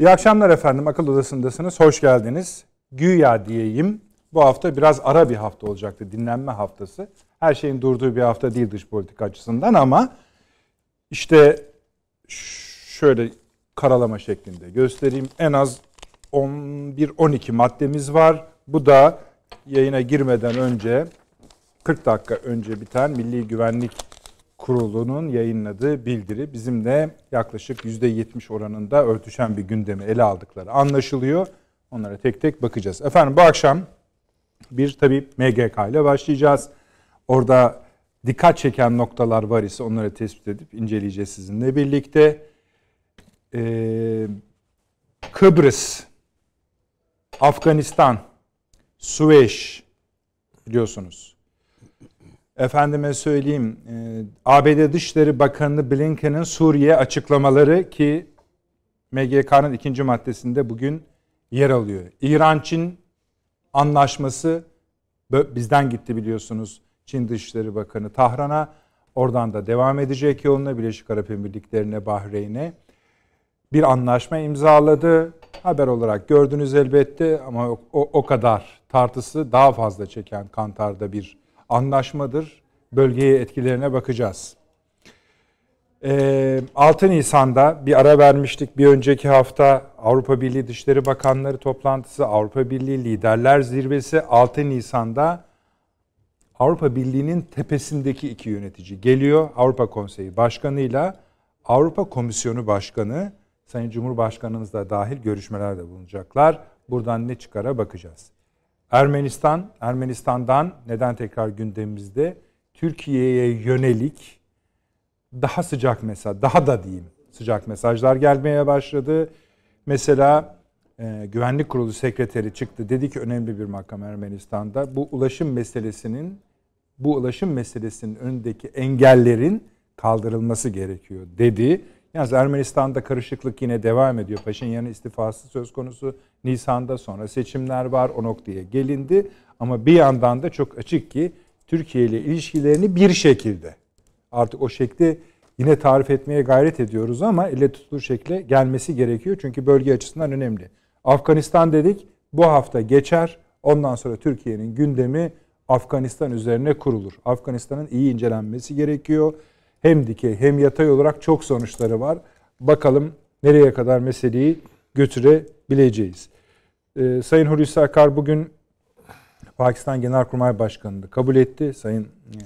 İyi akşamlar efendim. Akıl Odası'ndasınız. Hoş geldiniz. Güya diyeyim. Bu hafta biraz ara bir hafta olacaktı. Dinlenme haftası. Her şeyin durduğu bir hafta değil dış politika açısından ama işte şöyle karalama şeklinde göstereyim. En az 11-12 maddemiz var. Bu da yayına girmeden önce 40 dakika önce biten Milli Güvenlik Kurulu'nun yayınladığı bildiri bizimle yaklaşık %70 oranında örtüşen bir gündemi ele aldıkları anlaşılıyor. Onlara tek tek bakacağız. Efendim bu akşam bir tabii MGK ile başlayacağız. Orada dikkat çeken noktalar var ise onları tespit edip inceleyeceğiz sizinle birlikte. Ee, Kıbrıs, Afganistan, Süveyş biliyorsunuz efendime söyleyeyim e, ABD Dışişleri Bakanı Blinken'in Suriye açıklamaları ki MGK'nın ikinci maddesinde bugün yer alıyor. İran-Çin anlaşması bizden gitti biliyorsunuz Çin Dışişleri Bakanı Tahran'a. Oradan da devam edecek yoluna Birleşik Arap Emirlikleri'ne, Bahreyn'e bir anlaşma imzaladı. Haber olarak gördünüz elbette ama o, o, o kadar tartısı daha fazla çeken Kantar'da bir anlaşmadır. Bölgeye etkilerine bakacağız. 6 ee, Nisan'da bir ara vermiştik. Bir önceki hafta Avrupa Birliği Dışişleri Bakanları toplantısı, Avrupa Birliği Liderler Zirvesi 6 Nisan'da Avrupa Birliği'nin tepesindeki iki yönetici geliyor. Avrupa Konseyi Başkanı ile Avrupa Komisyonu Başkanı Sayın Cumhurbaşkanımız da dahil görüşmelerde bulunacaklar. Buradan ne çıkara bakacağız. Ermenistan, Ermenistan'dan neden tekrar gündemimizde? Türkiye'ye yönelik daha sıcak mesaj, daha da diyeyim sıcak mesajlar gelmeye başladı. Mesela e, Güvenlik Kurulu Sekreteri çıktı. Dedi ki önemli bir makam Ermenistan'da. Bu ulaşım meselesinin bu ulaşım meselesinin önündeki engellerin kaldırılması gerekiyor dedi. Yalnız Ermenistan'da karışıklık yine devam ediyor. Paşinyan'ın istifası söz konusu Nisan'da sonra seçimler var o noktaya gelindi. Ama bir yandan da çok açık ki Türkiye ile ilişkilerini bir şekilde artık o şekli yine tarif etmeye gayret ediyoruz ama ele tutulur şekle gelmesi gerekiyor. Çünkü bölge açısından önemli. Afganistan dedik bu hafta geçer. Ondan sonra Türkiye'nin gündemi Afganistan üzerine kurulur. Afganistan'ın iyi incelenmesi gerekiyor hem dikey hem yatay olarak çok sonuçları var. Bakalım nereye kadar meseleyi götürebileceğiz. Ee, Sayın Hulusi Akar bugün Pakistan Genelkurmay Başkanı'nı kabul etti. Sayın e,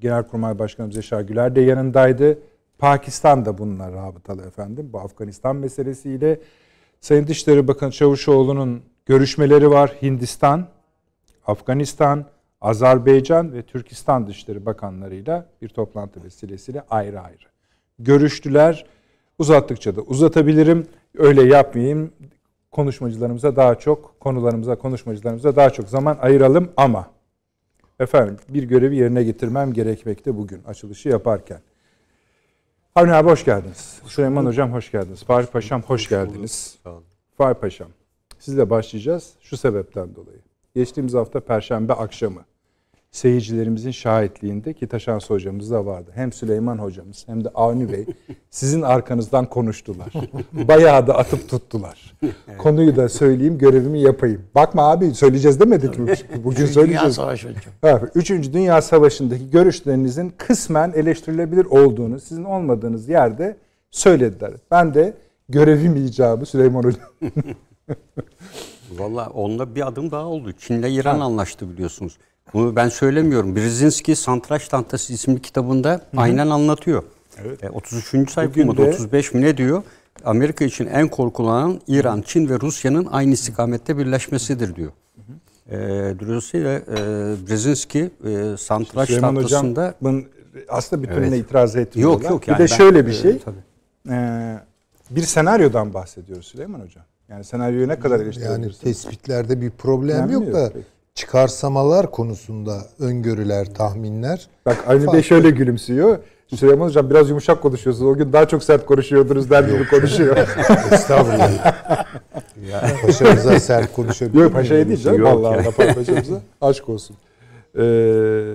Genelkurmay Başkanımız Yaşar Güler de yanındaydı. Pakistan da bununla rabıtalı efendim. Bu Afganistan meselesiyle Sayın Dışişleri Bakanı Çavuşoğlu'nun görüşmeleri var. Hindistan, Afganistan, Azerbaycan ve Türkistan Dışişleri Bakanlarıyla bir toplantı vesilesiyle ayrı ayrı görüştüler. Uzattıkça da uzatabilirim. Öyle yapmayayım. Konuşmacılarımıza daha çok, konularımıza, konuşmacılarımıza daha çok zaman ayıralım ama efendim bir görevi yerine getirmem gerekmekte bugün açılışı yaparken. Avni abi hoş geldiniz. Hoş Süleyman Hocam hoş geldiniz. Fahri Paşam hoş, hoş geldiniz. Fahri Paşam sizle başlayacağız şu sebepten dolayı geçtiğimiz hafta Perşembe akşamı seyircilerimizin şahitliğinde ki Taşans hocamız da vardı. Hem Süleyman hocamız hem de Avni Bey sizin arkanızdan konuştular. Bayağı da atıp tuttular. Evet. Konuyu da söyleyeyim, görevimi yapayım. Bakma abi söyleyeceğiz demedik mi? Bugün söyleyeceğiz. Dünya Savaşı hocam. Üçüncü Dünya Savaşı'ndaki görüşlerinizin kısmen eleştirilebilir olduğunu, sizin olmadığınız yerde söylediler. Ben de görevim icabı Süleyman hocam. Valla onda bir adım daha oldu. Çin'le İran ha. anlaştı biliyorsunuz. Bunu ben söylemiyorum. Brzezinski Santraş Tantası isimli kitabında Hı-hı. aynen anlatıyor. Evet. E, 33. sayfa mı? 35 mi ne diyor? Amerika için en korkulan İran, Çin ve Rusya'nın aynı istikamette birleşmesidir diyor. E, Dolayısıyla e, Brzezinski e, Santraç Süleyman Tantası'nda... Hocamın aslında bütününe evet. itiraz etmiyorlar. Yok yok. Yani bir de ben, şöyle bir e, şey. E, tabii. E, bir senaryodan bahsediyoruz Süleyman Hocam. Yani senaryoyu ne kadar eleştirebilirsin? Yani tespitlerde bir problem Önemli yok, da peki. çıkarsamalar konusunda öngörüler, tahminler. Bak aynı farklı. Bey şöyle gülümsüyor. Süleyman Hocam biraz yumuşak konuşuyorsunuz. O gün daha çok sert konuşuyordunuz der gibi konuşuyor. Estağfurullah. yani. Paşamıza sert konuşabiliyor Yok paşaya değil şey? canım. Vallahi Allah paşamıza aşk olsun. Ee,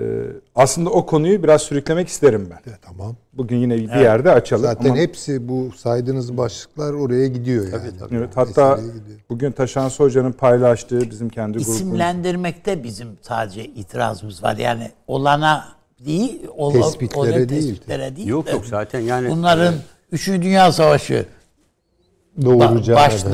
aslında o konuyu biraz sürüklemek isterim ben. Evet, tamam. Bugün yine bir evet. yerde açalım. Zaten Ama... hepsi bu saydığınız başlıklar oraya gidiyor tabii, yani. Tabii. Evet, hatta gidiyor. bugün Taşan Hoca'nın paylaştığı bizim kendi grubumuz. İsimlendirmekte bizim sadece itirazımız var. Yani olana değil, ol, tespitlere, olan, değil. tespitlere değil. Yok yok zaten yani. Bunların evet. Üçüncü Dünya Savaşı Doğru ba-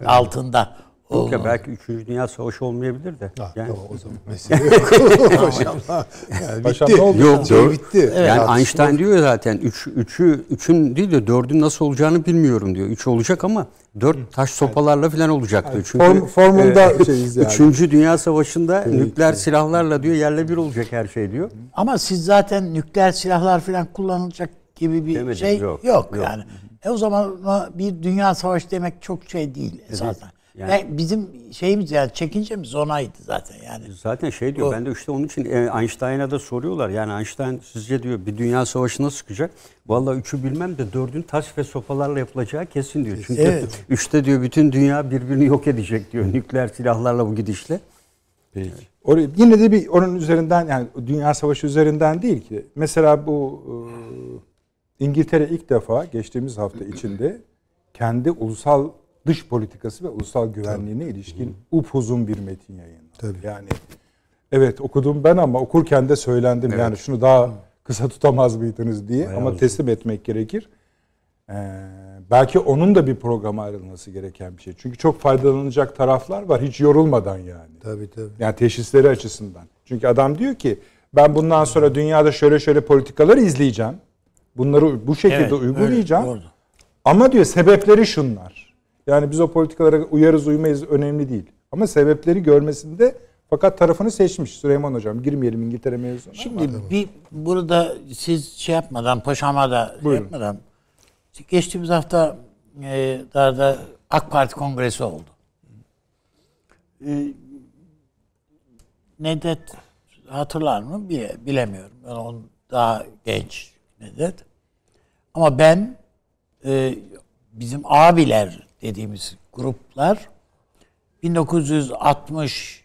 evet. altında Yok ya belki 3. Dünya Savaşı olmayabilir de. Ha, yani. Yok o zaman mesela. yok. Paşamla. Yani Paşam bitti. Oldu yok, şey bitti. Evet, yani Einstein var. diyor zaten 3 üç, 3'ü 3'ün değil de 4'ün nasıl olacağını bilmiyorum diyor. 3 olacak ama 4 taş sopalarla falan olacak diyor. Çünkü form, formunda e, 3. Dünya Savaşı'nda evet, nükleer evet. silahlarla diyor yerle bir olacak her şey diyor. Ama siz zaten nükleer silahlar falan kullanılacak gibi bir Demedim, şey yok, yok, yok yani. E o zaman bir dünya savaşı demek çok şey değil esasen. Evet. Yani, yani e, bizim şeyimiz yani çekincemiz onaydı zaten yani. Zaten şey diyor o, ben de işte onun için e, Einstein'a da soruyorlar. Yani Einstein sizce diyor bir dünya savaşı nasıl çıkacak? vallahi üçü bilmem de dördün taş ve sopalarla yapılacağı kesin diyor. Çünkü evet. üçte diyor bütün dünya birbirini yok edecek diyor nükleer silahlarla bu gidişle. Peki. Evet. Oraya, yine de bir onun üzerinden yani dünya savaşı üzerinden değil ki. Mesela bu e, İngiltere ilk defa geçtiğimiz hafta içinde kendi ulusal dış politikası ve ulusal güvenliğine Tabii. ilişkin upuzun bir metin yayınlandı. Yani evet okudum ben ama okurken de söylendim. Evet. Yani şunu daha kısa tutamaz mıydınız diye Bayağı ama uzun. teslim etmek gerekir. Ee, belki onun da bir programa ayrılması gereken bir şey. Çünkü çok faydalanacak taraflar var hiç yorulmadan yani. Tabii tabii. Yani teşhisleri açısından. Çünkü adam diyor ki ben bundan sonra dünyada şöyle şöyle politikaları izleyeceğim. Bunları bu şekilde evet, uygulayacağım. Öyle, doğru. Ama diyor sebepleri şunlar. Yani biz o politikalara uyarız uymayız önemli değil. Ama sebepleri görmesinde fakat tarafını seçmiş Süleyman Hocam. Girmeyelim İngiltere mevzuna. Şimdi Madem. bir burada siz şey yapmadan, poşama da şey yapmadan geçtiğimiz hafta e, daha da AK Parti kongresi oldu. E, Nedet hatırlar mı bile, bilemiyorum. Ben onu daha genç Nedet. Ama ben e, bizim abiler dediğimiz gruplar 1960-70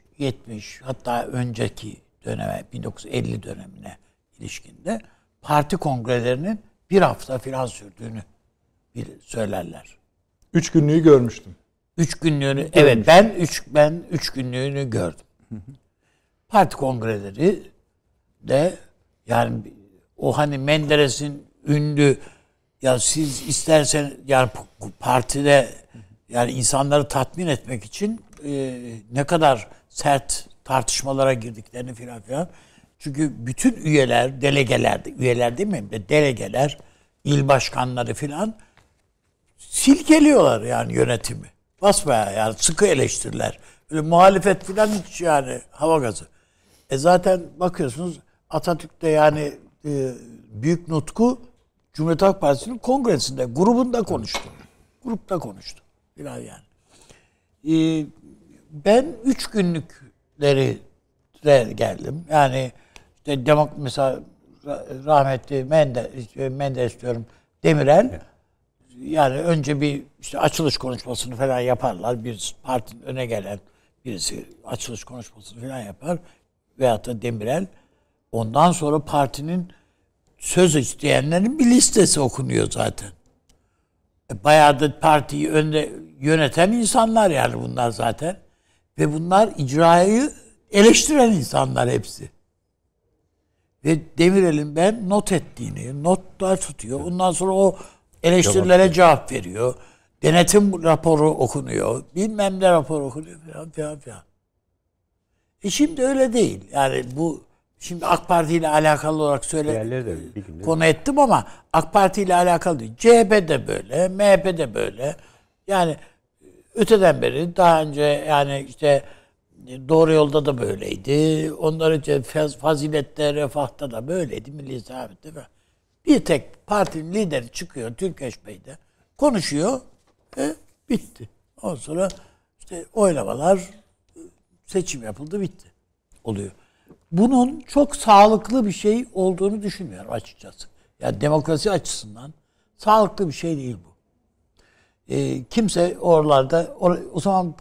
hatta önceki döneme 1950 dönemine ilişkinde parti kongrelerinin bir hafta filan sürdüğünü söylerler. Üç günlüğü görmüştüm. Üç günlüğünü Görmüş. evet ben üç ben üç günlüğünü gördüm. Parti kongreleri de yani o hani Menderes'in ünlü ya siz istersen yani partide yani insanları tatmin etmek için e, ne kadar sert tartışmalara girdiklerini filan filan. Çünkü bütün üyeler, delegeler, üyeler değil mi? Delegeler, il başkanları filan silkeliyorlar yani yönetimi. Basbaya yani sıkı eleştiriler. Böyle muhalefet filan hiç yani hava gazı. E zaten bakıyorsunuz Atatürk'te yani e, büyük nutku Cumhuriyet Halk Partisi'nin kongresinde, grubunda konuştu. Grupta konuştu. Biraz yani. Ee, ben üç günlükleri geldim. Yani işte demok mesela rahmetli Mendes, Mendes diyorum Demirel yani önce bir işte açılış konuşmasını falan yaparlar. Bir partinin öne gelen birisi açılış konuşmasını falan yapar. Veyahut da Demirel. Ondan sonra partinin söz isteyenlerin bir listesi okunuyor zaten bayağıdır partiyi önde yöneten insanlar yani bunlar zaten. Ve bunlar icrayı eleştiren insanlar hepsi. Ve Demirel'in ben not ettiğini, notlar tutuyor. Ondan sonra o eleştirilere cevap veriyor. Denetim raporu okunuyor. Bilmem ne rapor okunuyor falan filan filan. E şimdi öyle değil. Yani bu Şimdi AK Parti ile alakalı olarak söyle konu ettim ama AK Parti ile alakalı değil. CHP de böyle, MHP de böyle. Yani öteden beri daha önce yani işte doğru yolda da böyleydi. Onlar için fazilette, refahta da böyleydi. Milli Zabit'te de. Bir tek partinin lideri çıkıyor Türkeş Bey'de. Konuşuyor ve bitti. Ondan sonra işte oylamalar seçim yapıldı bitti oluyor bunun çok sağlıklı bir şey olduğunu düşünmüyorum açıkçası. Yani demokrasi açısından sağlıklı bir şey değil bu. E, kimse oralarda or, o zaman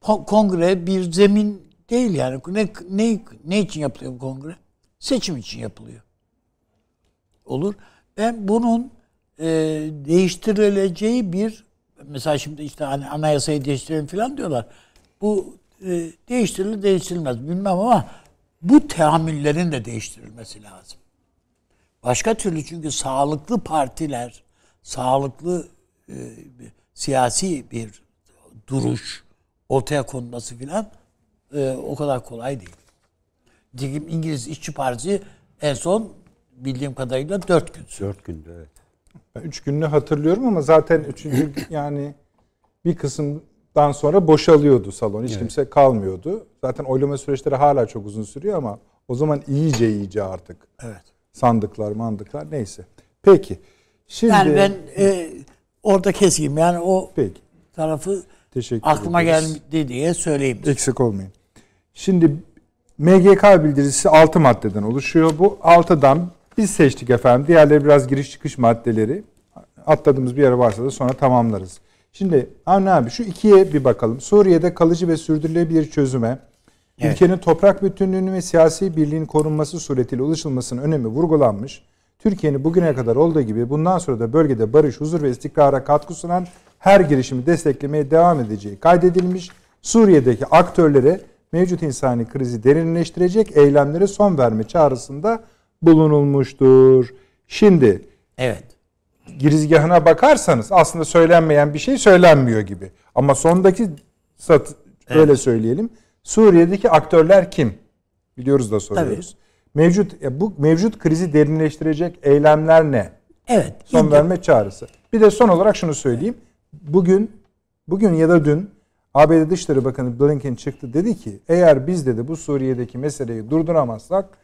kongre bir zemin değil yani. Ne, ne, ne için yapılıyor bu kongre? Seçim için yapılıyor. Olur. Ben bunun e, değiştirileceği bir mesela şimdi işte hani anayasayı değiştirelim falan diyorlar. Bu e, değiştirilir değiştirilmez bilmem ama bu teamüllerin de değiştirilmesi lazım. Başka türlü çünkü sağlıklı partiler, sağlıklı e, siyasi bir duruş ortaya konması filan e, o kadar kolay değil. Dikim İngiliz İşçi Partisi en son bildiğim kadarıyla dört gün. Dört gündü evet. üç gününü hatırlıyorum ama zaten üçüncü yani bir kısım dan sonra boşalıyordu salon. Hiç evet. kimse kalmıyordu. Zaten oylama süreçleri hala çok uzun sürüyor ama o zaman iyice iyice artık. Evet. Sandıklar, mandıklar neyse. Peki. Şimdi yani ben e, orada keseyim. Yani o Peki. tarafı Teşekkür aklıma ederiz. geldi diye söyleyeyim. Eksik olmayın. Şimdi MGK bildirisi 6 maddeden oluşuyor. Bu 6'dan biz seçtik efendim. Diğerleri biraz giriş çıkış maddeleri. Atladığımız bir yere varsa da sonra tamamlarız. Şimdi Avni abi şu ikiye bir bakalım. Suriye'de kalıcı ve sürdürülebilir çözüme, evet. ülkenin toprak bütünlüğünü ve siyasi birliğin korunması suretiyle ulaşılmasının önemi vurgulanmış. Türkiye'nin bugüne kadar olduğu gibi bundan sonra da bölgede barış, huzur ve istikrara katkı sunan her girişimi desteklemeye devam edeceği kaydedilmiş. Suriye'deki aktörlere mevcut insani krizi derinleştirecek eylemlere son verme çağrısında bulunulmuştur. Şimdi evet girizgahına bakarsanız aslında söylenmeyen bir şey söylenmiyor gibi. Ama sondaki sat evet. öyle söyleyelim. Suriye'deki aktörler kim? Biliyoruz da soruyoruz. Tabii. Mevcut bu mevcut krizi derinleştirecek eylemler ne? Evet. Son indim. verme çağrısı. Bir de son olarak şunu söyleyeyim. Bugün bugün ya da dün ABD Dışişleri Bakanı Blinken çıktı dedi ki eğer biz dedi bu Suriye'deki meseleyi durduramazsak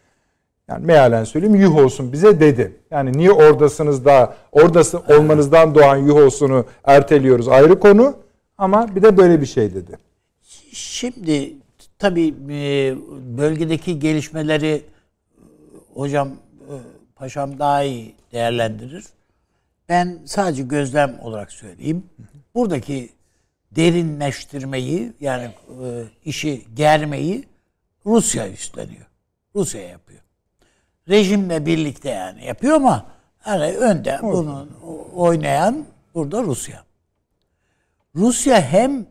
yani mealen söyleyeyim yuh olsun bize dedi. Yani niye oradasınız da oradası olmanızdan doğan yuh olsunu erteliyoruz ayrı konu ama bir de böyle bir şey dedi. Şimdi tabii e, bölgedeki gelişmeleri e, hocam e, paşam daha iyi değerlendirir. Ben sadece gözlem olarak söyleyeyim. Buradaki derinleştirmeyi yani işi germeyi Rusya üstleniyor. Rusya yapıyor rejimle birlikte yani yapıyor ama yani önde Orada. bunu oynayan burada Rusya. Rusya hem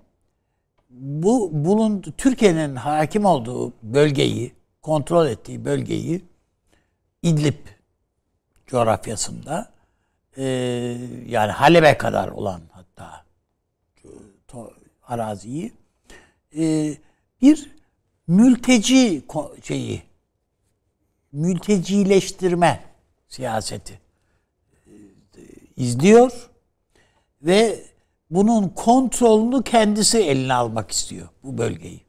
bu bulun Türkiye'nin hakim olduğu bölgeyi, kontrol ettiği bölgeyi İdlib coğrafyasında e, yani Halep'e kadar olan hatta to, araziyi e, bir mülteci şeyi mültecileştirme siyaseti e, izliyor ve bunun kontrolünü kendisi eline almak istiyor bu bölgeyi.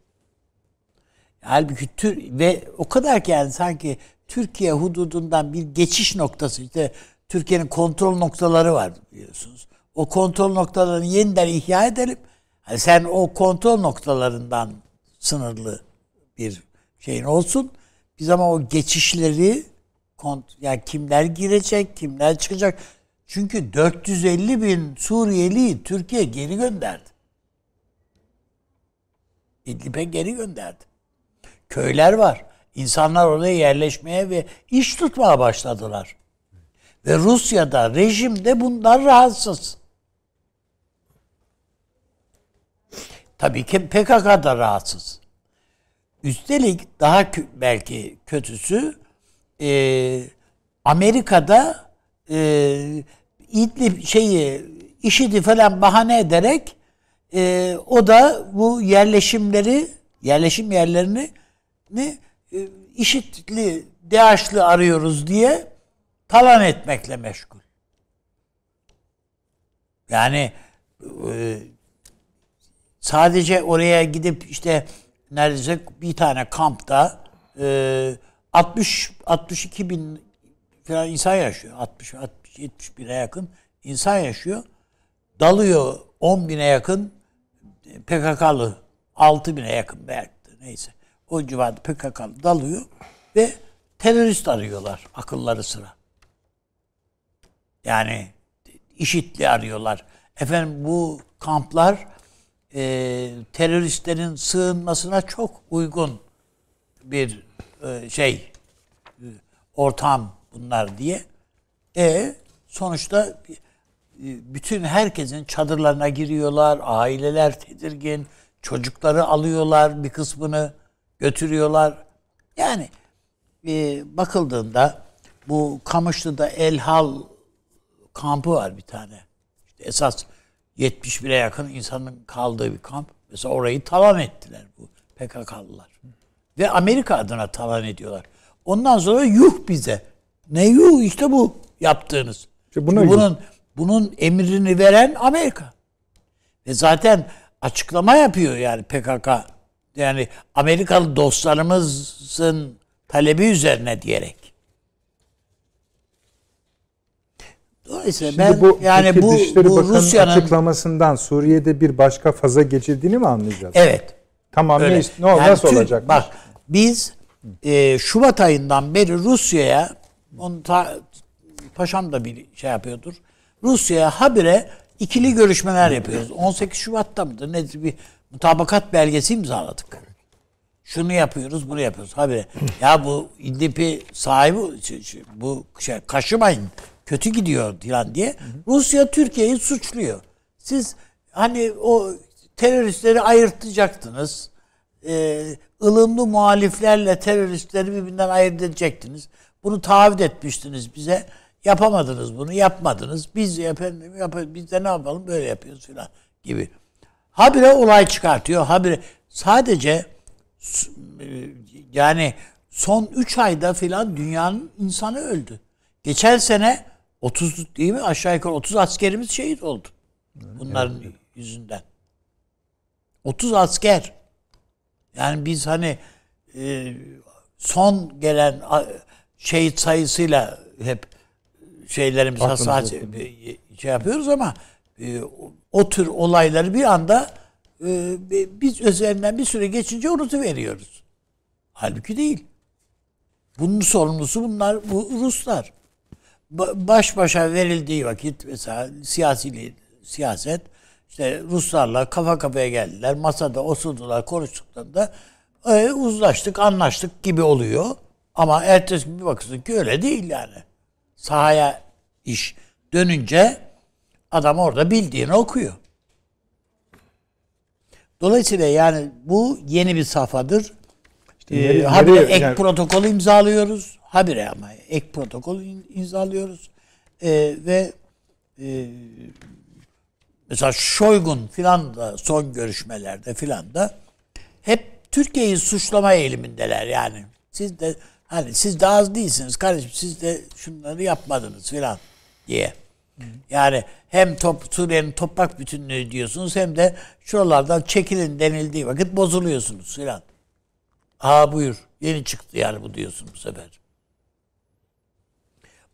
Halbuki tür ve o kadar ki yani sanki Türkiye hududundan bir geçiş noktası işte Türkiye'nin kontrol noktaları var biliyorsunuz. O kontrol noktalarını yeniden ihya edelim. Yani sen o kontrol noktalarından sınırlı bir şeyin olsun. Biz ama o geçişleri kont yani kimler girecek, kimler çıkacak. Çünkü 450 bin Suriyeli Türkiye geri gönderdi. İdlib'e geri gönderdi. Köyler var. İnsanlar oraya yerleşmeye ve iş tutmaya başladılar. Ve Rusya'da rejim de bundan rahatsız. Tabii ki PKK da rahatsız. Üstelik daha belki kötüsü e, Amerika'da e, İdlib şeyi işidi falan bahane ederek e, o da bu yerleşimleri yerleşim yerlerini ne e, işitli DAEŞ'li arıyoruz diye talan etmekle meşgul. Yani e, sadece oraya gidip işte neredeyse bir tane kampta e, 60 62 bin falan insan yaşıyor. 60, 60 70 bine yakın insan yaşıyor. Dalıyor 10 bine yakın e, PKK'lı 6 bine yakın belki neyse. O civarda PKK'lı dalıyor ve terörist arıyorlar akılları sıra. Yani işitli arıyorlar. Efendim bu kamplar e, teröristlerin sığınmasına çok uygun bir e, şey e, ortam bunlar diye. E sonuçta e, bütün herkesin çadırlarına giriyorlar, aileler tedirgin, çocukları alıyorlar, bir kısmını götürüyorlar. Yani e, bakıldığında bu Kamışlı'da Elhal kampı var bir tane. İşte esas 71'e yakın insanın kaldığı bir kamp. Mesela orayı talan ettiler bu PKK'lılar. Ve Amerika adına talan ediyorlar. Ondan sonra yuh bize. Ne yuh işte bu yaptığınız. İşte buna bunun yuh. bunun emrini veren Amerika. Ve zaten açıklama yapıyor yani PKK yani Amerikalı dostlarımızın talebi üzerine diyerek. Dolayısıyla Şimdi ben bu, yani bu, Dışişleri bu Rusya'nın açıklamasından Suriye'de bir başka faza geçildiğini mi anlayacağız? Evet. Tamam Öyle. ne, ne yani nasıl tüm, olacak? Bak biz e, Şubat ayından beri Rusya'ya onu ta, paşam da bir şey yapıyordur. Rusya'ya habire ikili görüşmeler yapıyoruz. 18 Şubat'ta mıdır? Ne bir mutabakat belgesi imzaladık. Şunu yapıyoruz, bunu yapıyoruz. Habire. ya bu İdlib'i sahibi bu şey, Kaşımayın kötü gidiyor falan diye Rusya Türkiye'yi suçluyor. Siz hani o teröristleri ayırtacaktınız. E, ılımlı muhaliflerle teröristleri birbirinden ayırt edecektiniz. Bunu taahhüt etmiştiniz bize. Yapamadınız bunu, yapmadınız. Biz efendim yap biz de ne yapalım böyle yapıyoruz filan gibi. Habire olay çıkartıyor. Habire sadece e, yani son 3 ayda filan dünyanın insanı öldü. Geçen sene 30 değil mi? Aşağı yukarı 30 askerimiz şehit oldu. Bunların evet. yüzünden. 30 asker. Yani biz hani e, son gelen şehit sayısıyla hep şeylerimiz hassas e, e, şey yapıyoruz ama e, o, tür olayları bir anda e, biz özelinden bir süre geçince unutuveriyoruz. Halbuki değil. Bunun sorumlusu bunlar bu Ruslar baş başa verildiği vakit mesela siyasi siyaset işte Ruslarla kafa kafaya geldiler. Masada osurdular, konuştuklarında e, uzlaştık, anlaştık gibi oluyor. Ama ertesi gün bir bakıyorsun ki öyle değil yani. Sahaya iş dönünce adam orada bildiğini okuyor. Dolayısıyla yani bu yeni bir safhadır. İşte ee, nereye, ek yani... protokol imzalıyoruz habire ama ek protokol imzalıyoruz. E, ve e, mesela Şoygun filan da son görüşmelerde filan da hep Türkiye'yi suçlama eğilimindeler yani. Siz de hani siz de az değilsiniz kardeşim siz de şunları yapmadınız filan diye. Yani hem top, Suriye'nin toprak bütünlüğü diyorsunuz hem de şuralardan çekilin denildiği vakit bozuluyorsunuz filan. ha buyur yeni çıktı yani bu diyorsun bu sefer.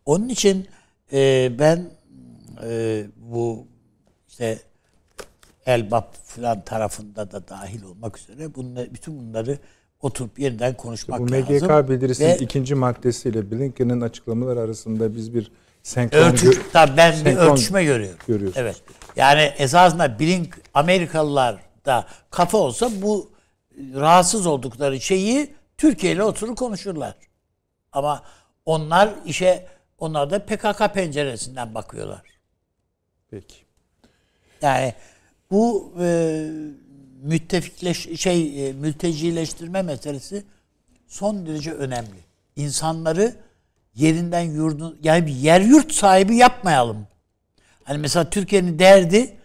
Onun için e, ben e, bu işte Elbap falan tarafında da dahil olmak üzere bunları, bütün bunları oturup yeniden konuşmak işte bu MGK lazım. MGK bildirisinin Ve, ikinci maddesiyle Blinken'in açıklamaları arasında biz bir senkron görüyoruz. ben bir örtüşme görüyorum. Görüyorsunuz. Evet. Yani esasında Blink Amerikalılar da kafa olsa bu rahatsız oldukları şeyi Türkiye ile oturup konuşurlar. Ama onlar işe onlar da PKK penceresinden bakıyorlar. Peki. Yani bu e, müttefikleş şey e, mültecileştirme meselesi son derece önemli. İnsanları yerinden yurdun yani bir yer yurt sahibi yapmayalım. Hani mesela Türkiye'nin derdi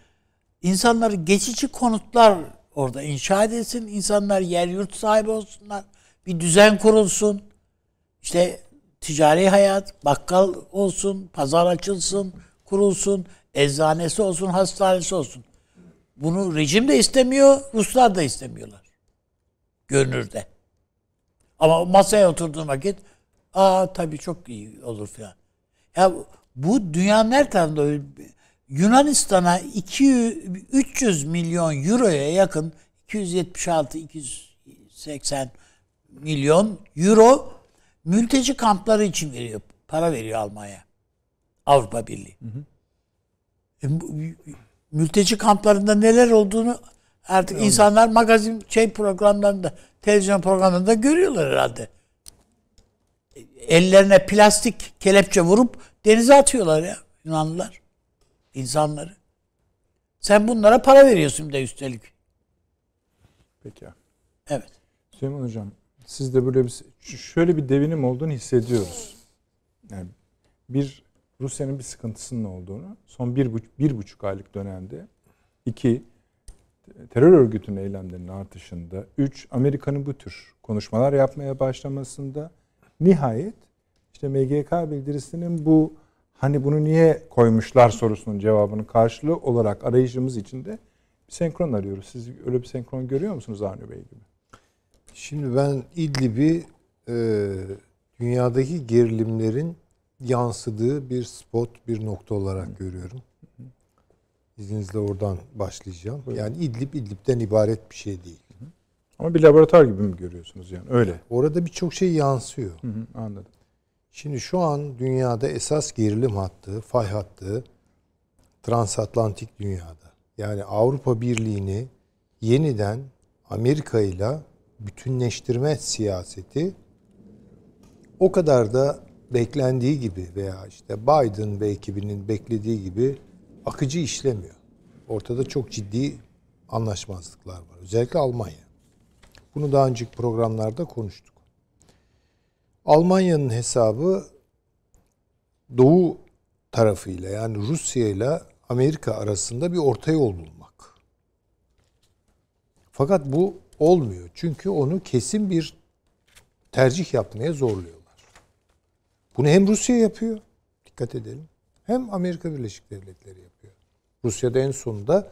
insanları geçici konutlar orada inşa edilsin. insanlar yer yurt sahibi olsunlar. Bir düzen kurulsun. İşte ticari hayat, bakkal olsun, pazar açılsın, kurulsun, eczanesi olsun, hastanesi olsun. Bunu rejim de istemiyor, Ruslar da istemiyorlar. Görünürde. Ama masaya oturduğun vakit aa tabii çok iyi olur filan. Ya bu dünyanın her tarafında Yunanistan'a 300 milyon euroya yakın 276 280 milyon euro mülteci kampları için veriyor. Para veriyor Almanya. Avrupa Birliği. Hı hı. E, mülteci kamplarında neler olduğunu artık Öyle. insanlar magazin şey programlarında, televizyon programlarında görüyorlar herhalde. Ellerine plastik kelepçe vurup denize atıyorlar ya Yunanlılar. insanları. Sen bunlara para veriyorsun de üstelik. Peki ya. Evet. Süleyman Hocam siz de böyle bir şöyle bir devinim olduğunu hissediyoruz. Yani bir Rusya'nın bir sıkıntısının olduğunu son bir, buçuk, bir buçuk aylık dönemde iki terör örgütünün eylemlerinin artışında üç Amerika'nın bu tür konuşmalar yapmaya başlamasında nihayet işte MGK bildirisinin bu hani bunu niye koymuşlar sorusunun cevabının karşılığı olarak arayışımız içinde bir senkron arıyoruz. Siz öyle bir senkron görüyor musunuz Avni Bey gibi? Şimdi ben İdlib'i e, dünyadaki gerilimlerin yansıdığı bir spot, bir nokta olarak görüyorum. İzninizle oradan başlayacağım. Yani İdlib, İdlib'den ibaret bir şey değil. Ama bir laboratuvar gibi mi görüyorsunuz yani? Öyle. Orada birçok şey yansıyor. Hı hı, anladım. Şimdi şu an dünyada esas gerilim hattı, fay hattı transatlantik dünyada. Yani Avrupa Birliği'ni yeniden Amerika ile bütünleştirme siyaseti o kadar da beklendiği gibi veya işte Biden ve ekibinin beklediği gibi akıcı işlemiyor. Ortada çok ciddi anlaşmazlıklar var. Özellikle Almanya. Bunu daha önceki programlarda konuştuk. Almanya'nın hesabı Doğu tarafıyla yani Rusya ile Amerika arasında bir orta yol bulmak. Fakat bu olmuyor. Çünkü onu kesin bir tercih yapmaya zorluyorlar. Bunu hem Rusya yapıyor, dikkat edelim. Hem Amerika Birleşik Devletleri yapıyor. Rusya'da en sonunda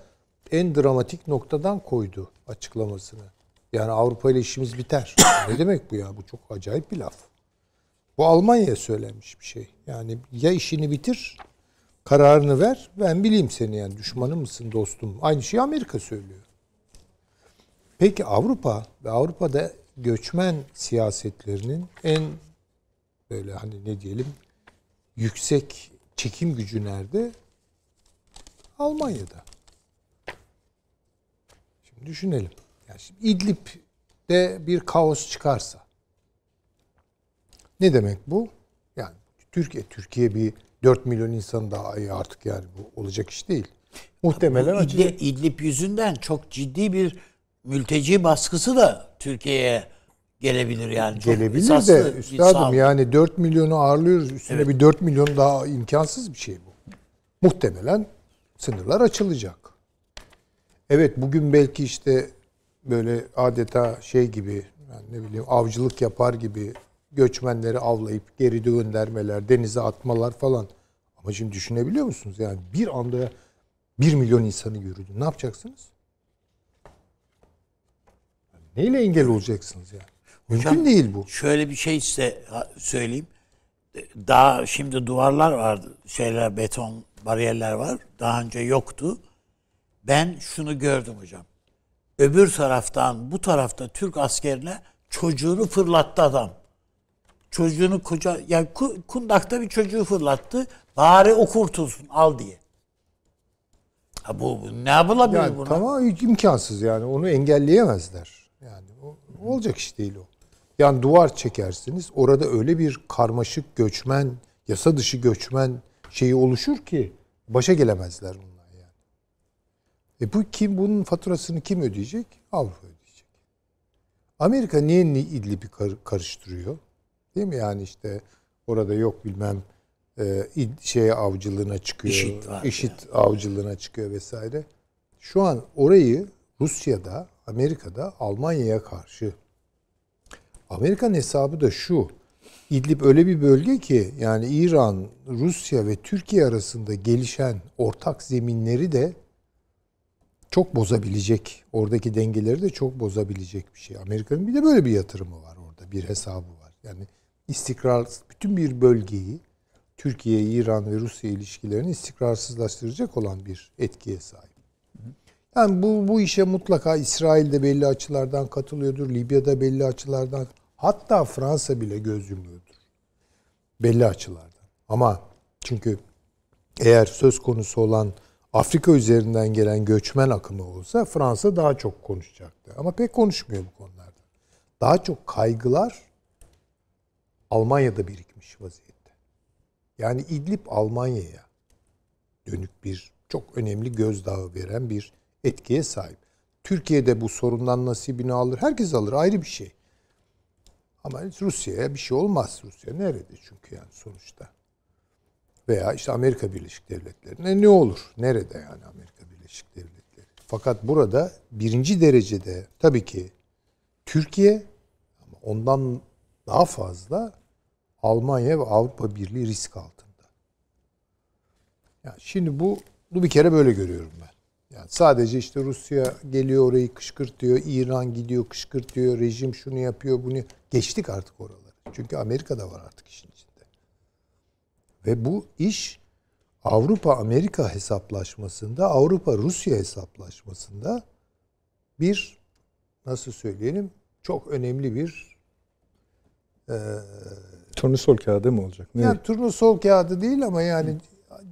en dramatik noktadan koydu açıklamasını. Yani Avrupa ile işimiz biter. ne demek bu ya? Bu çok acayip bir laf. Bu Almanya'ya söylenmiş bir şey. Yani ya işini bitir, kararını ver. Ben bileyim seni yani düşmanım mısın, dostum? Aynı şeyi Amerika söylüyor. Peki Avrupa ve Avrupa'da göçmen siyasetlerinin en böyle hani ne diyelim yüksek çekim gücü nerede? Almanya'da. Şimdi düşünelim. Yani şimdi İdlib'de bir kaos çıkarsa ne demek bu? Yani Türkiye Türkiye bir 4 milyon insan daha iyi artık yani bu olacak iş değil. Muhtemelen İdlib, İdlib yüzünden çok ciddi bir mülteci baskısı da Türkiye'ye gelebilir yani. gelebilir de üstadım yani 4 milyonu ağırlıyoruz. Üstüne evet. bir 4 milyon daha imkansız bir şey bu. Muhtemelen sınırlar açılacak. Evet bugün belki işte böyle adeta şey gibi yani ne bileyim avcılık yapar gibi göçmenleri avlayıp geri göndermeler, denize atmalar falan. Ama şimdi düşünebiliyor musunuz? Yani bir anda 1 milyon insanı yürüdü. Ne yapacaksınız? Neyle engel olacaksınız yani? Mümkün Hocam, değil bu. Şöyle bir şey size söyleyeyim. Daha şimdi duvarlar var, Şeyler beton bariyerler var. Daha önce yoktu. Ben şunu gördüm hocam. Öbür taraftan bu tarafta Türk askerine çocuğunu fırlattı adam. Çocuğunu koca yani kundakta bir çocuğu fırlattı. Bari o kurtulsun al diye. Ha bu, bu ne yapılabilir yani, buna? Tamam imkansız yani onu engelleyemezler. Yani o olacak iş değil o. Yani duvar çekersiniz. Orada öyle bir karmaşık göçmen, yasa dışı göçmen şeyi oluşur ki başa gelemezler bunlar yani. E bu kim bunun faturasını kim ödeyecek? Avrupa ödeyecek. Amerika niye İdlib'i karıştırıyor? Değil mi yani işte orada yok bilmem e, şey avcılığına çıkıyor. IŞİD, IŞİD yani. avcılığına çıkıyor vesaire. Şu an orayı Rusya'da Amerika'da Almanya'ya karşı. Amerika'nın hesabı da şu. İdlib öyle bir bölge ki yani İran, Rusya ve Türkiye arasında gelişen ortak zeminleri de çok bozabilecek. Oradaki dengeleri de çok bozabilecek bir şey. Amerika'nın bir de böyle bir yatırımı var orada. Bir hesabı var. Yani istikrar bütün bir bölgeyi Türkiye, İran ve Rusya ilişkilerini istikrarsızlaştıracak olan bir etkiye sahip. Yani bu, bu işe mutlaka İsrail de belli açılardan katılıyordur. Libya'da belli açılardan. Hatta Fransa bile göz yumuyordur. Belli açılardan. Ama çünkü eğer söz konusu olan Afrika üzerinden gelen göçmen akımı olsa Fransa daha çok konuşacaktı. Ama pek konuşmuyor bu konularda. Daha çok kaygılar Almanya'da birikmiş vaziyette. Yani İdlib Almanya'ya dönük bir çok önemli gözdağı veren bir etkiye sahip. Türkiye'de bu sorundan nasibini alır. Herkes alır ayrı bir şey. Ama Rusya'ya bir şey olmaz. Rusya nerede çünkü yani sonuçta. Veya işte Amerika Birleşik Devletleri'ne ne olur? Nerede yani Amerika Birleşik Devletleri? Fakat burada birinci derecede tabii ki Türkiye ama ondan daha fazla Almanya ve Avrupa Birliği risk altında. Yani şimdi bu, bu bir kere böyle görüyorum ben. Yani sadece işte Rusya geliyor orayı kışkırtıyor, İran gidiyor kışkırtıyor, rejim şunu yapıyor, bunu geçtik artık oraları. Çünkü Amerika da var artık işin içinde. Ve bu iş Avrupa Amerika hesaplaşmasında, Avrupa Rusya hesaplaşmasında bir nasıl söyleyelim çok önemli bir e, turnusol kağıdı mı olacak? Ne? Yani turnusol kağıdı değil ama yani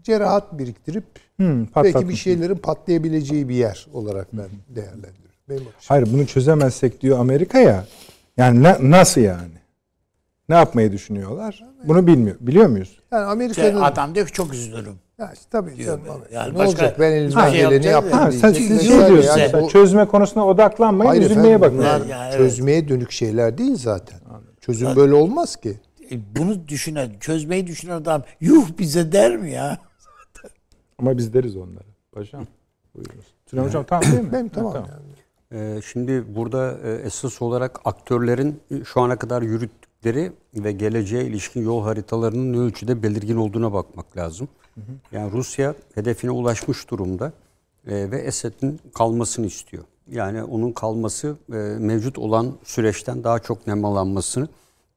cerahat biriktirip hmm, belki bir şeylerin patlayabileceği bir yer olarak ben değerlendiriyorum. Benim Hayır bunu çözemezsek diyor Amerika ya. Yani na, nasıl yani? Ne yapmayı düşünüyorlar? Yani, bunu bilmiyor. Biliyor muyuz? Yani Amerika'nın adam diyor ki çok üzülürüm. Ya tabii diyor, canım, yani ne başka, olacak ben elimden şey geleni yaptım. sen siz ne şey diyorsun? Yani, sen çözme konusuna odaklanmayın, Hayır üzülmeye efendim, bakın. Yani, yani, çözmeye dönük şeyler değil zaten. Çözüm böyle olmaz ki. E, bunu düşünen, çözmeyi düşünen adam yuh bize der mi ya? Ama biz deriz onlara. Paşam buyurunuz. Tülay Hocam tamam değil mi? Benim tamam. tamam. Yani. Ee, şimdi burada e, esas olarak aktörlerin e, şu ana kadar yürüttükleri ve geleceğe ilişkin yol haritalarının ne ölçüde belirgin olduğuna bakmak lazım. Hı hı. Yani Rusya hedefine ulaşmış durumda e, ve Esed'in kalmasını istiyor. Yani onun kalması e, mevcut olan süreçten daha çok nemalanmasını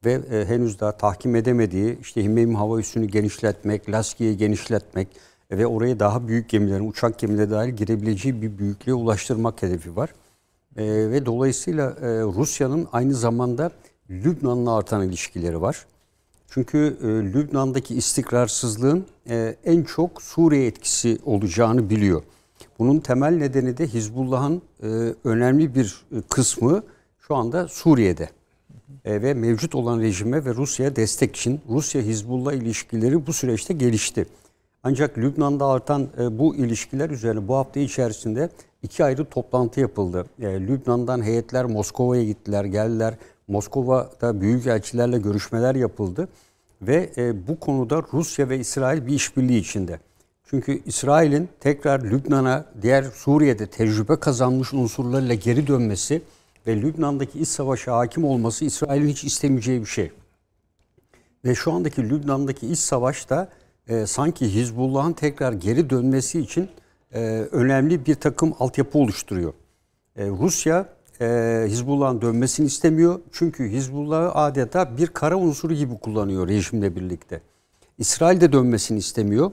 ve e, henüz daha tahkim edemediği işte Himmeyim hava üssünü genişletmek, Laski'yi genişletmek ve oraya daha büyük gemilerin, uçak gemileri dahil girebileceği bir büyüklüğe ulaştırmak hedefi var. E, ve dolayısıyla e, Rusya'nın aynı zamanda Lübnan'la artan ilişkileri var. Çünkü e, Lübnan'daki istikrarsızlığın e, en çok Suriye etkisi olacağını biliyor. Bunun temel nedeni de Hizbullah'ın e, önemli bir e, kısmı şu anda Suriye'de e, ve mevcut olan rejime ve Rusya'ya destek için Rusya-Hizbullah ilişkileri bu süreçte gelişti. Ancak Lübnan'da artan e, bu ilişkiler üzerine bu hafta içerisinde iki ayrı toplantı yapıldı. E, Lübnan'dan heyetler Moskova'ya gittiler, geldiler. Moskova'da büyükelçilerle görüşmeler yapıldı ve e, bu konuda Rusya ve İsrail bir işbirliği içinde. Çünkü İsrail'in tekrar Lübnan'a diğer Suriye'de tecrübe kazanmış unsurlarıyla geri dönmesi ve Lübnan'daki iç savaşa hakim olması İsrail'in hiç istemeyeceği bir şey. Ve şu andaki Lübnan'daki iç savaşta e, sanki Hizbullah'ın tekrar geri dönmesi için e, önemli bir takım altyapı oluşturuyor. E, Rusya e, Hizbullah'ın dönmesini istemiyor. Çünkü Hizbullah'ı adeta bir kara unsuru gibi kullanıyor rejimle birlikte. İsrail de dönmesini istemiyor.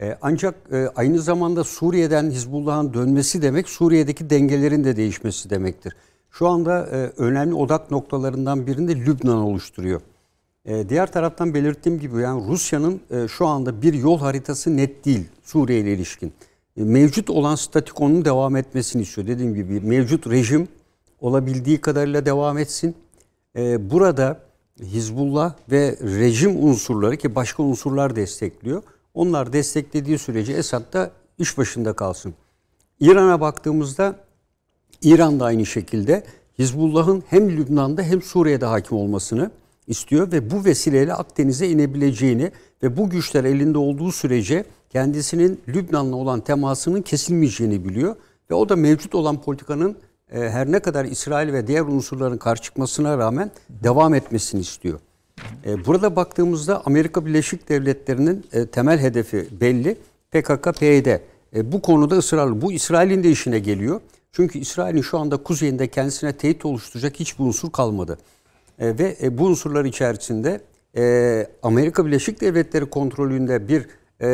E, ancak e, aynı zamanda Suriye'den Hizbullah'ın dönmesi demek Suriye'deki dengelerin de değişmesi demektir şu anda e, önemli odak noktalarından birini de Lübnan oluşturuyor. E, diğer taraftan belirttiğim gibi yani Rusya'nın e, şu anda bir yol haritası net değil Suriye ile ilişkin. E, mevcut olan statikonun devam etmesini istiyor. Dediğim gibi mevcut rejim olabildiği kadarıyla devam etsin. E, burada Hizbullah ve rejim unsurları ki başka unsurlar destekliyor. Onlar desteklediği sürece Esad da iş başında kalsın. İran'a baktığımızda İran da aynı şekilde Hizbullah'ın hem Lübnan'da hem Suriye'de hakim olmasını istiyor ve bu vesileyle Akdeniz'e inebileceğini ve bu güçler elinde olduğu sürece kendisinin Lübnan'la olan temasının kesilmeyeceğini biliyor ve o da mevcut olan politikanın e, her ne kadar İsrail ve diğer unsurların karşı çıkmasına rağmen devam etmesini istiyor. E, burada baktığımızda Amerika Birleşik Devletleri'nin e, temel hedefi belli. PKK, PYD. E, bu konuda ısrarlı. Bu İsrail'in de işine geliyor. Çünkü İsrail'in şu anda kuzeyinde kendisine tehdit oluşturacak hiçbir unsur kalmadı. E, ve e, bu unsurlar içerisinde e, Amerika Birleşik Devletleri kontrolünde bir e,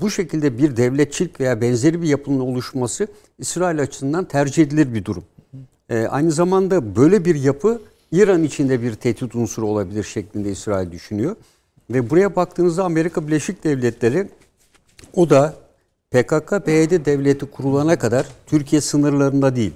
bu şekilde bir devletçilik veya benzeri bir yapının oluşması İsrail açısından tercih edilir bir durum. E, aynı zamanda böyle bir yapı İran içinde bir tehdit unsuru olabilir şeklinde İsrail düşünüyor. Ve buraya baktığınızda Amerika Birleşik Devletleri o da PKK-PYD devleti kurulana kadar Türkiye sınırlarında değil,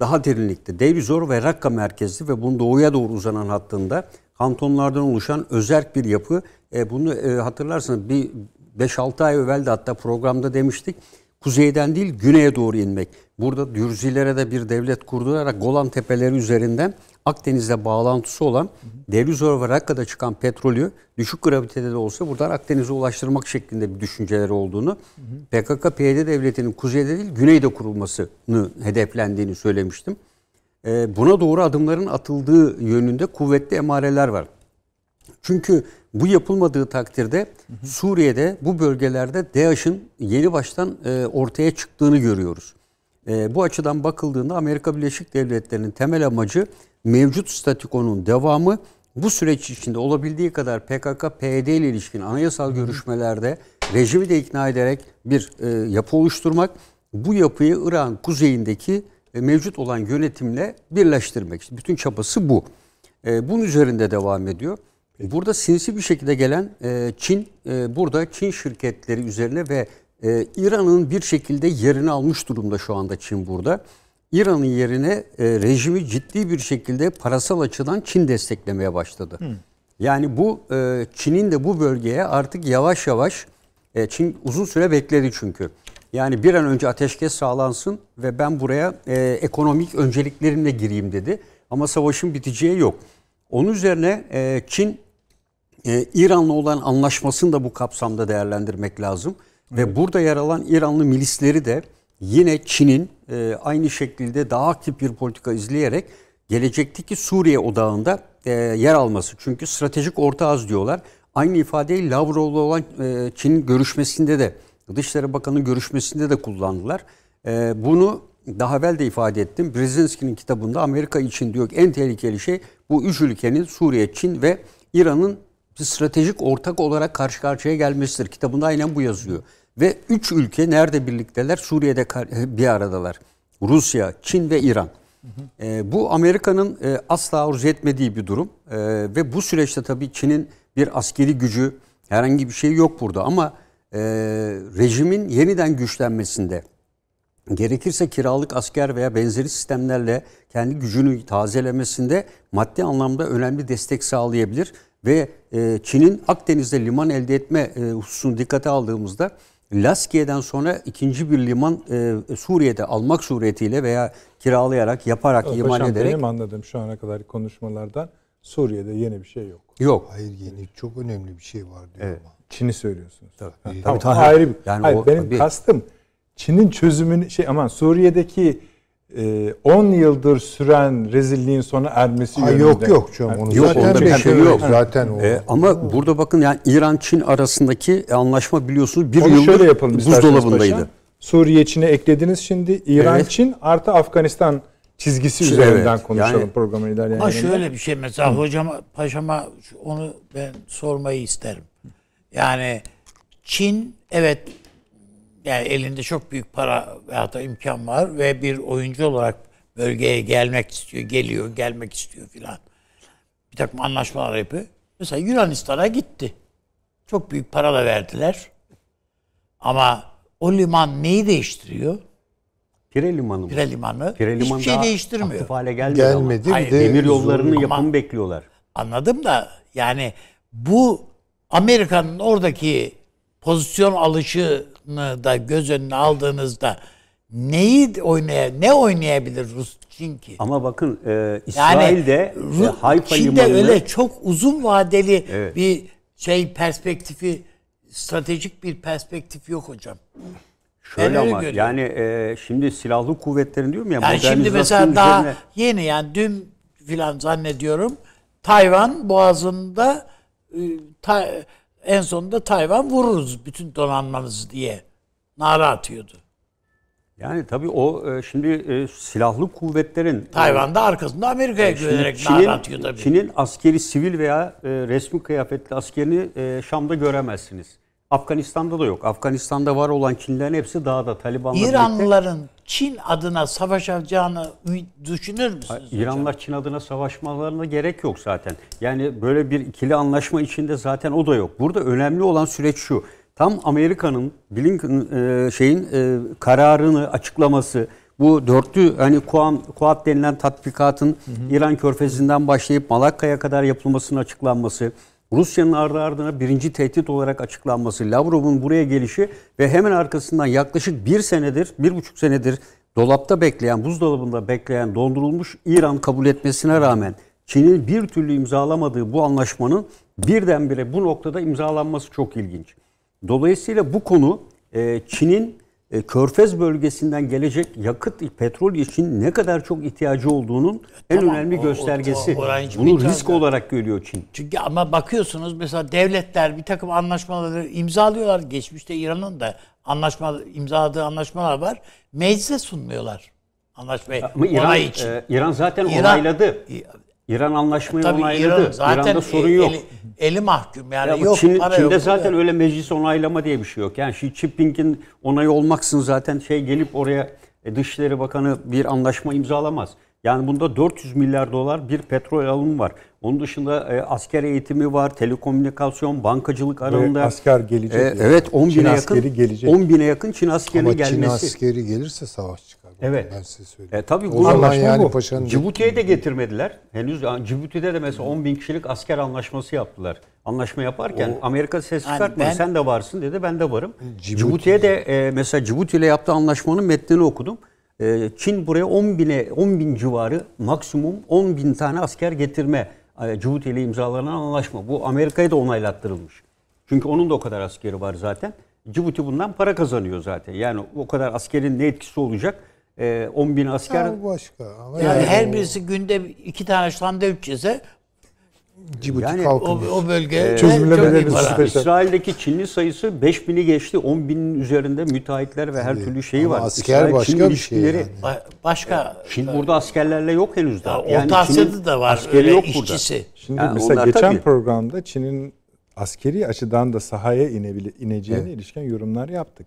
daha derinlikte zor ve Rakka merkezli ve bunun doğuya doğru uzanan hattında kantonlardan oluşan özerk bir yapı. E, bunu e, hatırlarsanız bir 5-6 ay evvel de hatta programda demiştik. Kuzeyden değil güneye doğru inmek. Burada Dürzilere de bir devlet kurdurarak Golan Tepeleri üzerinden Akdeniz'le bağlantısı olan Deluzor ve Rakka'da çıkan petrolü düşük gravitede de olsa buradan Akdeniz'e ulaştırmak şeklinde bir düşünceleri olduğunu PKK-PYD devletinin kuzeyde değil güneyde kurulmasını hedeflendiğini söylemiştim. Ee, buna doğru adımların atıldığı yönünde kuvvetli emareler var. Çünkü bu yapılmadığı takdirde Suriye'de bu bölgelerde DAEŞ'in yeni baştan e, ortaya çıktığını görüyoruz. E, bu açıdan bakıldığında Amerika Birleşik Devletleri'nin temel amacı mevcut statikonun devamı bu süreç içinde olabildiği kadar PKK-PYD e ile ilişkin anayasal görüşmelerde rejimi de ikna ederek bir e, yapı oluşturmak, bu yapıyı İran kuzeyindeki e, mevcut olan yönetimle birleştirmek. İşte bütün çabası bu. E, bunun üzerinde devam ediyor. Burada sinsi bir şekilde gelen e, Çin, e, burada Çin şirketleri üzerine ve e, İran'ın bir şekilde yerini almış durumda şu anda Çin burada. İran'ın yerine e, rejimi ciddi bir şekilde parasal açıdan Çin desteklemeye başladı. Hı. Hmm. Yani bu e, Çin'in de bu bölgeye artık yavaş yavaş e, Çin uzun süre bekledi çünkü. Yani bir an önce ateşkes sağlansın ve ben buraya e, ekonomik önceliklerimle gireyim dedi. Ama savaşın biteceği yok. Onun üzerine e, Çin e, İran'la olan anlaşmasını da bu kapsamda değerlendirmek lazım. Evet. Ve hmm. burada yer alan İranlı milisleri de yine Çin'in e, aynı şekilde daha aktif bir politika izleyerek gelecekteki Suriye odağında e, yer alması. Çünkü stratejik orta az diyorlar. Aynı ifadeyi Lavrov'la olan e, Çin görüşmesinde de Dışişleri Bakanı görüşmesinde de kullandılar. E, bunu daha evvel de ifade ettim. Brzezinski'nin kitabında Amerika için diyor ki en tehlikeli şey bu üç ülkenin Suriye, Çin ve İran'ın stratejik ortak olarak karşı karşıya gelmesidir. Kitabında aynen bu yazıyor. Ve üç ülke nerede birlikteler? Suriye'de e, bir aradalar. Rusya, Çin ve İran. E, bu Amerika'nın e, asla arzu etmediği bir durum. E, ve bu süreçte tabii Çin'in bir askeri gücü, herhangi bir şey yok burada. Ama e, rejimin yeniden güçlenmesinde, gerekirse kiralık asker veya benzeri sistemlerle kendi gücünü tazelemesinde maddi anlamda önemli destek sağlayabilir ve e, Çin'in Akdeniz'de liman elde etme e, hususunu dikkate aldığımızda Laskiye'den sonra ikinci bir liman e, Suriye'de almak suretiyle veya kiralayarak, yaparak, evet, iman paşam, ederek... Benim anladığım şu ana kadar konuşmalardan Suriye'de yeni bir şey yok. Yok. Hayır yeni çok önemli bir şey var diyor evet. ama. Çin'i söylüyorsunuz. Tabii. tabii, tabii. Ayrı bir, yani hayır, o, benim tabii. kastım Çin'in çözümünü şey aman Suriye'deki 10 ee, yıldır süren rezilliğin sona ermesi Aa, yönünde. Yok yok canım. Onu yok, zaten bir şey, şey yok. Zaten o. E, ama ha. burada bakın yani İran-Çin arasındaki e, anlaşma biliyorsunuz bir onu şöyle yapalım buzdolabındaydı. Paşa. Suriye Çin'e eklediniz şimdi. İran-Çin evet. artı Afganistan çizgisi Çin, üzerinden evet. konuşalım yani, programı ilerleyen. Ama şöyle bir şey mesela Hı. hocama paşama onu ben sormayı isterim. Yani Çin evet yani elinde çok büyük para veya da imkan var ve bir oyuncu olarak bölgeye gelmek istiyor, geliyor, gelmek istiyor filan. Bir takım anlaşmalar yapıyor. Mesela Yunanistan'a gitti. Çok büyük para da verdiler. Ama o liman neyi değiştiriyor? Pire Limanı Pire Limanı. Pire Limanı hiçbir şey değiştirmiyor. aktif hale gelmedi, gelmedi Hayır, de demir yollarını yapımı bekliyorlar. Anladım da yani bu Amerika'nın oradaki pozisyon alışı da göz önüne aldığınızda neyi oynaya ne oynayabilir Rus Çin ki? Ama bakın e, de yani, e, Hayfa Çin'de limanını... öyle çok uzun vadeli evet. bir şey perspektifi stratejik bir perspektif yok hocam. Şöyle ama görüyorum. yani e, şimdi silahlı kuvvetlerin diyorum ya. Yani şimdi mesela daha üzerine... yeni yani dün filan zannediyorum Tayvan boğazında e, ıı, ta, en sonunda Tayvan vururuz bütün donanmanız diye nara atıyordu. Yani tabii o e, şimdi e, silahlı kuvvetlerin e, Tayvan'da arkasında Amerika'ya e, güvenerek Çin'in, nara atıyor tabii. Çin'in askeri sivil veya e, resmi kıyafetli askerini Şam'da göremezsiniz. Afganistan'da da yok. Afganistan'da var olan Çinlerin hepsi dağda Taliban'la İranlıların birlikte... Çin adına savaşacağını düşünür müsünüz? Ha, İranlılar hocam? Çin adına savaşmalarına gerek yok zaten. Yani böyle bir ikili anlaşma içinde zaten o da yok. Burada önemli olan süreç şu. Tam Amerika'nın Blinken e, şeyin e, kararını açıklaması bu dörtlü hani Kuam, Kuat denilen tatbikatın hı hı. İran körfezinden başlayıp Malakka'ya kadar yapılmasının açıklanması Rusya'nın ardı ardına birinci tehdit olarak açıklanması, Lavrov'un buraya gelişi ve hemen arkasından yaklaşık bir senedir, bir buçuk senedir dolapta bekleyen, buzdolabında bekleyen dondurulmuş İran kabul etmesine rağmen Çin'in bir türlü imzalamadığı bu anlaşmanın birdenbire bu noktada imzalanması çok ilginç. Dolayısıyla bu konu Çin'in e, Körfez bölgesinden gelecek yakıt, petrol için ne kadar çok ihtiyacı olduğunun en önemli o, göstergesi. O, o, Bunu risk tarzı. olarak görüyor Çin. Çünkü ama bakıyorsunuz mesela devletler bir takım anlaşmaları imzalıyorlar. Geçmişte İran'ın da anlaşma imzaladığı anlaşmalar var. Meclise sunmuyorlar anlaşmayı. Ama İran, için. E, İran zaten İran, onayladı. İran anlaşmayı e, Tabii onayladı. İran, zaten İran'da sorun yok. Eli, eli mahkum yani ya yok Çin, para Çin'de yok, zaten öyle meclis onaylama diye bir şey yok. Yani Xi Jinping'in onayı olmaksın zaten şey gelip oraya e, Dışişleri Bakanı bir anlaşma imzalamaz. Yani bunda 400 milyar dolar bir petrol alımı var. Onun dışında e, asker eğitimi var, telekomünikasyon, bankacılık alanında. Evet, asker gelecek. E, evet 10 Çin bine yakın. Gelecek. 10 bine yakın Çin askerinin Ama gelmesi. Ama Çin askeri gelirse savaş Evet. Ben size söyleyeyim. E, tabii bu anlaşma yani bu. Cibuti'ye de getirmediler. Henüz Cibuti'de de mesela 10 bin kişilik asker anlaşması yaptılar. Anlaşma yaparken o, Amerika ses yani Sen de varsın dedi ben de varım. Cibuti. Cibuti'ye de e, mesela Cibuti ile yaptığı anlaşmanın metnini okudum. E, Çin buraya 10 bine 10 bin civarı maksimum 10 bin tane asker getirme e, Cibuti ile imzalanan anlaşma. Bu Amerika'ya da onaylattırılmış. Çünkü onun da o kadar askeri var zaten. Cibuti bundan para kazanıyor zaten. Yani o kadar askerin ne etkisi olacak? e, ee, 10 bin asker. Ya başka. Ama yani, yani her birisi günde iki tane sandviç yese Cibuti yani o, o bölge e, ee, çözümlemelerimiz İsrail'deki Çinli sayısı 5 bin'i geçti. 10 binin üzerinde müteahhitler ve her türlü şeyi Ama var. Asker İsrail, şey başka Çin bir şey yani. Başka. Çin burada askerlerle yok henüz daha. Ya, yani Orta Asya'da da var askeri yok işçisi. Burada. Şimdi yani mesela geçen tabii. programda Çin'in askeri açıdan da sahaya inebile, ineceğine evet. ilişkin yorumlar yaptık.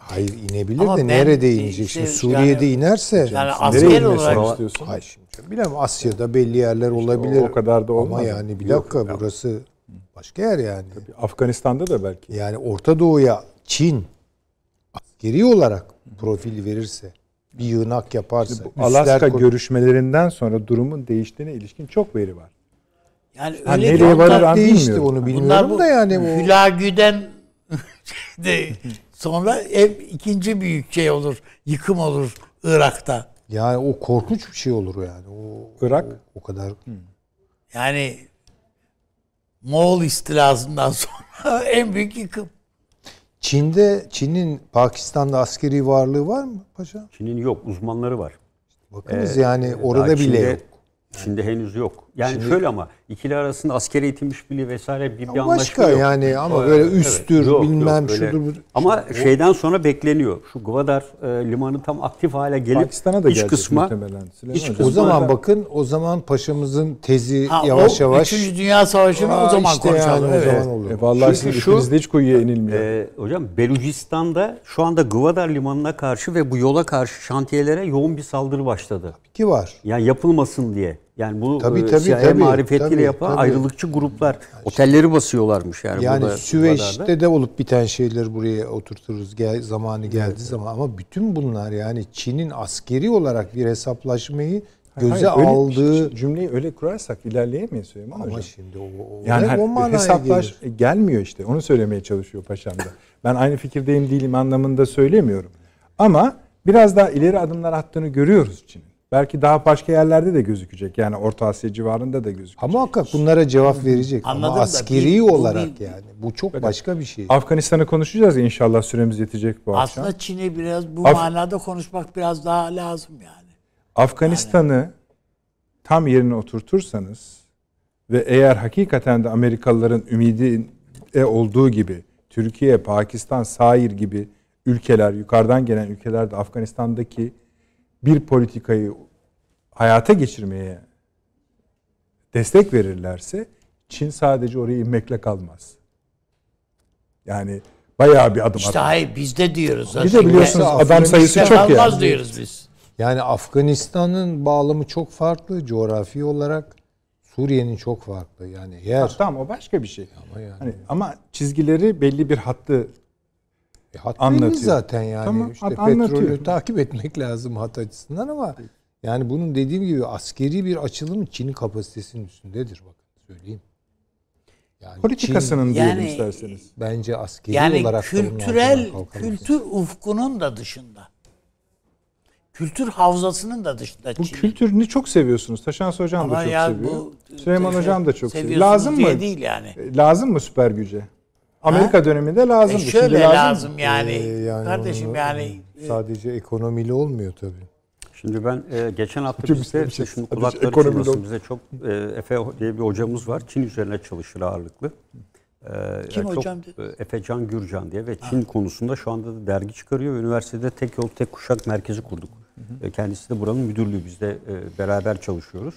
Hayır inebilir Ama de nerede inecek? Işte, şimdi şey Suriye'de yani, inerse yani asker olarak istiyorsun? Hayır şimdi bilemem Asya'da belli yerler olabilir. o, o kadar da olmaz. Ama yani bir dakika Yok, burası yani. başka yer yani. Tabii Afganistan'da da belki. Yani Orta Doğu'ya Çin askeri olarak profil verirse bir yığınak yaparsa. İşte Alaska görüşmelerinden sonra durumun değiştiğine ilişkin çok veri var. Yani ha, öyle nereye varır değişti bilmiyorum. onu bilmiyorum bu da yani. Bu... Hülagü'den de Sonra ev ikinci büyük şey olur, yıkım olur Irak'ta. Yani o korkunç bir şey olur yani. O, Irak? O, o kadar. Hmm. Yani Moğol istilasından sonra en büyük yıkım. Çin'de, Çin'in Pakistan'da askeri varlığı var mı paşa? Çin'in yok, uzmanları var. Bakınız ee, yani orada Çin'de, bile yok. Çin'de henüz yok. Yani Şimdi, şöyle ama ikili arasında askeri eğitim işbirliği vesaire bir, bir anlaşma başka yok. yani ama böyle üsttür evet, bilmem yok, şudur. Öyle. Ama o, şeyden sonra bekleniyor. Şu Gwadar e, limanı tam aktif hale gelip Pakistan'a da iç kısma, iç kısma o zaman da, bakın o zaman paşamızın tezi ha, yavaş o, yavaş. Üçüncü Dünya Savaşı'nı o zaman işte konuşalım. Yani, evet. o zaman olur. E, e vallahi Çünkü şu, hiç kuyuya e, inilmiyor. E, hocam Belucistan'da şu anda Gwadar limanına karşı ve bu yola karşı şantiyelere yoğun bir saldırı başladı. Tabii ki var. Yani yapılmasın diye. Yani bu tabii, e, tabii, CIA tabii, marifetiyle tabii, yapan tabii. ayrılıkçı gruplar otelleri basıyorlarmış yani. Yani burada, Süveyş'te de olup biten şeyler buraya oturturuz gel, zamanı geldiği evet. zaman ama bütün bunlar yani Çin'in askeri olarak bir hesaplaşmayı göze Hayır, aldığı öyle, cümleyi öyle kurarsak ilerleyemeyiz Süleyman Ama hocam. şimdi o, o yani her, o hesaplaş gelir. E, gelmiyor işte. Onu söylemeye çalışıyor paşam da. ben aynı fikirdeyim değilim anlamında söylemiyorum. Ama biraz daha ileri adımlar attığını görüyoruz Çin'in belki daha başka yerlerde de gözükecek. Yani Orta Asya civarında da gözükecek. Ama hakikat bunlara cevap verecek. Anladım Ama askeri da, olarak bu, yani. Bu çok bakın, başka bir şey. Afganistan'ı konuşacağız inşallah süremiz yetecek bu Aslında akşam. Aslında Çin'i biraz bu Af- manada konuşmak biraz daha lazım yani. Afganistan'ı yani. tam yerine oturtursanız ve eğer hakikaten de Amerikalıların ümidi olduğu gibi Türkiye, Pakistan, Sair gibi ülkeler, yukarıdan gelen ülkeler de Afganistan'daki bir politikayı hayata geçirmeye destek verirlerse Çin sadece oraya inmekle kalmaz. Yani bayağı bir adım İşte atar. hayır biz de diyoruz. Biz de biliyorsunuz adam sayısı çok yani. diyoruz biz. Yani Afganistan'ın bağlamı çok farklı coğrafi olarak. Suriye'nin çok farklı. Yani yer. ha, tamam o başka bir şey. Ama yani. Hani, ama çizgileri belli bir hattı e hat anlatıyor. zaten yani. Tamam, işte petrolü takip etmek lazım hat açısından ama yani bunun dediğim gibi askeri bir açılım Çin'in kapasitesinin üstündedir bakın söyleyeyim. Yani politikasının Çin, diyelim yani, isterseniz. Bence askeri yani olarak kültürel kültür ufkunun da dışında. Kültür havzasının da dışında. Bu Çin. kültürünü çok seviyorsunuz. Taşan Hocam Ama da çok seviyor. Bu, e, Süleyman Hocam da çok seviyor. Lazım mı? değil yani. E, lazım mı süper güce? Amerika ha? döneminde lazım. E şöyle Şimdi lazım, lazım yani. Ee, yani kardeşim yani. E, sadece ekonomili olmuyor tabii. Şimdi ben e, geçen hafta Çünkü bizde işte şunu kulakları çınlasın. Bize çok e, Efe diye bir hocamız var. Çin üzerine çalışır ağırlıklı. E, Kim çok, hocam? E, Efe Can Gürcan diye ve Çin ha. konusunda şu anda da dergi çıkarıyor. Üniversitede tek yol tek kuşak merkezi kurduk. Hı e, hı. Kendisi de buranın müdürlüğü. Biz de e, beraber çalışıyoruz.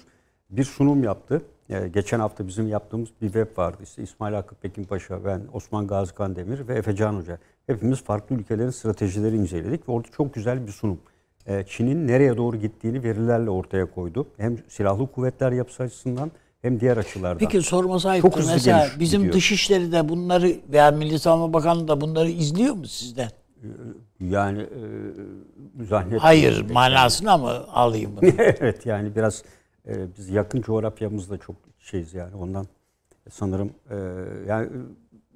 Bir sunum yaptı e, geçen hafta bizim yaptığımız bir web vardı. İşte İsmail Hakkı Pekinpaşa, ben Osman Gazi Kandemir ve Efe Can Hoca. Hepimiz farklı ülkelerin stratejileri inceledik ve orada çok güzel bir sunum. E, Çin'in nereye doğru gittiğini verilerle ortaya koydu. Hem silahlı kuvvetler yapısı açısından hem diğer açılardan. Peki sorması Çok Mesela bizim gidiyor. dışişleri de bunları veya Milli Savunma Bakanlığı da bunları izliyor mu sizden? Ee, yani e, zannetmiyorum. Hayır manasını yani. mı alayım bunu? evet yani biraz e, biz yakın coğrafyamızda çok şeyiz yani ondan sanırım e, yani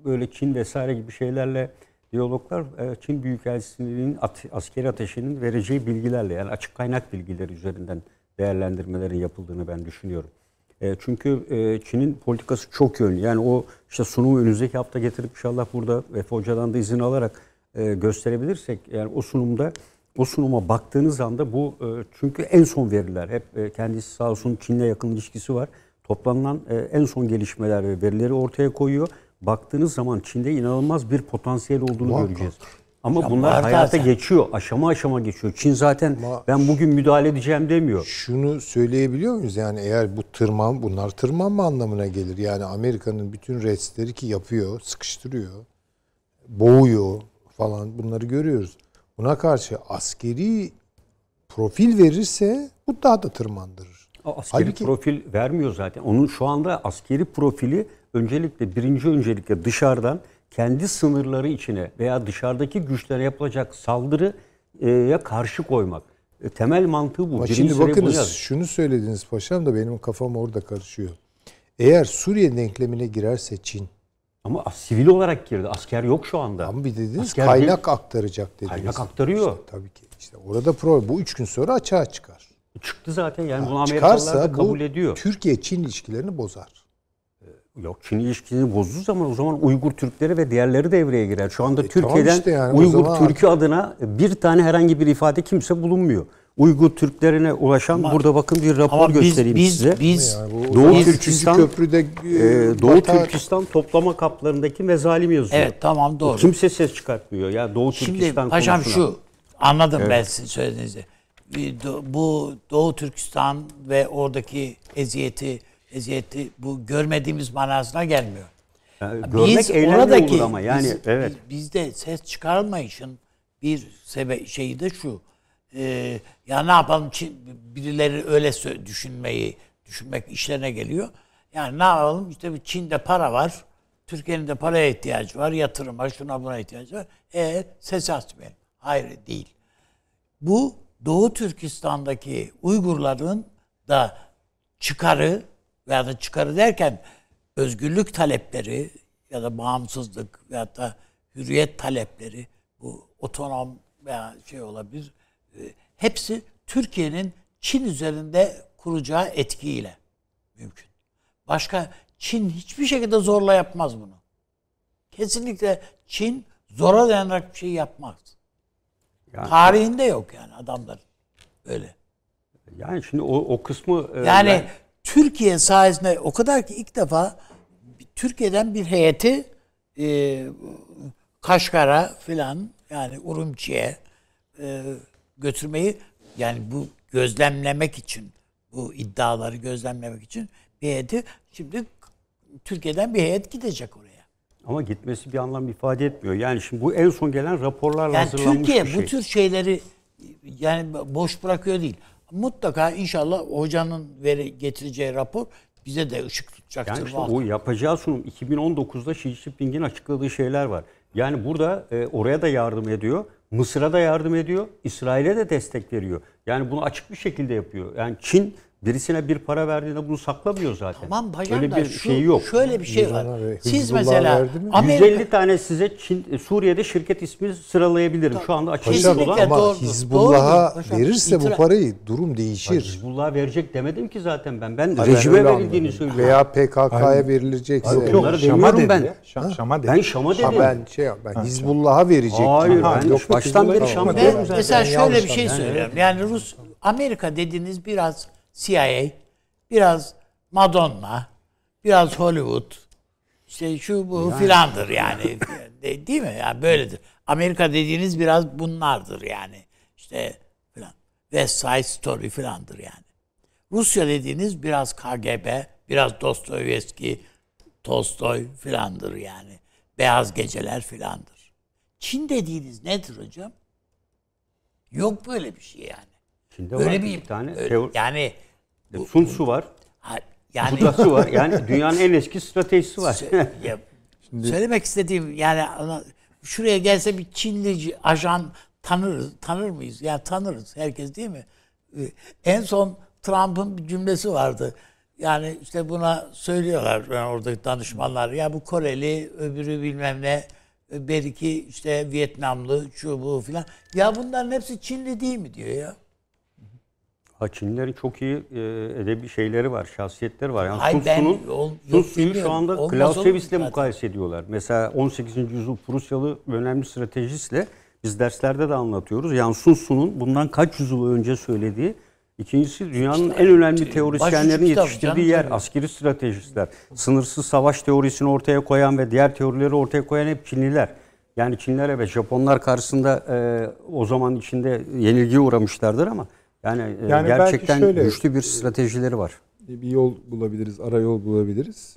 böyle Çin vesaire gibi şeylerle diyaloglar e, Çin Büyükelçiliğinin at, askeri ateşinin vereceği bilgilerle yani açık kaynak bilgileri üzerinden değerlendirmelerin yapıldığını ben düşünüyorum. E, çünkü e, Çin'in politikası çok yönlü. Yani o işte sunumu önümüzdeki hafta getirip inşallah burada Vefa Hoca'dan da izin alarak e, gösterebilirsek yani o sunumda o sunuma baktığınız anda bu e, çünkü en son veriler hep e, kendisi sağ olsun Çin'le yakın ilişkisi var. Toplanılan e, en son gelişmeler ve verileri ortaya koyuyor. Baktığınız zaman Çin'de inanılmaz bir potansiyel olduğunu Muhakkak. göreceğiz. Ama ya bunlar hayata zaten. geçiyor. Aşama aşama geçiyor. Çin zaten Ama ben bugün müdahale edeceğim demiyor. Şunu söyleyebiliyor muyuz? Yani eğer bu tırman bunlar tırmanma anlamına gelir. Yani Amerika'nın bütün restleri ki yapıyor, sıkıştırıyor, boğuyor falan bunları görüyoruz. Buna karşı askeri profil verirse bu daha da tırmandırır. O askeri Halbuki, profil vermiyor zaten. Onun şu anda askeri profili öncelikle birinci öncelikle dışarıdan kendi sınırları içine veya dışarıdaki güçlere yapılacak saldırıya karşı koymak. E, temel mantığı bu. Ama şimdi bakınız şunu söylediniz paşam da benim kafam orada karışıyor. Eğer Suriye denklemine girerse Çin, ama sivil olarak girdi. Asker yok şu anda. Ama bir dediniz Asker kaynak değil. aktaracak dediniz. Kaynak aktarıyor. İşte, tabii ki. İşte orada problem. Bu üç gün sonra açığa çıkar. Çıktı zaten. Yani ha, bunu Amerikalılar da kabul bu, ediyor. Türkiye-Çin ilişkilerini bozar. Ee, yok Çin ilişkisini bozduğu zaman o zaman Uygur Türkleri ve diğerleri devreye girer. Şu anda e, Türkiye'den tamam işte yani, Uygur Türkü adına bir tane herhangi bir ifade kimse bulunmuyor. Uygur Türklerine ulaşan ama, burada bakın bir rapor göstereyim biz, size. Biz, Doğu biz, Türkistan köprüde e, e, Doğu batar. Türkistan toplama kaplarındaki mezalim yazıyor. Evet tamam doğru. E, kimse ses çıkartmıyor ya Doğu Şimdi, Türkistan Şimdi paşam konusuna. şu anladım evet. ben sizin söylediğinizi. Bu Doğu Türkistan ve oradaki eziyeti eziyeti bu görmediğimiz manasına gelmiyor. Yani görmek biz oradaki olur ama yani biz, evet. Bizde biz ses çıkarmayışın bir sebe şeyi de şu. Eee ya ne yapalım ki birileri öyle düşünmeyi düşünmek işlerine geliyor. Yani ne yapalım işte bir Çin'de para var. Türkiye'nin de paraya ihtiyacı var. Yatırıma şuna buna ihtiyacı var. E ses açmayalım. Hayır değil. Bu Doğu Türkistan'daki Uygurların da çıkarı veya da çıkarı derken özgürlük talepleri ya da bağımsızlık veya da hürriyet talepleri bu otonom veya şey olabilir e, hepsi Türkiye'nin Çin üzerinde kuracağı etkiyle mümkün. Başka Çin hiçbir şekilde zorla yapmaz bunu. Kesinlikle Çin zora dayanarak bir şey yapmaz. Yani, Tarihinde yok yani adamlar öyle. Yani şimdi o, o kısmı... E, yani ben... Türkiye sayesinde o kadar ki ilk defa Türkiye'den bir heyeti e, Kaşgar'a filan yani Urumçi'ye e, götürmeyi yani bu gözlemlemek için bu iddiaları gözlemlemek için bir heyeti şimdi Türkiye'den bir heyet gidecek oraya. Ama gitmesi bir anlam ifade etmiyor. Yani şimdi bu en son gelen raporlarla yani hazırlanmış Türkiye, bir şey. Türkiye bu şey. tür şeyleri yani boş bırakıyor değil. Mutlaka inşallah hocanın veri getireceği rapor bize de ışık tutacaktır. Yani işte o yapacağı sunum 2019'da Xi Jinping'in açıkladığı şeyler var. Yani burada e, oraya da yardım ediyor. Mısır'a da yardım ediyor, İsrail'e de destek veriyor. Yani bunu açık bir şekilde yapıyor. Yani Çin birisine bir para verdiğinde bunu saklamıyor zaten. Tamam bayan Öyle bir şu, şey yok. Şöyle bir şey var. Siz mesela 150 tane size Çin, Suriye'de şirket ismi sıralayabilirim. Şu anda açıkçası olan. Ama doğrudur. Hizbullah'a doğrudur. verirse bu parayı durum değişir. Hayır, Hizbullah'a verecek demedim ki zaten ben. Ben Hayır, rejime verildiğini söylüyorum. Veya PKK'ya verilecek. yok, yok Şam'a dedi. Ben. Şam'a dedi. Ben Şam'a dedim. Ha, ben şey ben Hizbullah'a verecek. Hayır ha, ben yok, baştan beri Şam'a dedim. Mesela şöyle bir şey söylüyorum. Yani Rus Amerika dediğiniz biraz CIA, biraz Madonna, biraz Hollywood, işte şu bu yani. filandır yani. Değil mi? Yani böyledir. Amerika dediğiniz biraz bunlardır yani. İşte filan. West Side Story filandır yani. Rusya dediğiniz biraz KGB, biraz Dostoyevski, Tolstoy filandır yani. Beyaz geceler filandır. Çin dediğiniz nedir hocam? Yok böyle bir şey yani. Çin'de böyle var bir, bir tane öyle, teori... yani bu, Sun su var. Ha, yani Budası var. Yani dünyanın en eski stratejisi var. ya, Şimdi, söylemek istediğim yani şuraya gelse bir Çinli ajan tanırız, tanır mıyız? Ya yani tanırız herkes değil mi? Ee, en son Trump'ın bir cümlesi vardı. Yani işte buna söylüyorlar yani e, oradaki danışmanlar. Ya bu Koreli, öbürü bilmem ne, e, beriki işte Vietnamlı, şu bu filan. Ya bunların hepsi Çinli değil mi diyor ya. Ha Çinlilerin çok iyi e, edebi şeyleri var, şahsiyetleri var. Yani Hayır, ben, ol, Tursun'u şu anda Clausewitz'le mukayese ediyorlar. Mesela 18. yüzyıl Prusyalı önemli stratejistle biz derslerde de anlatıyoruz. Yani Sun Sun'un bundan kaç yüzyıl önce söylediği İkincisi dünyanın işte, en önemli teorisyenlerin yetiştirdiği canım, yer tabii. askeri stratejistler. Sınırsız savaş teorisini ortaya koyan ve diğer teorileri ortaya koyan hep Çinliler. Yani Çinler ve Japonlar karşısında e, o zaman içinde yenilgiye uğramışlardır ama yani, e, yani gerçekten şöyle, güçlü bir stratejileri var. E, bir yol bulabiliriz, ara yol bulabiliriz.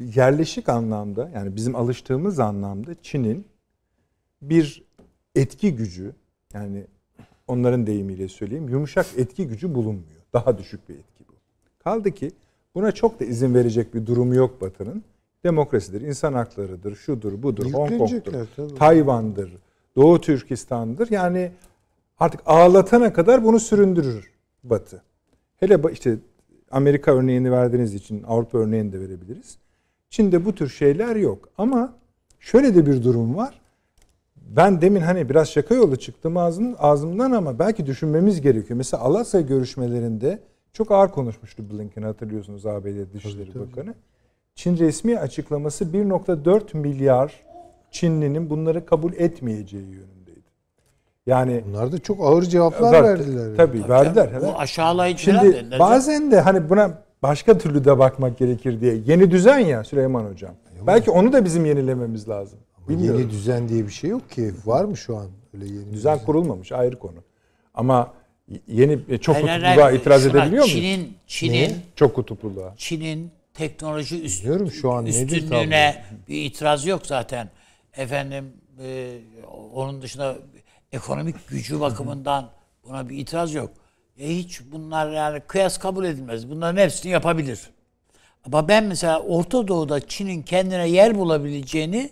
Yerleşik anlamda yani bizim alıştığımız anlamda Çin'in bir etki gücü yani onların deyimiyle söyleyeyim yumuşak etki gücü bulunmuyor. Daha düşük bir etki bu. Kaldı ki buna çok da izin verecek bir durumu yok Batı'nın. Demokrasidir, insan haklarıdır, şudur, budur, Hong Kong'dur, Tayvan'dır, Doğu Türkistan'dır. Yani artık ağlatana kadar bunu süründürür Batı. Hele işte Amerika örneğini verdiğiniz için Avrupa örneğini de verebiliriz. Çin'de bu tür şeyler yok ama şöyle de bir durum var. Ben demin hani biraz şaka yolu çıktım ağzımdan ama belki düşünmemiz gerekiyor. Mesela Alasya görüşmelerinde çok ağır konuşmuştu Blinken hatırlıyorsunuz ABD Dışişleri tabii, Bakanı. Tabii. Çin resmi açıklaması 1.4 milyar Çinlinin bunları kabul etmeyeceği yönünde. Yani bunlar da çok ağır cevaplar ver, verdiler. Tabii, tabii verdiler. Tabii. Bu aşağılayıcı. Şimdi de, bazen de hani buna başka türlü de bakmak gerekir diye. Yeni düzen ya Süleyman hocam. Yok. Belki onu da bizim yenilememiz lazım. Yeni düzen diye bir şey yok ki. Var mı şu an öyle yeni düzen, düzen. kurulmamış ayrı konu. Ama yeni e, çok kutupluluğa itiraz edebiliyor muyuz? Çin'in Çin'in ne? çok kutupluluğa. Çin'in teknoloji üst, şu an üstünlüğüne bir itiraz yok zaten. Efendim e, onun dışında ekonomik gücü bakımından buna bir itiraz yok. E hiç bunlar yani kıyas kabul edilmez. Bunların hepsini yapabilir. Ama ben mesela Orta Doğu'da Çin'in kendine yer bulabileceğini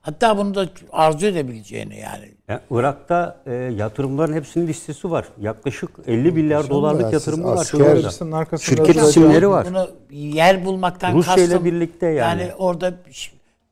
hatta bunu da arzu edebileceğini yani. yani Irak'ta e, yatırımların hepsinin listesi var. Yaklaşık 50 milyar dolarlık yatırımı var. Asker, şirket isimleri var. Bunu yer bulmaktan Rusya kastım. Rusya ile birlikte yani. Yani orada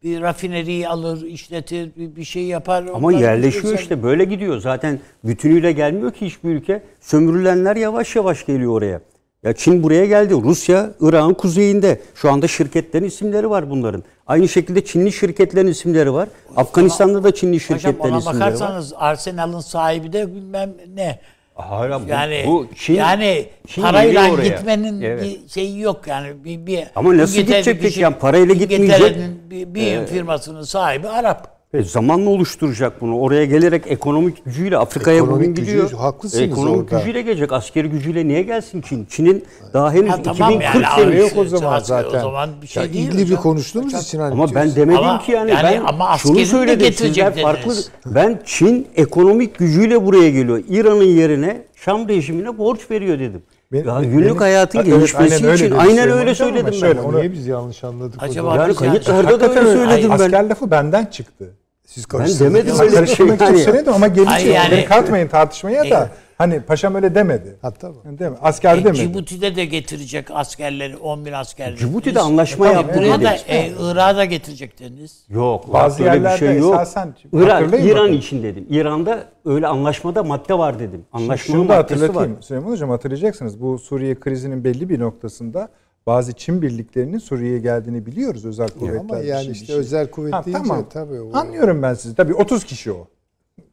bir rafineriyi alır, işletir, bir, bir şey yapar. Ama yerleşiyor sen... işte böyle gidiyor. Zaten bütünüyle gelmiyor ki hiçbir ülke. Sömürülenler yavaş yavaş geliyor oraya. Ya Çin buraya geldi. Rusya Irak'ın kuzeyinde. Şu anda şirketlerin isimleri var bunların. Aynı şekilde Çinli şirketlerin isimleri var. Afganistan'da da Çinli şirketlerin Paşam, isimleri bakarsanız, var. bakarsanız Arsenal'ın sahibi de bilmem ne. Hala bu, yani, bu Çin, yani Çin parayla oraya. gitmenin evet. bir şeyi yok yani bir, bir Ama nasıl gidecek peki? Yani parayla gitmeyecek. Bir, bir evet. firmasının sahibi Arap. Ve zamanla oluşturacak bunu. Oraya gelerek ekonomik gücüyle Afrika'ya ekonomik bugün gücü, gidiyor. Haklısınız ekonomik orada. gücüyle gelecek. Askeri gücüyle niye gelsin Çin? Çin'in daha henüz ha, 2040 tamam yani, sene yok o zaman zaten. O zaman bir şey yani değil. İdlib'i konuştuğumuz Çok... için hani Ama ben demedim ama, ki yani, yani ben ama şunu söyledim. Çinler farklı. Ben Çin ekonomik gücüyle buraya geliyor. İran'ın yerine Şam rejimine borç veriyor dedim. Benim, ya günlük benim, hayatın gelişmesi aynen için öyle aynen öyle söyledim ben. Şöyle, onu, niye biz yanlış anladık? Acaba yani kayıtlarda da öyle söyledim ben. Asker lafı benden çıktı. Siz karıştırdınız. Ben demedim öyle bir şey. Söyledim ama gelişiyor. Yani, yani, katmayın tartışmaya da. Hani paşam öyle demedi. Hatta mı? Yani değil Asker e, demedi. Cibuti'de de getirecek askerleri, 10 bin askerleri. Cibuti'de anlaşma e, e, yaptı. Irak'a da, e, Irak'a da getirecek dediniz. Yok. Bazı yerlerde bir şey yok. esasen. Irak, İran bakın. için dedim. İran'da öyle anlaşmada madde var dedim. Anlaşmanın Şunu da hatırlatayım. Var. Süleyman Hocam hatırlayacaksınız. Bu Suriye krizinin belli bir noktasında bazı Çin birliklerinin Suriye'ye geldiğini biliyoruz özel kuvvetler. Ama yani işte şey. özel kuvvet ha, deyince tamam. tabii. O... Anlıyorum ben sizi. Tabii 30 kişi o.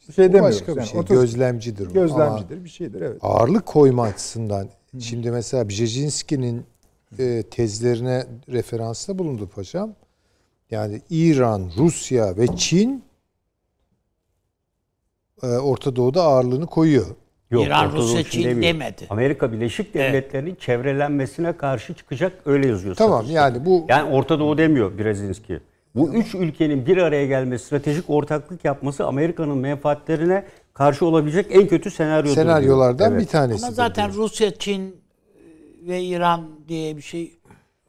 Bir şey demiyoruz. Başka bir şey. Otur, gözlemcidir o. Gözlemcidir Ama bir şeydir evet. Ağırlık koyma açısından şimdi mesela Brzezinski'nin e, tezlerine referansta bulundu paşam. Yani İran, Rusya ve Çin e, Orta Doğu'da ağırlığını koyuyor. Yok, İran, Orta Rusya, Çin demiyor. demedi. Amerika Birleşik Devletleri'nin evet. çevrelenmesine karşı çıkacak öyle yazıyor. Tamam satışta. yani bu... Yani Orta Doğu demiyor Brzezinski. Bu üç ülkenin bir araya gelmesi, stratejik ortaklık yapması Amerika'nın menfaatlerine karşı olabilecek en kötü senaryodur. Senaryolardan evet. bir tanesi. Ama zaten diyor. Rusya, Çin ve İran diye bir şey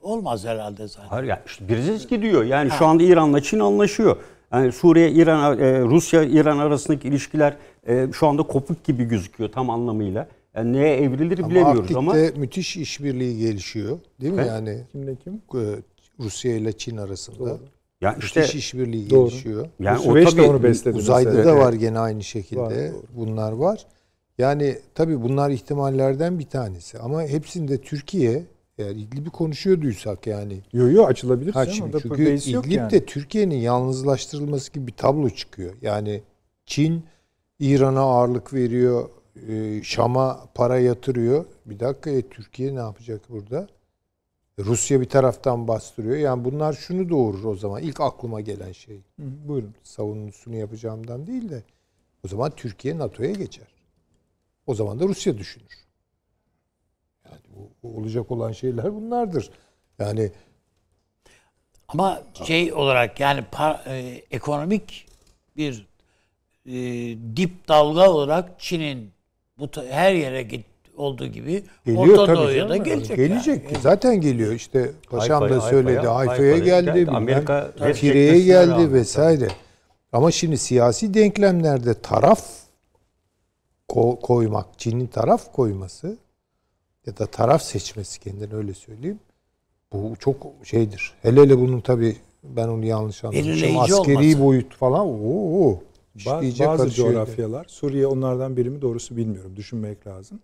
olmaz herhalde zaten. Hayır ya işte Brzezinski diyor. Yani ha. şu anda İran'la Çin anlaşıyor. Yani Suriye, İran, e, Rusya, İran arasındaki ilişkiler e, şu anda kopuk gibi gözüküyor tam anlamıyla. Yani neye evrilir ama bilemiyoruz Arktik'te ama. Arktik'te müthiş işbirliği gelişiyor. Değil mi evet. yani? Kimle kim? E, Rusya ile Çin arasında. Doğru. Ya işte Müthiş işbirliği doğru. gelişiyor. Yani o tabii, onu besledi. Uzayda mesela. da var gene aynı şekilde. Var, bunlar var. Yani tabii bunlar ihtimallerden bir tanesi ama hepsinde Türkiye eğer İdlib'i konuşuyorduysak yani. Yo yo açılabilir. çünkü İdlib'de yani. Türkiye'nin yalnızlaştırılması gibi bir tablo çıkıyor. Yani Çin İran'a ağırlık veriyor. E, Şam'a para yatırıyor. Bir dakika e, Türkiye ne yapacak burada? Rusya bir taraftan bastırıyor. Yani bunlar şunu doğurur o zaman. ilk aklıma gelen şey. Hı, buyurun. Savunusunu yapacağımdan değil de o zaman Türkiye NATO'ya geçer. O zaman da Rusya düşünür. Yani bu, bu olacak olan şeyler bunlardır. Yani ama şey olarak yani par, e, ekonomik bir e, dip dalga olarak Çin'in bu her yere git olduğu gibi geliyor, Orta Doğu'ya da gelecek. Gelecek. Yani. Zaten geliyor. İşte paşam da söyledi. Hayfa'ya geldi. Amerika Tire'ye geldi vesaire. Ama şimdi siyasi denklemlerde taraf ko- koymak, Çin'in taraf koyması ya da taraf seçmesi kendini öyle söyleyeyim. Bu çok şeydir. Hele hele bunun tabii ben onu yanlış anlamışım. Askeri olması. boyut falan. Oo, Bazı, bazı coğrafyalar, Suriye onlardan biri mi doğrusu bilmiyorum. Düşünmek lazım.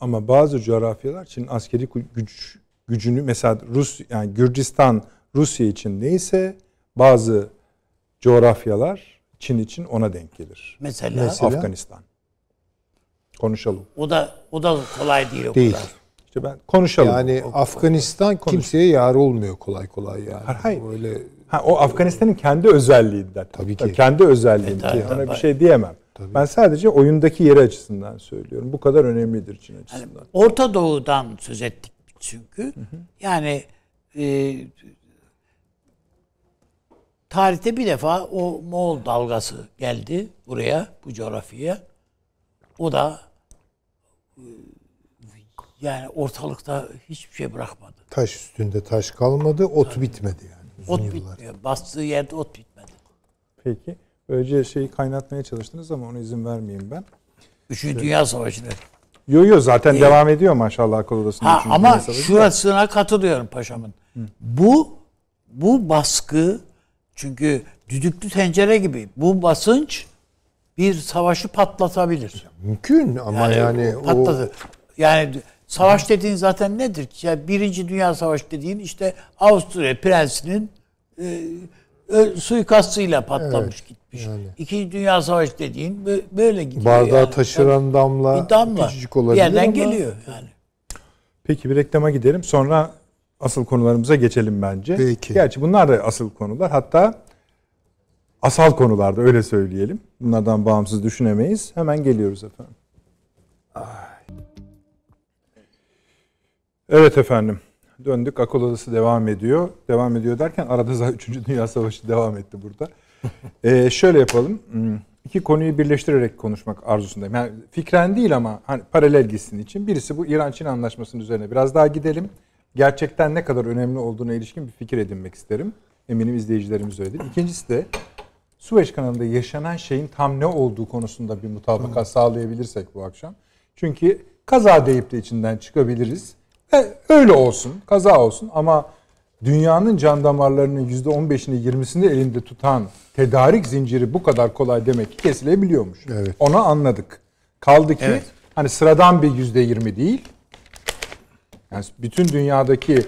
Ama bazı coğrafyalar Çin'in askeri güç gücünü mesela Rus yani Gürcistan Rusya için neyse bazı coğrafyalar Çin için ona denk gelir. Mesela, mesela Afganistan. Konuşalım. O da o da kolay değil o değil. kadar. İşte ben konuşalım. Yani o, Afganistan o, konuş. kimseye yar olmuyor kolay kolay yani. Hayır. Öyle Ha, o Afganistan'ın kendi özelliğinden. Tabii ki. Kendi özelliğinden. E, ona bir şey diyemem. Tabii. Ben sadece oyundaki yeri açısından söylüyorum. Bu kadar önemlidir Çin açısından. Yani Orta Doğu'dan söz ettik çünkü. Hı hı. Yani e, tarihte bir defa o Moğol dalgası geldi buraya, bu coğrafyaya. O da e, yani ortalıkta hiçbir şey bırakmadı. Taş üstünde taş kalmadı, ot Tabii. bitmedi yani. Ot yıllar. bitmiyor. Bastığı yerde ot bitmedi. Peki. Böylece şeyi kaynatmaya çalıştınız ama ona izin vermeyeyim ben. Üçüncü evet. Şey- Dünya Savaşı'nı. Yo yo zaten ee, devam ediyor maşallah akıl odasında. Ha, ama şurasına katılıyorum paşamın. Hı. Bu bu baskı çünkü düdüklü tencere gibi bu basınç bir savaşı patlatabilir. Mümkün ama yani, yani patlatır. O... Yani savaş dediğin zaten nedir? Ya yani Birinci Dünya Savaşı dediğin işte Avusturya prensinin e, suikastıyla patlamış evet, gitmiş. Yani. İkinci Dünya Savaşı dediğin böyle gidiyor. Bardağı yani. taşıran damla, bir damla küçücük olabilir bir yerden ama... geliyor yani. Peki bir reklama gidelim sonra asıl konularımıza geçelim bence. Peki. Gerçi bunlar da asıl konular hatta asal konularda öyle söyleyelim. Bunlardan bağımsız düşünemeyiz. Hemen geliyoruz efendim. Evet efendim. Döndük akıl odası devam ediyor. Devam ediyor derken arada zaten 3. Dünya Savaşı devam etti burada. ee, şöyle yapalım. Hmm, iki konuyu birleştirerek konuşmak arzusundayım. Yani fikren değil ama hani paralel gitsin için. Birisi bu İran-Çin anlaşmasının üzerine biraz daha gidelim. Gerçekten ne kadar önemli olduğuna ilişkin bir fikir edinmek isterim. Eminim izleyicilerimiz öyledir. İkincisi de Süveyş kanalında yaşanan şeyin tam ne olduğu konusunda bir mutabaka sağlayabilirsek bu akşam. Çünkü kaza deyip de içinden çıkabiliriz. E, öyle olsun, kaza olsun ama dünyanın can damarlarının %15'ini 20'sini elinde tutan tedarik zinciri bu kadar kolay demek ki kesilebiliyormuş. Evet. Onu anladık. Kaldı ki evet. hani sıradan bir yüzde yirmi değil. Yani bütün dünyadaki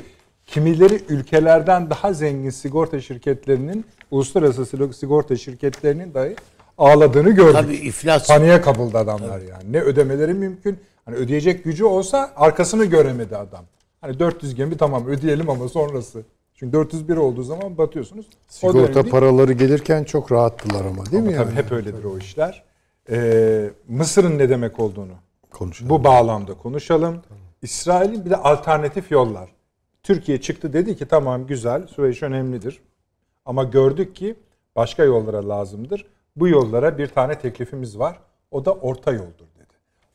kimileri ülkelerden daha zengin sigorta şirketlerinin uluslararası sigorta şirketlerinin dahi ağladığını gördük. Tabii iflas. Paniğe kapıldı adamlar Tabii. yani. Ne ödemeleri mümkün Hani ödeyecek gücü olsa arkasını göremedi adam. Hani 400 gemi tamam ödeyelim ama sonrası. Çünkü 401 olduğu zaman batıyorsunuz. Sigorta dönemde... paraları gelirken çok rahattılar ama değil ama mi? Tabii yani? hep öyledir o işler. Ee, Mısır'ın ne demek olduğunu konuşalım. bu bağlamda konuşalım. Tamam. İsrail'in bir de alternatif yollar. Türkiye çıktı dedi ki tamam güzel süreç önemlidir. Ama gördük ki başka yollara lazımdır. Bu yollara bir tane teklifimiz var. O da orta yoldur.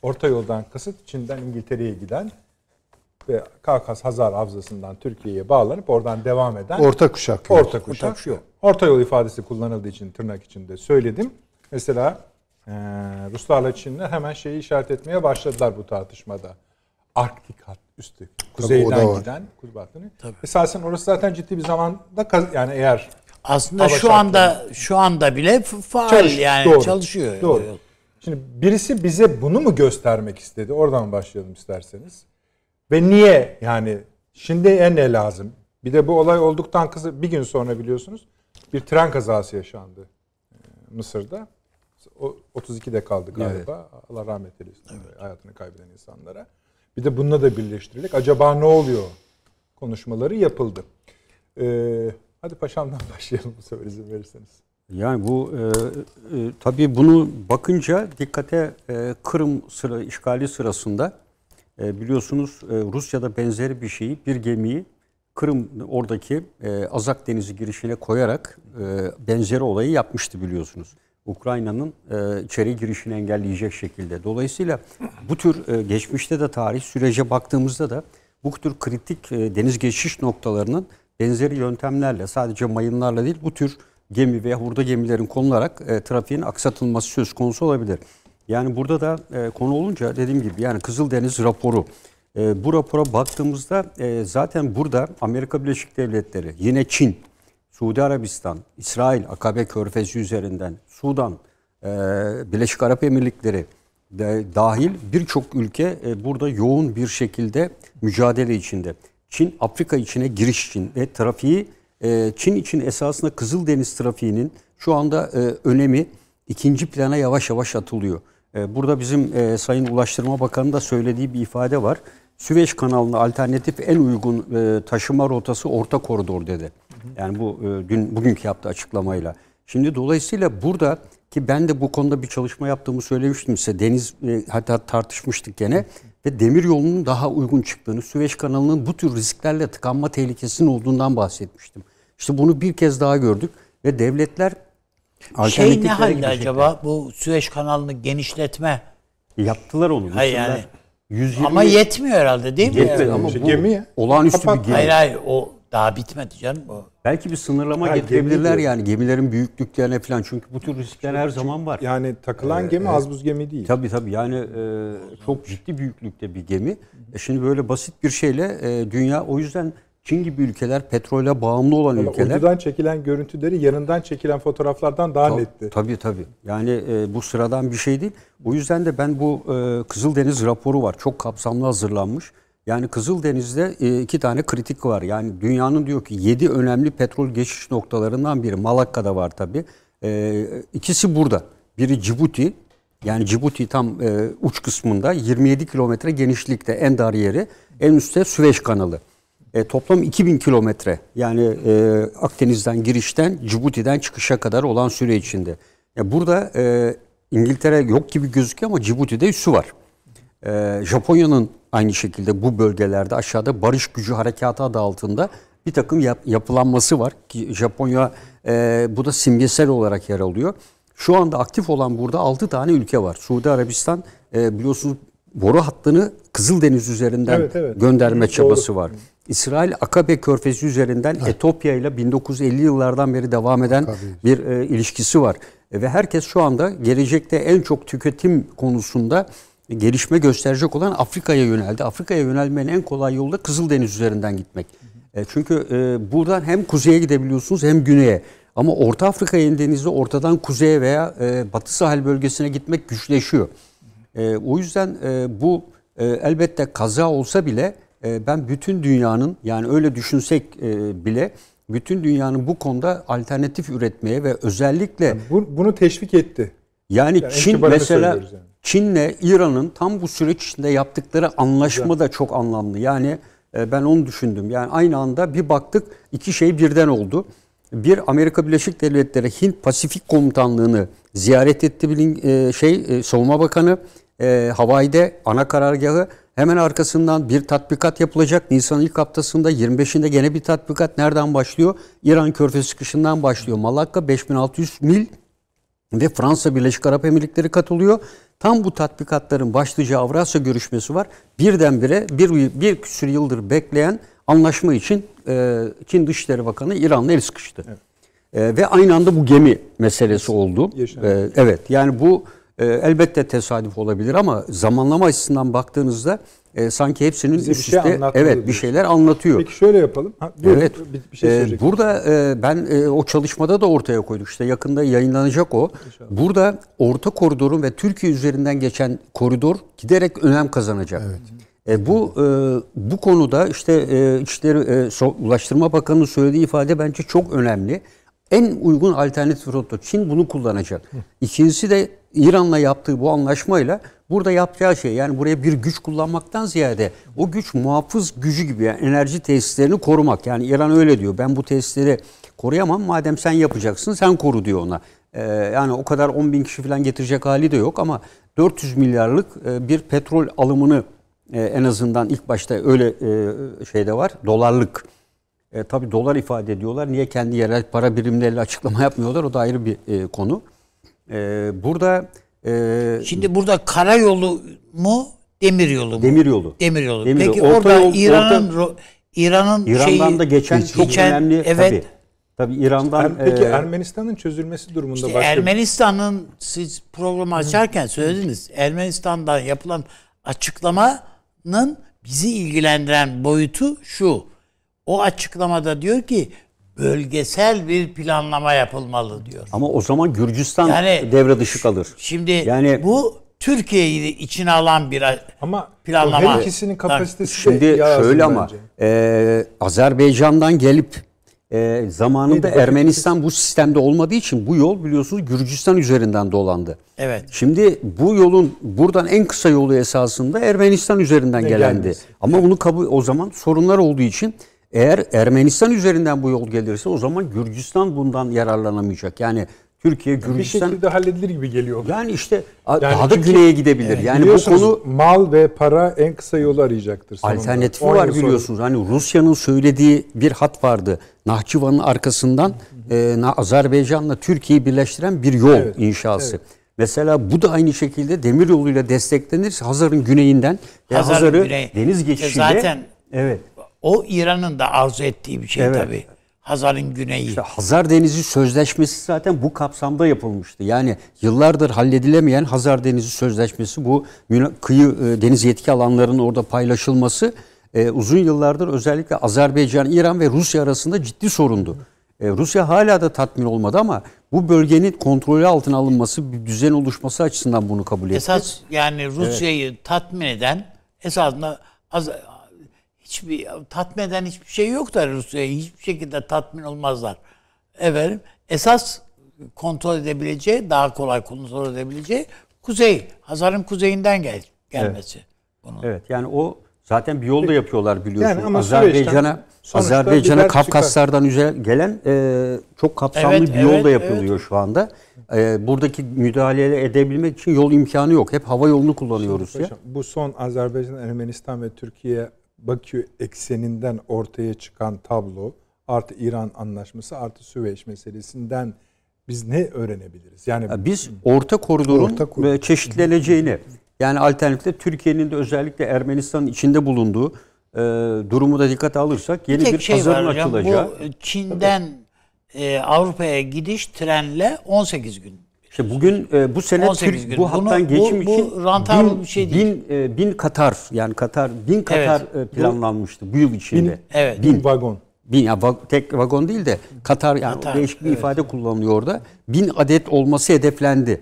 Orta yoldan kasıt Çin'den İngiltere'ye giden ve Kafkas Hazar Havzası'ndan Türkiye'ye bağlanıp oradan devam eden orta kuşak yok. Orta kuşak, kuşak yok. Orta yol ifadesi kullanıldığı için tırnak içinde söyledim. Mesela e, Ruslarla Çinler hemen şeyi işaret etmeye başladılar bu tartışmada. Arktik hat üstü. Kuzeyden giden kuzbatını. Esasen orası zaten ciddi bir zamanda kaz- yani eğer aslında şu anda şu anda bile faal Çalış, yani doğru, çalışıyor. Doğru. Şimdi birisi bize bunu mu göstermek istedi? Oradan başlayalım isterseniz. Ve niye yani şimdi en ne lazım? Bir de bu olay olduktan kısa bir gün sonra biliyorsunuz bir tren kazası yaşandı e, Mısır'da. 32'de kaldı galiba. Evet. Allah rahmet eylesin evet. hayatını kaybeden insanlara. Bir de bununla da birleştirerek acaba ne oluyor konuşmaları yapıldı. Ee, hadi paşamdan başlayalım bu sefer izin verirseniz. Yani bu e, e, tabii bunu bakınca dikkate e, Kırım sıra işgali sırasında e, biliyorsunuz e, Rusya'da benzeri bir şeyi bir gemiyi Kırım oradaki e, Azak Denizi girişine koyarak e, benzeri olayı yapmıştı biliyorsunuz. Ukrayna'nın e, içeri girişini engelleyecek şekilde. Dolayısıyla bu tür e, geçmişte de tarih sürece baktığımızda da bu tür kritik e, deniz geçiş noktalarının benzeri yöntemlerle sadece mayınlarla değil bu tür gemi veya hurda gemilerin konularak e, trafiğin aksatılması söz konusu olabilir. Yani burada da e, konu olunca dediğim gibi yani Kızıldeniz raporu e, bu rapora baktığımızda e, zaten burada Amerika Birleşik Devletleri, yine Çin, Suudi Arabistan, İsrail, Akabe Körfezi üzerinden, Sudan, e, Birleşik Arap Emirlikleri de dahil birçok ülke e, burada yoğun bir şekilde mücadele içinde. Çin Afrika içine giriş için ve trafiği ee, Çin için esasında Kızıldeniz trafiğinin şu anda e, önemi ikinci plana yavaş yavaş atılıyor. Ee, burada bizim e, Sayın Ulaştırma Bakanı da söylediği bir ifade var. Süveyş kanalına alternatif en uygun e, taşıma rotası orta koridor dedi. Yani bu dün bugünkü yaptığı açıklamayla. Şimdi dolayısıyla burada ki ben de bu konuda bir çalışma yaptığımı söylemiştim size. Deniz hatta tartışmıştık gene ve demir yolunun daha uygun çıktığını, Süveyş kanalının bu tür risklerle tıkanma tehlikesinin olduğundan bahsetmiştim. İşte bunu bir kez daha gördük ve devletler şey ne halde acaba bu Süveyş kanalını genişletme yaptılar onu. Hayır yani 120... Ama yetmiyor herhalde değil mi? Yetmedi yani? ama bu gemi ya. olağüstü Kapat. bir gemi. Hayır hayır o daha bitmedi canım bu. Belki bir sınırlama yani getirebilirler yani gemilerin büyüklüklerine falan. Çünkü bu tür riskler her zaman var. Yani takılan ee, gemi az buz gemi değil. Tabii tabii yani e, çok ciddi büyüklükte bir gemi. E şimdi böyle basit bir şeyle e, dünya o yüzden Çin gibi ülkeler, petrole bağımlı olan yani ülkeler... Uydudan çekilen görüntüleri yanından çekilen fotoğraflardan daha Ta, netti. Tabii tabii. Yani e, bu sıradan bir şey değil. O yüzden de ben bu e, Kızıldeniz raporu var. Çok kapsamlı hazırlanmış. Yani Kızıldeniz'de e, iki tane kritik var. Yani dünyanın diyor ki yedi önemli petrol geçiş noktalarından biri. Malakka'da var tabi. İkisi e, ikisi burada. Biri Cibuti. Yani Cibuti tam e, uç kısmında 27 kilometre genişlikte en dar yeri. En üstte Süveyş kanalı. E, toplam 2000 kilometre. Yani e, Akdeniz'den girişten Cibuti'den çıkışa kadar olan süre içinde. Ya burada e, İngiltere yok gibi gözüküyor ama Cibuti'de su var. E, Japonya'nın Aynı şekilde bu bölgelerde aşağıda barış gücü harekatı adı altında bir takım yap, yapılanması var. ki Japonya e, bu da simgesel olarak yer alıyor. Şu anda aktif olan burada 6 tane ülke var. Suudi Arabistan e, biliyorsunuz boru hattını Kızıldeniz üzerinden evet, evet. gönderme çabası var. İsrail Akabe Körfezi üzerinden ha. Etopya ile 1950 yıllardan beri devam eden Akabe. bir e, ilişkisi var. E, ve herkes şu anda gelecekte en çok tüketim konusunda gelişme gösterecek olan Afrika'ya yöneldi. Afrika'ya yönelmenin en kolay yolu da Kızıldeniz üzerinden gitmek. E, çünkü e, buradan hem kuzeye gidebiliyorsunuz hem güneye. Ama Orta Afrika'ya indiğinizde ortadan kuzeye veya e, Batı sahil bölgesine gitmek güçleşiyor. o yüzden bu elbette kaza olsa bile ben bütün dünyanın yani öyle düşünsek bile bütün dünyanın bu konuda alternatif üretmeye ve özellikle... Yani bunu teşvik etti. Yani, yani Çin mesela... Yani Çin'le İran'ın tam bu süreç içinde yaptıkları anlaşma da çok anlamlı. Yani e, ben onu düşündüm. Yani aynı anda bir baktık iki şey birden oldu. Bir Amerika Birleşik Devletleri Hint Pasifik Komutanlığı'nı ziyaret etti bilin, e, şey e, Savunma Bakanı Hawaii'de ana karargahı hemen arkasından bir tatbikat yapılacak. Nisan ilk haftasında 25'inde gene bir tatbikat nereden başlıyor? İran Körfezi çıkışından başlıyor. Malakka 5600 mil ve Fransa Birleşik Arap Emirlikleri katılıyor. Tam bu tatbikatların başlıca Avrasya görüşmesi var. Birdenbire bir, bir küsür yıldır bekleyen anlaşma için e, Çin Dışişleri Bakanı İran'la el sıkıştı. Evet. E, ve aynı anda bu gemi meselesi oldu. E, evet yani bu e, elbette tesadüf olabilir ama zamanlama açısından baktığınızda e, sanki hepsinin Bize üst şey üste şey evet bir şeyler anlatıyor. Peki şöyle yapalım. Ha, dur, evet. Bir, şey e, burada e, ben e, o çalışmada da ortaya koyduk. İşte yakında yayınlanacak o. İnşallah. Burada orta koridorun ve Türkiye üzerinden geçen koridor giderek önem kazanacak. Evet. E, bu e, bu konuda işte e, İçişleri e, Ulaştırma Bakanı'nın söylediği ifade bence çok önemli. En uygun alternatif rota Çin bunu kullanacak. İkincisi de İran'la yaptığı bu anlaşmayla burada yapacağı şey yani buraya bir güç kullanmaktan ziyade o güç muhafız gücü gibi yani enerji tesislerini korumak. Yani İran öyle diyor ben bu tesisleri koruyamam madem sen yapacaksın sen koru diyor ona. Ee, yani o kadar 10 bin kişi falan getirecek hali de yok ama 400 milyarlık e, bir petrol alımını e, en azından ilk başta öyle e, şeyde var dolarlık. E, tabii dolar ifade ediyorlar. Niye kendi yerel para birimleriyle açıklama yapmıyorlar? O da ayrı bir e, konu. Ee, burada e, Şimdi burada karayolu mu demiryolu mu? Demiryolu. Demiryolu. Demir Peki orada yol- İran'ın İran'ın İran'dan şeyi da geçen çok önemli evet, tabii. Tabii İran'dan er-, Peki e, Ermenistan'ın çözülmesi durumunda İşte başka Ermenistan'ın siz programı açarken söylediniz. Ermenistan'dan yapılan açıklamanın bizi ilgilendiren boyutu şu. O açıklamada diyor ki bölgesel bir planlama yapılmalı diyor. Ama o zaman Gürcistan yani, devre dışı kalır. Şimdi yani bu Türkiye'yi içine alan bir ama planlama. Her ikisinin kapasitesi Şimdi şöyle ama e, Azerbaycan'dan gelip e, zamanında Neydi, Ermenistan bu sistemde olmadığı için bu yol biliyorsunuz Gürcistan üzerinden dolandı. Evet. Şimdi bu yolun buradan en kısa yolu esasında Ermenistan üzerinden ne gelendi. Gelmesi. Ama evet. bunu kabul o zaman sorunlar olduğu için eğer Ermenistan üzerinden bu yol gelirse o zaman Gürcistan bundan yararlanamayacak. Yani Türkiye, Gürcistan... Bir şekilde halledilir gibi geliyor. Yani işte yani daha da güneye gidebilir. E, yani bu konu... Mal ve para en kısa yolu arayacaktır. Sonunda. Alternatifi var biliyorsunuz. Hani Rusya'nın söylediği bir hat vardı. Nahçıvan'ın arkasından e, Azerbaycan'la Türkiye'yi birleştiren bir yol evet, inşası. Evet. Mesela bu da aynı şekilde demir yoluyla desteklenirse Hazar'ın güneyinden Hazar'ın Hazar'ı güney. deniz geçişiyle... Zaten Evet. O İran'ın da arzu ettiği bir şey evet. tabii. Hazar'ın güneyi. İşte Hazar Denizi Sözleşmesi zaten bu kapsamda yapılmıştı. Yani yıllardır halledilemeyen Hazar Denizi Sözleşmesi bu kıyı e, deniz yetki alanlarının orada paylaşılması e, uzun yıllardır özellikle Azerbaycan, İran ve Rusya arasında ciddi sorundu. E, Rusya hala da tatmin olmadı ama bu bölgenin kontrolü altına alınması, bir düzen oluşması açısından bunu kabul etti. Esas yani Rusya'yı evet. tatmin eden esasında hiçbir tatmin eden hiçbir şey yok da Rusya'ya hiçbir şekilde tatmin olmazlar. Efendim esas kontrol edebileceği, daha kolay kontrol edebileceği kuzey, Hazar'ın kuzeyinden gel gelmesi. Evet. Bunun. evet yani o zaten bir yolda yapıyorlar biliyorsun. Yani Azerbaycan'a Azerbaycan'a Kafkaslardan üzeri gelen e, çok kapsamlı evet, bir evet, yolda yapılıyor evet. şu anda. E, buradaki müdahale edebilmek için yol imkanı yok. Hep hava yolunu kullanıyoruz ya. bu son Azerbaycan, Ermenistan ve Türkiye Bakü ekseninden ortaya çıkan tablo artı İran anlaşması artı Süveyş meselesinden biz ne öğrenebiliriz? Yani biz orta koridorun orta koridor. çeşitleneceğini yani alternatifte Türkiye'nin de özellikle Ermenistan'ın içinde bulunduğu e, durumu da dikkate alırsak yeni bir, bir şey pazarın açılacağı. Bu Çin'den e, Avrupa'ya gidiş trenle 18 gün. İşte bugün e, bu sene Türk, gün. bu hattan geçim bu, bu için bin, şey Bin, e, bin Katar yani Katar bin Katar evet. planlanmıştı bu, yıl içinde. Bin, evet. bin vagon. Bin ya tek vagon değil de Katar yani Katar, değişik bir evet. ifade kullanılıyor orada. Bin adet olması hedeflendi.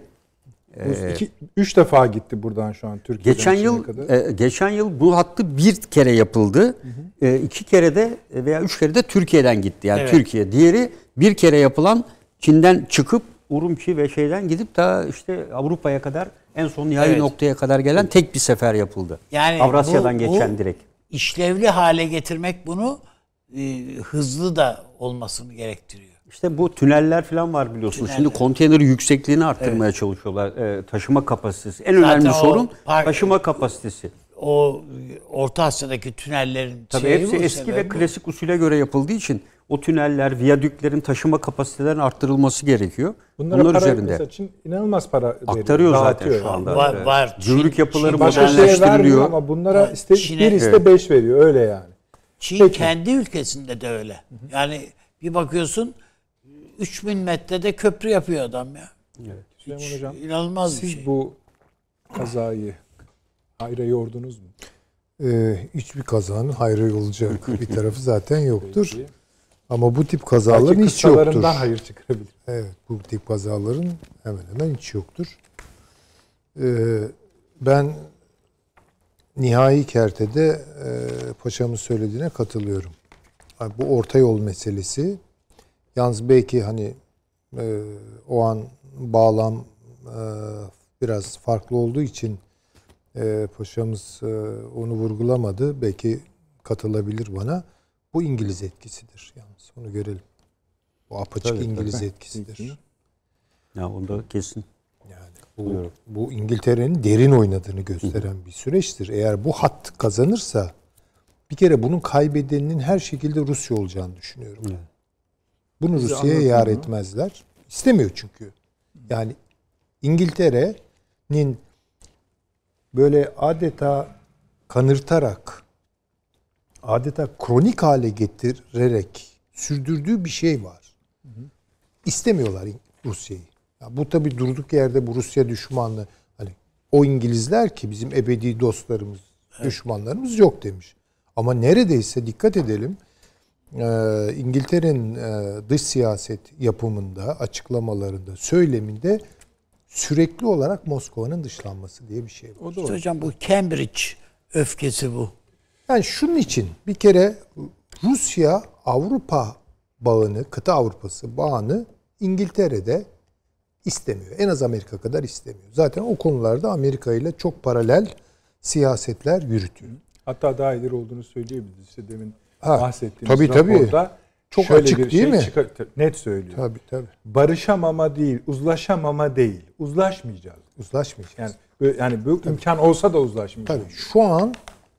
Ee, iki, üç defa gitti buradan şu an Türkiye'den. Geçen yıl kadar. E, geçen yıl bu hattı bir kere yapıldı. Hı hı. E, iki kere de veya üç kere de Türkiye'den gitti. Yani evet. Türkiye. Diğeri bir kere yapılan Çin'den çıkıp Urumçi ve şeyden gidip ta işte Avrupa'ya kadar en son nihai evet. noktaya kadar gelen tek bir sefer yapıldı. Yani Avrasya'dan bu, geçen bu direkt. İşlevli hale getirmek bunu e, hızlı da olmasını gerektiriyor. İşte bu tüneller falan var biliyorsunuz. Tüneller. Şimdi konteyner yüksekliğini arttırmaya evet. çalışıyorlar. E, taşıma kapasitesi. En Zaten önemli sorun park, taşıma kapasitesi. O e, Orta Asya'daki tünellerin Tabii hepsi eski ve klasik usule göre yapıldığı için o tüneller, viyadüklerin taşıma kapasitelerinin arttırılması gerekiyor. Bunlara Bunlar para üzerinde. Mesela inanılmaz para aktarıyor veriyor, zaten şu anda. Var, var. Gümrük yapıları Çin, şey modernleştiriliyor. ama bunlara iste, bir iste beş veriyor öyle yani. Çin Peki. kendi ülkesinde de öyle. Yani bir bakıyorsun 3000 metrede köprü yapıyor adam ya. Evet. Süleyman Hocam, inanılmaz siz bir şey. bu kazayı hayra yordunuz mu? Ee, hiçbir kazanın hayra olacak bir tarafı zaten yoktur. Peki. Ama bu tip kazaların hiç yoktur. hayır çıkarabilir. Evet bu tip kazaların hemen hemen hiç yoktur. Ee, ben nihai kertede e, paşamın söylediğine katılıyorum. Yani bu orta yol meselesi. Yalnız belki hani e, o an bağlam e, biraz farklı olduğu için e, paşamız e, onu vurgulamadı. Belki katılabilir bana. Bu İngiliz etkisidir. Yani onu görelim. O apaçık tabii, İngiliz tabii. etkisidir. Ya onda kesin. Yani bu, bu İngiltere'nin derin oynadığını gösteren bir süreçtir. Eğer bu hat kazanırsa bir kere bunun kaybedeninin her şekilde Rusya olacağını düşünüyorum. Hı. Bunu Bizi Rusya'ya yar mı? etmezler. İstemiyor çünkü. Yani İngiltere'nin böyle adeta kanırtarak adeta kronik hale getirerek sürdürdüğü bir şey var. İstemiyorlar Rusya'yı. bu tabi durduk yerde bu Rusya düşmanlığı. Hani o İngilizler ki bizim ebedi dostlarımız, düşmanlarımız yok demiş. Ama neredeyse dikkat edelim. Ee, İngiltere'nin e, dış siyaset yapımında, açıklamalarında, söyleminde sürekli olarak Moskova'nın dışlanması diye bir şey var. O doğru. hocam bu Cambridge öfkesi bu. Yani şunun için bir kere Rusya Avrupa bağını, kıta Avrupası bağını İngiltere'de istemiyor. En az Amerika kadar istemiyor. Zaten o konularda Amerika ile çok paralel siyasetler yürütüyor. Hatta daha ileri olduğunu söyleyebiliriz. İşte demin ha, bahsettiğimiz tabii, tabii. çok Şöyle açık değil şey mi? Çıkar, net söylüyor. Tabii tabii. Barışamama değil, uzlaşamama değil. Uzlaşmayacağız. Uzlaşmayacağız. Yani yani bu tabii. imkan olsa da uzlaşmayacağız. Tabii şu an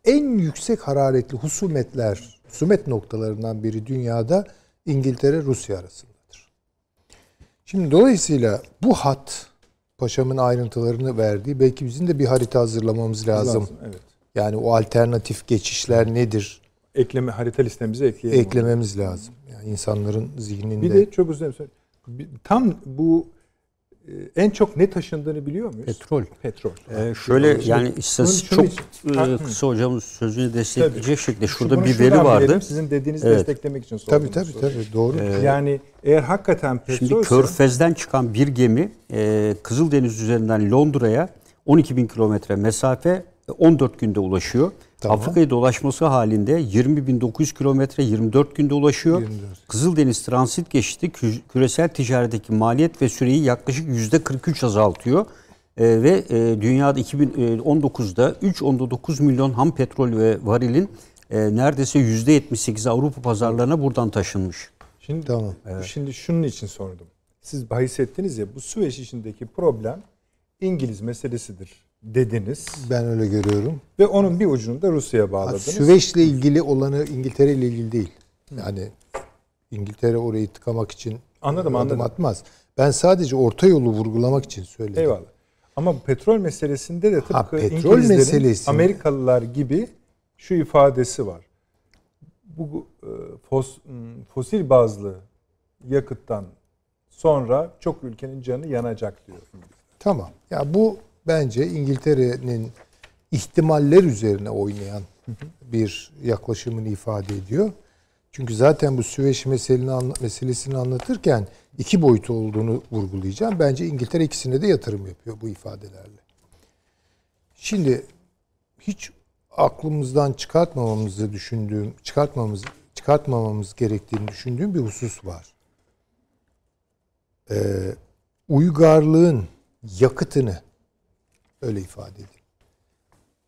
en yüksek hararetli husumetler Sümet noktalarından biri dünyada İngiltere-Rusya arasındadır. Şimdi dolayısıyla bu hat paşamın ayrıntılarını verdiği belki bizim de bir harita hazırlamamız lazım. lazım evet. Yani o alternatif geçişler nedir? Ekleme harita listemize ekleyelim. Eklememiz onu. lazım. Yani insanların zihninde. Bir de çok özür dilerim. Tam bu ee, en çok ne taşındığını biliyor muyuz? Petrol. Petrol. Ee, şöyle yani, yani istatistik çok için, e, kısa hocamız sözünü destekleyecek tabii. şekilde şurada Bunu bir veri vardı. sizin dediğinizi evet. desteklemek için sordum. Tabii tabii tabii doğru. Ee, yani eğer hakikaten petrolse... Şimdi Körfez'den çıkan bir gemi e, Kızıldeniz üzerinden Londra'ya 12 bin kilometre mesafe 14 e, günde ulaşıyor. Tamam. Afrika'yı dolaşması halinde 20.900 kilometre 24 günde ulaşıyor. 24. Kızıldeniz transit geçti küresel ticaretteki maliyet ve süreyi yaklaşık %43 azaltıyor. E, ve e, dünyada 2019'da e, 3.9 milyon ham petrol ve varilin e, neredeyse %78'i Avrupa pazarlarına buradan taşınmış. Şimdi tamam. Evet. Şimdi şunun için sordum. Siz bahsettiniz ya bu Süveyş içindeki problem İngiliz meselesidir dediniz. Ben öyle görüyorum. Ve onun bir ucunu da Rusya'ya bağladınız. Süveyş'le ilgili olanı İngiltere ile ilgili değil. Yani İngiltere orayı tıkamak için anladım, adım anladım. atmaz. Ben sadece orta yolu vurgulamak için söyledim. Eyvallah. Ama petrol meselesinde de tıpkı ha, petrol meselesi Amerikalılar gibi şu ifadesi var. Bu e, fos, fosil bazlı yakıttan sonra çok ülkenin canı yanacak diyor. Tamam. Ya bu bence İngiltere'nin ihtimaller üzerine oynayan bir yaklaşımını ifade ediyor. Çünkü zaten bu Süveyş meselini, meselesini anlatırken iki boyut olduğunu vurgulayacağım. Bence İngiltere ikisine de yatırım yapıyor bu ifadelerle. Şimdi hiç aklımızdan çıkartmamamızı düşündüğüm, çıkartmamız çıkartmamamız gerektiğini düşündüğüm bir husus var. Ee, uygarlığın yakıtını Öyle ifade edelim.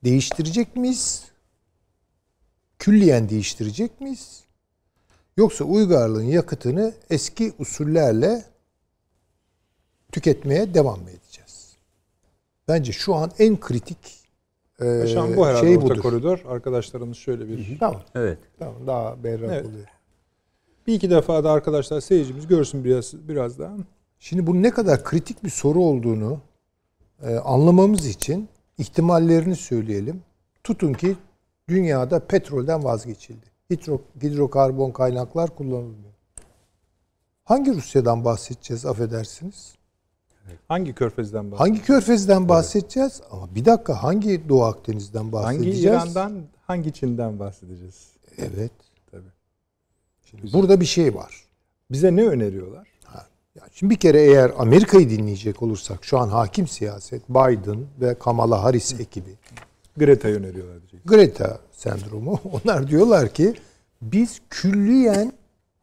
Değiştirecek miyiz? Külliyen değiştirecek miyiz? Yoksa uygarlığın yakıtını eski usullerle tüketmeye devam mı edeceğiz? Bence şu an en kritik e, Paşam, bu herhalde şey orta budur. koridor. Arkadaşlarımız şöyle bir... Hı Tamam. Evet. Tamam daha berrak evet. oluyor. Bir iki defa da arkadaşlar seyircimiz görsün biraz birazdan. Şimdi bu ne kadar kritik bir soru olduğunu e, anlamamız için ihtimallerini söyleyelim. Tutun ki dünyada petrolden vazgeçildi. Hidro, hidrokarbon kaynaklar kullanılmıyor. Hangi Rusya'dan bahsedeceğiz affedersiniz? Hangi körfezden bahsedeceğiz? Hangi körfezden bahsedeceğiz? Evet. Ama bir dakika hangi Doğu Akdeniz'den bahsedeceğiz? Hangi İran'dan, hangi Çin'den bahsedeceğiz? Evet. Tabii. Şimdi Burada bir şey var. Bize ne öneriyorlar? Yani şimdi bir kere eğer Amerika'yı dinleyecek olursak şu an hakim siyaset Biden ve Kamala Harris ekibi. Greta öneriyorlar diyecek. Greta sendromu. Onlar diyorlar ki biz külliyen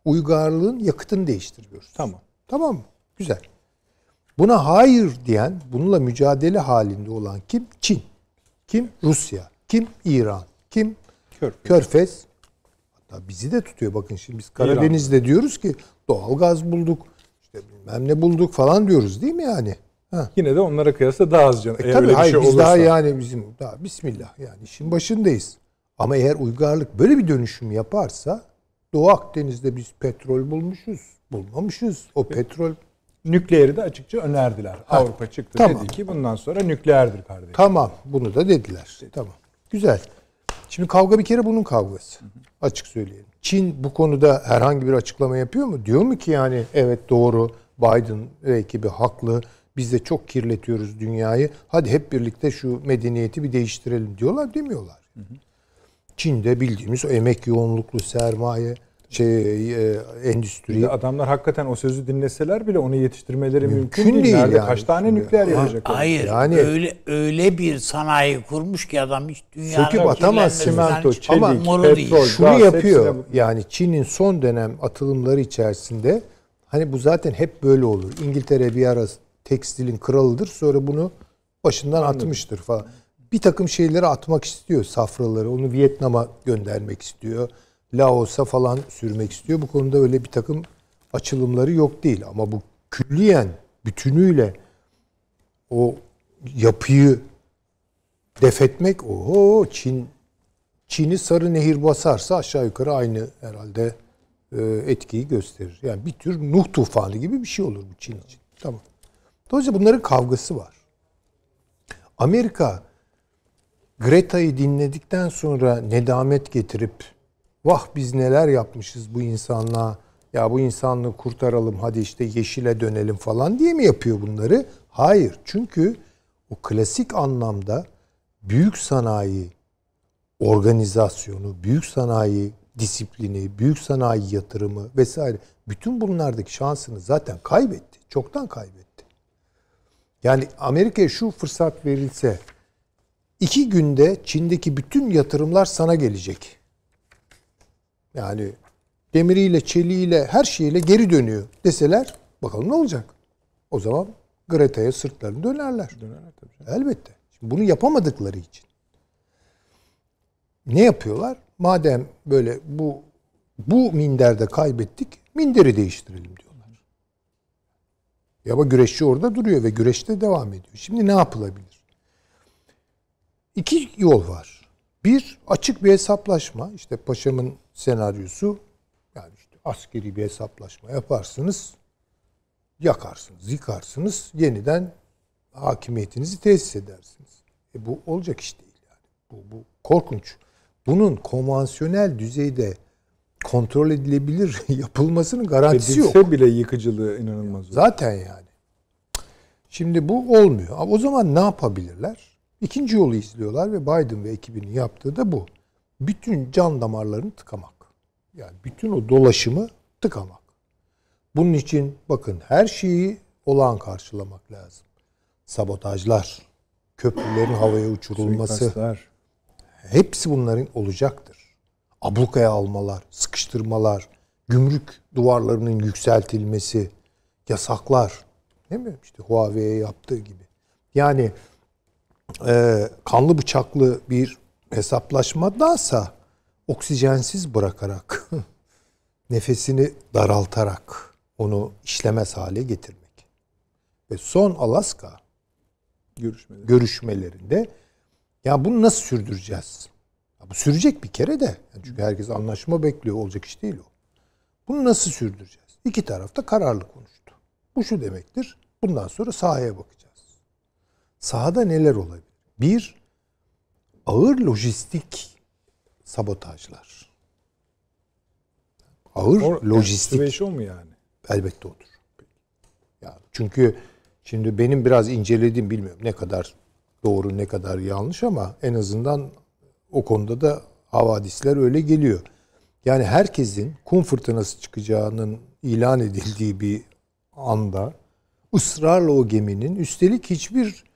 uygarlığın yakıtını değiştiriyoruz. Tamam. Tamam mı? Güzel. Buna hayır diyen, bununla mücadele halinde olan kim? Çin. Kim? Rusya. Kim? İran. Kim? Körfez. Körfez. Hatta bizi de tutuyor. Bakın şimdi biz Karadeniz'de İran. diyoruz ki doğal gaz bulduk, işte bilmem ne bulduk falan diyoruz değil mi yani? Ha. Yine de onlara kıyasla daha az can. E, eğer tabii, öyle hayır, bir şey biz olursa. daha yani bizim daha bismillah yani işin başındayız. Ama eğer uygarlık böyle bir dönüşüm yaparsa Doğu Akdeniz'de biz petrol bulmuşuz, bulmamışız. O e, petrol nükleeri de açıkça önerdiler. Ha. Avrupa çıktı tamam. dedi ki bundan sonra nükleerdir kardeşim. Tamam, bunu da dediler. Dedi. Tamam. Güzel. Şimdi kavga bir kere bunun kavgası. Hı hı. Açık söyleyelim. Çin bu konuda herhangi bir açıklama yapıyor mu? Diyor mu ki yani evet doğru Biden ve ekibi haklı. Biz de çok kirletiyoruz dünyayı. Hadi hep birlikte şu medeniyeti bir değiştirelim diyorlar demiyorlar. Hı hı. Çin'de bildiğimiz o emek yoğunluklu sermaye şey e, endüstriyi. Adamlar hakikaten o sözü dinleseler bile onu yetiştirmeleri mümkün, mümkün değil. Nerede yani. kaç tane nükleer yapacak? Hayır. Yani, öyle öyle bir sanayi kurmuş ki adam hiç dünyada söküp şey atamaz simento, çelik, ama petrol, değil. şunu yapıyor. Hepsine... Yani Çin'in son dönem atılımları içerisinde hani bu zaten hep böyle olur. İngiltere bir ara tekstilin kralıdır. Sonra bunu başından Anladım. atmıştır falan. Bir takım şeyleri atmak istiyor safraları. Onu Vietnam'a göndermek istiyor. Laos'a falan sürmek istiyor. Bu konuda öyle bir takım açılımları yok değil. Ama bu külliyen bütünüyle o yapıyı defetmek oho Çin Çin'i Sarı Nehir basarsa aşağı yukarı aynı herhalde e, etkiyi gösterir. Yani bir tür Nuh tufanı gibi bir şey olur bu Çin için. Tamam. Dolayısıyla bunların kavgası var. Amerika Greta'yı dinledikten sonra nedamet getirip vah biz neler yapmışız bu insanlığa ya bu insanlığı kurtaralım hadi işte yeşile dönelim falan diye mi yapıyor bunları? Hayır. Çünkü o klasik anlamda büyük sanayi organizasyonu, büyük sanayi disiplini, büyük sanayi yatırımı vesaire bütün bunlardaki şansını zaten kaybetti. Çoktan kaybetti. Yani Amerika'ya şu fırsat verilse iki günde Çin'deki bütün yatırımlar sana gelecek yani demiriyle, çeliğiyle, her şeyiyle geri dönüyor deseler bakalım ne olacak? O zaman Greta'ya sırtlarını dönerler. Dönerler tabii. Elbette. Şimdi bunu yapamadıkları için. Ne yapıyorlar? Madem böyle bu bu minderde kaybettik, minderi değiştirelim diyorlar. Ya ama güreşçi orada duruyor ve güreşte devam ediyor. Şimdi ne yapılabilir? İki yol var. Bir, açık bir hesaplaşma. işte paşamın senaryosu. Yani işte askeri bir hesaplaşma yaparsınız. Yakarsınız, yıkarsınız. Yeniden hakimiyetinizi tesis edersiniz. E bu olacak iş değil yani. Bu, bu korkunç. Bunun konvansiyonel düzeyde kontrol edilebilir yapılmasının garantisi Edilse yok. bile yıkıcılığı inanılmaz. Zaten yani. Şimdi bu olmuyor. Ama o zaman ne yapabilirler? İkinci yolu izliyorlar ve Biden ve ekibinin yaptığı da bu. Bütün can damarlarını tıkamak. Yani bütün o dolaşımı tıkamak. Bunun için bakın her şeyi olağan karşılamak lazım. Sabotajlar, köprülerin havaya uçurulması. Hepsi bunların olacaktır. Ablukaya almalar, sıkıştırmalar, gümrük duvarlarının yükseltilmesi, yasaklar. Değil mi? İşte Huawei'ye yaptığı gibi. Yani e, kanlı bıçaklı bir hesaplaşmadansa oksijensiz bırakarak, nefesini daraltarak onu işlemez hale getirmek. Ve son Alaska Görüşmeleri. görüşmelerinde ya bunu nasıl sürdüreceğiz? Ya bu sürecek bir kere de. çünkü herkes anlaşma bekliyor. Olacak iş değil o. Bunu nasıl sürdüreceğiz? İki taraf da kararlı konuştu. Bu şu demektir. Bundan sonra sahaya bakacağız. Sahada neler olabilir? Bir, ağır lojistik sabotajlar. Ağır Or, lojistik. Süveyş mu yani? Elbette odur. Ya çünkü şimdi benim biraz incelediğim bilmiyorum ne kadar doğru ne kadar yanlış ama en azından o konuda da havadisler öyle geliyor. Yani herkesin kum fırtınası çıkacağının ilan edildiği bir anda ısrarla o geminin üstelik hiçbir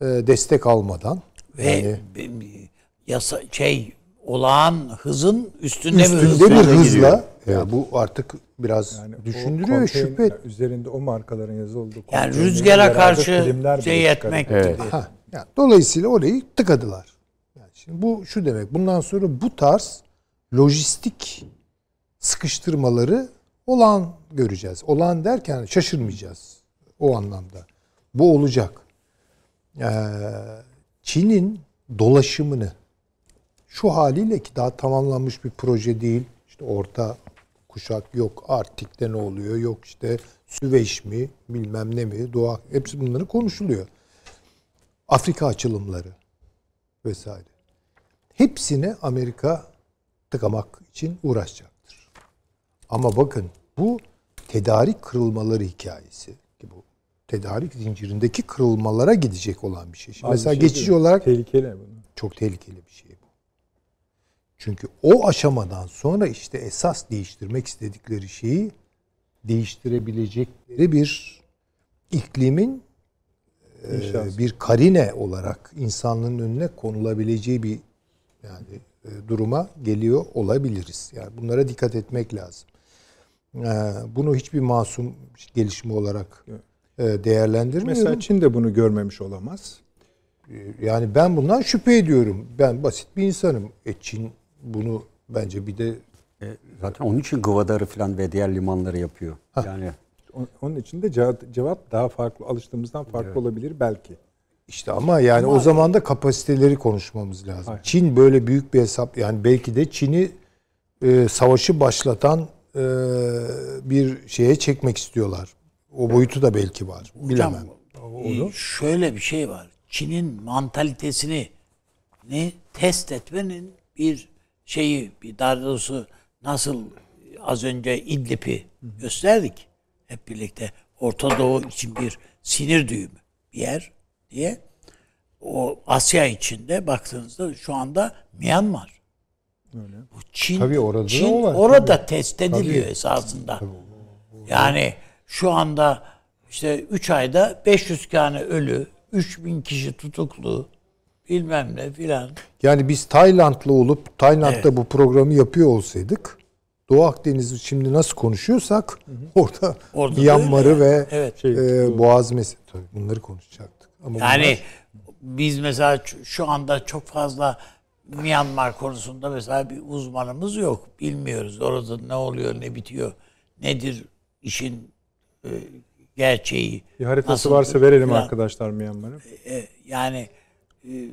e, destek almadan ve yani, yasa şey olağan hızın üstünde, üstünde bir, hızla giriyor. yani bu artık biraz yani düşündürüyor ve şüphe üzerinde o markaların yazı olduğu yani rüzgara karşı şey etmek evet. gibi. Ha, yani dolayısıyla orayı tıkadılar. Yani şimdi bu şu demek. Bundan sonra bu tarz lojistik sıkıştırmaları olan göreceğiz. Olan derken şaşırmayacağız o anlamda. Bu olacak. Ee, Çin'in dolaşımını şu haliyle ki daha tamamlanmış bir proje değil. İşte orta kuşak yok Arktik'te ne oluyor yok işte Süveyş mi bilmem ne mi Doğa hepsi bunları konuşuluyor. Afrika açılımları vesaire. Hepsine Amerika tıkamak için uğraşacaktır. Ama bakın bu tedarik kırılmaları hikayesi tedarik zincirindeki kırılmalara gidecek olan bir şey. Şimdi mesela şey geçici değil. olarak tehlikeli mi? Çok tehlikeli bir şey bu. Çünkü o aşamadan sonra işte esas değiştirmek istedikleri şeyi değiştirebilecekleri bir iklimin e, İnşallah. bir karine olarak insanlığın önüne konulabileceği bir yani e, duruma geliyor olabiliriz. Yani bunlara dikkat etmek lazım. E, bunu hiçbir masum gelişme olarak evet. E, değerlendirmiyorum. Mesela Çin de bunu görmemiş olamaz. E, yani ben bundan şüphe ediyorum. Ben basit bir insanım. E Çin bunu bence bir de e, zaten onun için Gıvadar'ı falan ve diğer limanları yapıyor. Ha. Yani onun için de cevap daha farklı alıştığımızdan farklı evet. olabilir belki. İşte ama yani ama o zaman da kapasiteleri konuşmamız lazım. Aynen. Çin böyle büyük bir hesap yani belki de Çin'i e, savaşı başlatan e, bir şeye çekmek istiyorlar. O boyutu da belki var. Bilemem. Hocam, e, şöyle bir şey var. Çin'in mantalitesini ne test etmenin bir şeyi, bir daha nasıl az önce İdlib'i gösterdik hep birlikte. Orta Doğu için bir sinir düğümü bir yer diye. O Asya içinde baktığınızda şu anda Myanmar. Öyle. Bu Çin, tabii orada Çin var, orada tabii. test ediliyor tabii. esasında. Tabii. Yani şu anda işte 3 ayda 500 tane ölü, 3000 kişi tutuklu bilmem ne filan. Yani biz Taylandlı olup Tayland'da evet. bu programı yapıyor olsaydık Doğu Akdeniz'i şimdi nasıl konuşuyorsak hı hı. orada, orada Myanmar'ı ve evet. e, şey, Boğaz meselesi bunları konuşacaktık. Ama yani bunlar... biz mesela şu anda çok fazla Myanmar konusunda mesela bir uzmanımız yok. Bilmiyoruz orada ne oluyor, ne bitiyor, nedir işin e, gerçeği. Bir haritası nasıl, varsa verelim falan. arkadaşlar Myanmar'a. E, e yani e,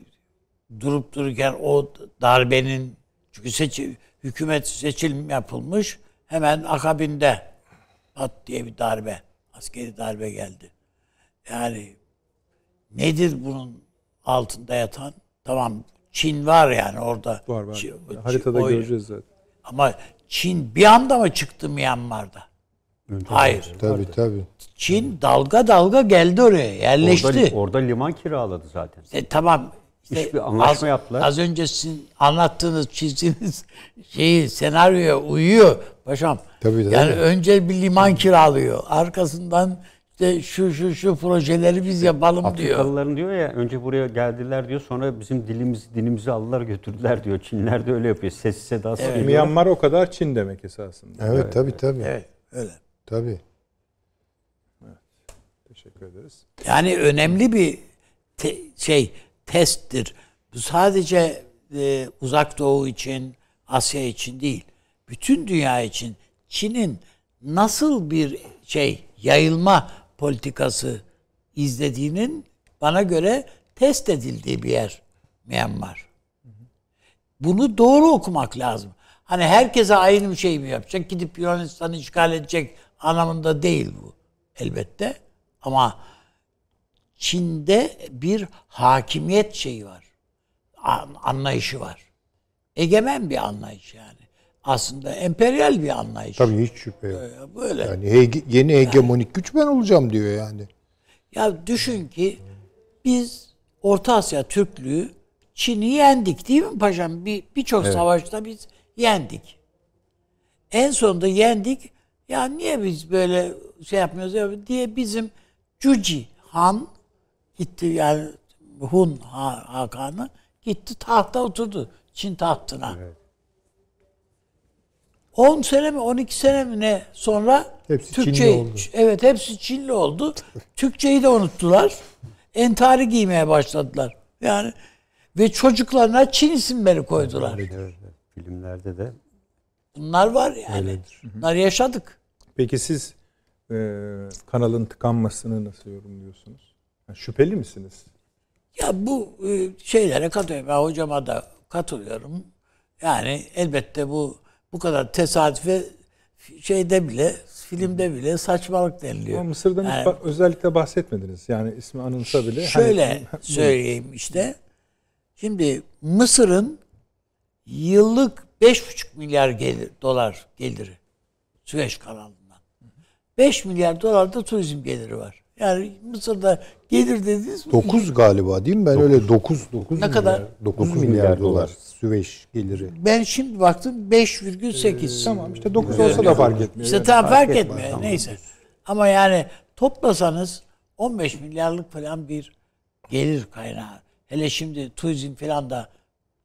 durup dururken o darbenin çünkü seçim, hükümet seçim yapılmış hemen akabinde pat diye bir darbe askeri darbe geldi. Yani nedir bunun altında yatan? Tamam Çin var yani orada. Var var. Çin, Haritada Çin, göreceğiz zaten. Ama Çin bir anda mı çıktı Myanmar'da? Hayır. Tabii tabii. Çin dalga dalga geldi oraya yerleşti. Orada, orada liman kiraladı zaten. E, tamam. İşte Hiçbir anlaşma az, yaptılar. Az önce sizin anlattığınız, çizdiğiniz şeyi, senaryoya uyuyor paşam. Tabii, tabii. Yani önce bir liman kiralıyor. Arkasından işte şu şu şu projeleri biz yapalım diyor. Afrikalıların diyor ya önce buraya geldiler diyor sonra bizim dilimizi dinimizi aldılar götürdüler diyor. Çinler de öyle yapıyor. Sessiz sedasız. Evet. Myanmar o kadar Çin demek esasında. Evet, evet tabii tabii. Evet öyle. Tabii. Evet. Teşekkür ederiz. Yani önemli bir te- şey testtir. Bu sadece e, Uzak Doğu için, Asya için değil, bütün dünya için Çin'in nasıl bir şey yayılma politikası izlediğinin bana göre test edildiği bir yer Myanmar. Bunu doğru okumak lazım. Hani herkese aynı bir şey mi yapacak? Gidip Yunanistan'ı işgal edecek, anlamında değil bu elbette. Ama Çin'de bir hakimiyet şeyi var. Anlayışı var. Egemen bir anlayış yani. Aslında emperyal bir anlayış. Tabii hiç şüphe yok. Böyle. Yani hege, yeni hegemonik yani, güç ben olacağım diyor yani. Ya düşün ki biz Orta Asya Türklüğü Çin'i yendik değil mi paşam? Birçok bir, bir evet. savaşta biz yendik. En sonunda yendik ya niye biz böyle şey yapmıyoruz ya diye bizim Cüci Han gitti yani Hun Hakan'ı gitti tahta oturdu. Çin tahtına. Evet. 10 sene mi 12 sene mi ne sonra hepsi Türkçe Çinli oldu. evet hepsi Çinli oldu. Türkçeyi de unuttular. Entari giymeye başladılar. Yani ve çocuklarına Çin isimleri koydular. Evet, evet, evet. Filmlerde de Bunlar var yani. Öyledir. Bunları yaşadık. Peki siz e, kanalın tıkanmasını nasıl yorumluyorsunuz? Yani şüpheli misiniz? Ya bu e, şeylere katılıyorum. Ben hocama da katılıyorum. Yani elbette bu bu kadar tesadüfe şeyde bile filmde bile saçmalık deniliyor. Ama Mısır'dan yani, özellikle bahsetmediniz. Yani ismi anılsa bile. Hani- Şöyle hani, söyleyeyim işte. Şimdi Mısır'ın yıllık 5,5 milyar gelir, dolar geliri Süveyş kanalından. 5 milyar dolar da turizm geliri var. Yani Mısır'da gelir dediğiniz 9 galiba değil mi? Ben dokuz. öyle 9 9 milyar, kadar 9 milyar, milyar dolar. dolar Süveyş geliri. Ben şimdi baktım 5,8. Ee, tamam işte 9 olsa da fark etmiyor. İşte tam fark, etmiyor. tamam. Neyse. Ama yani toplasanız 15 milyarlık falan bir gelir kaynağı. Hele şimdi turizm falan da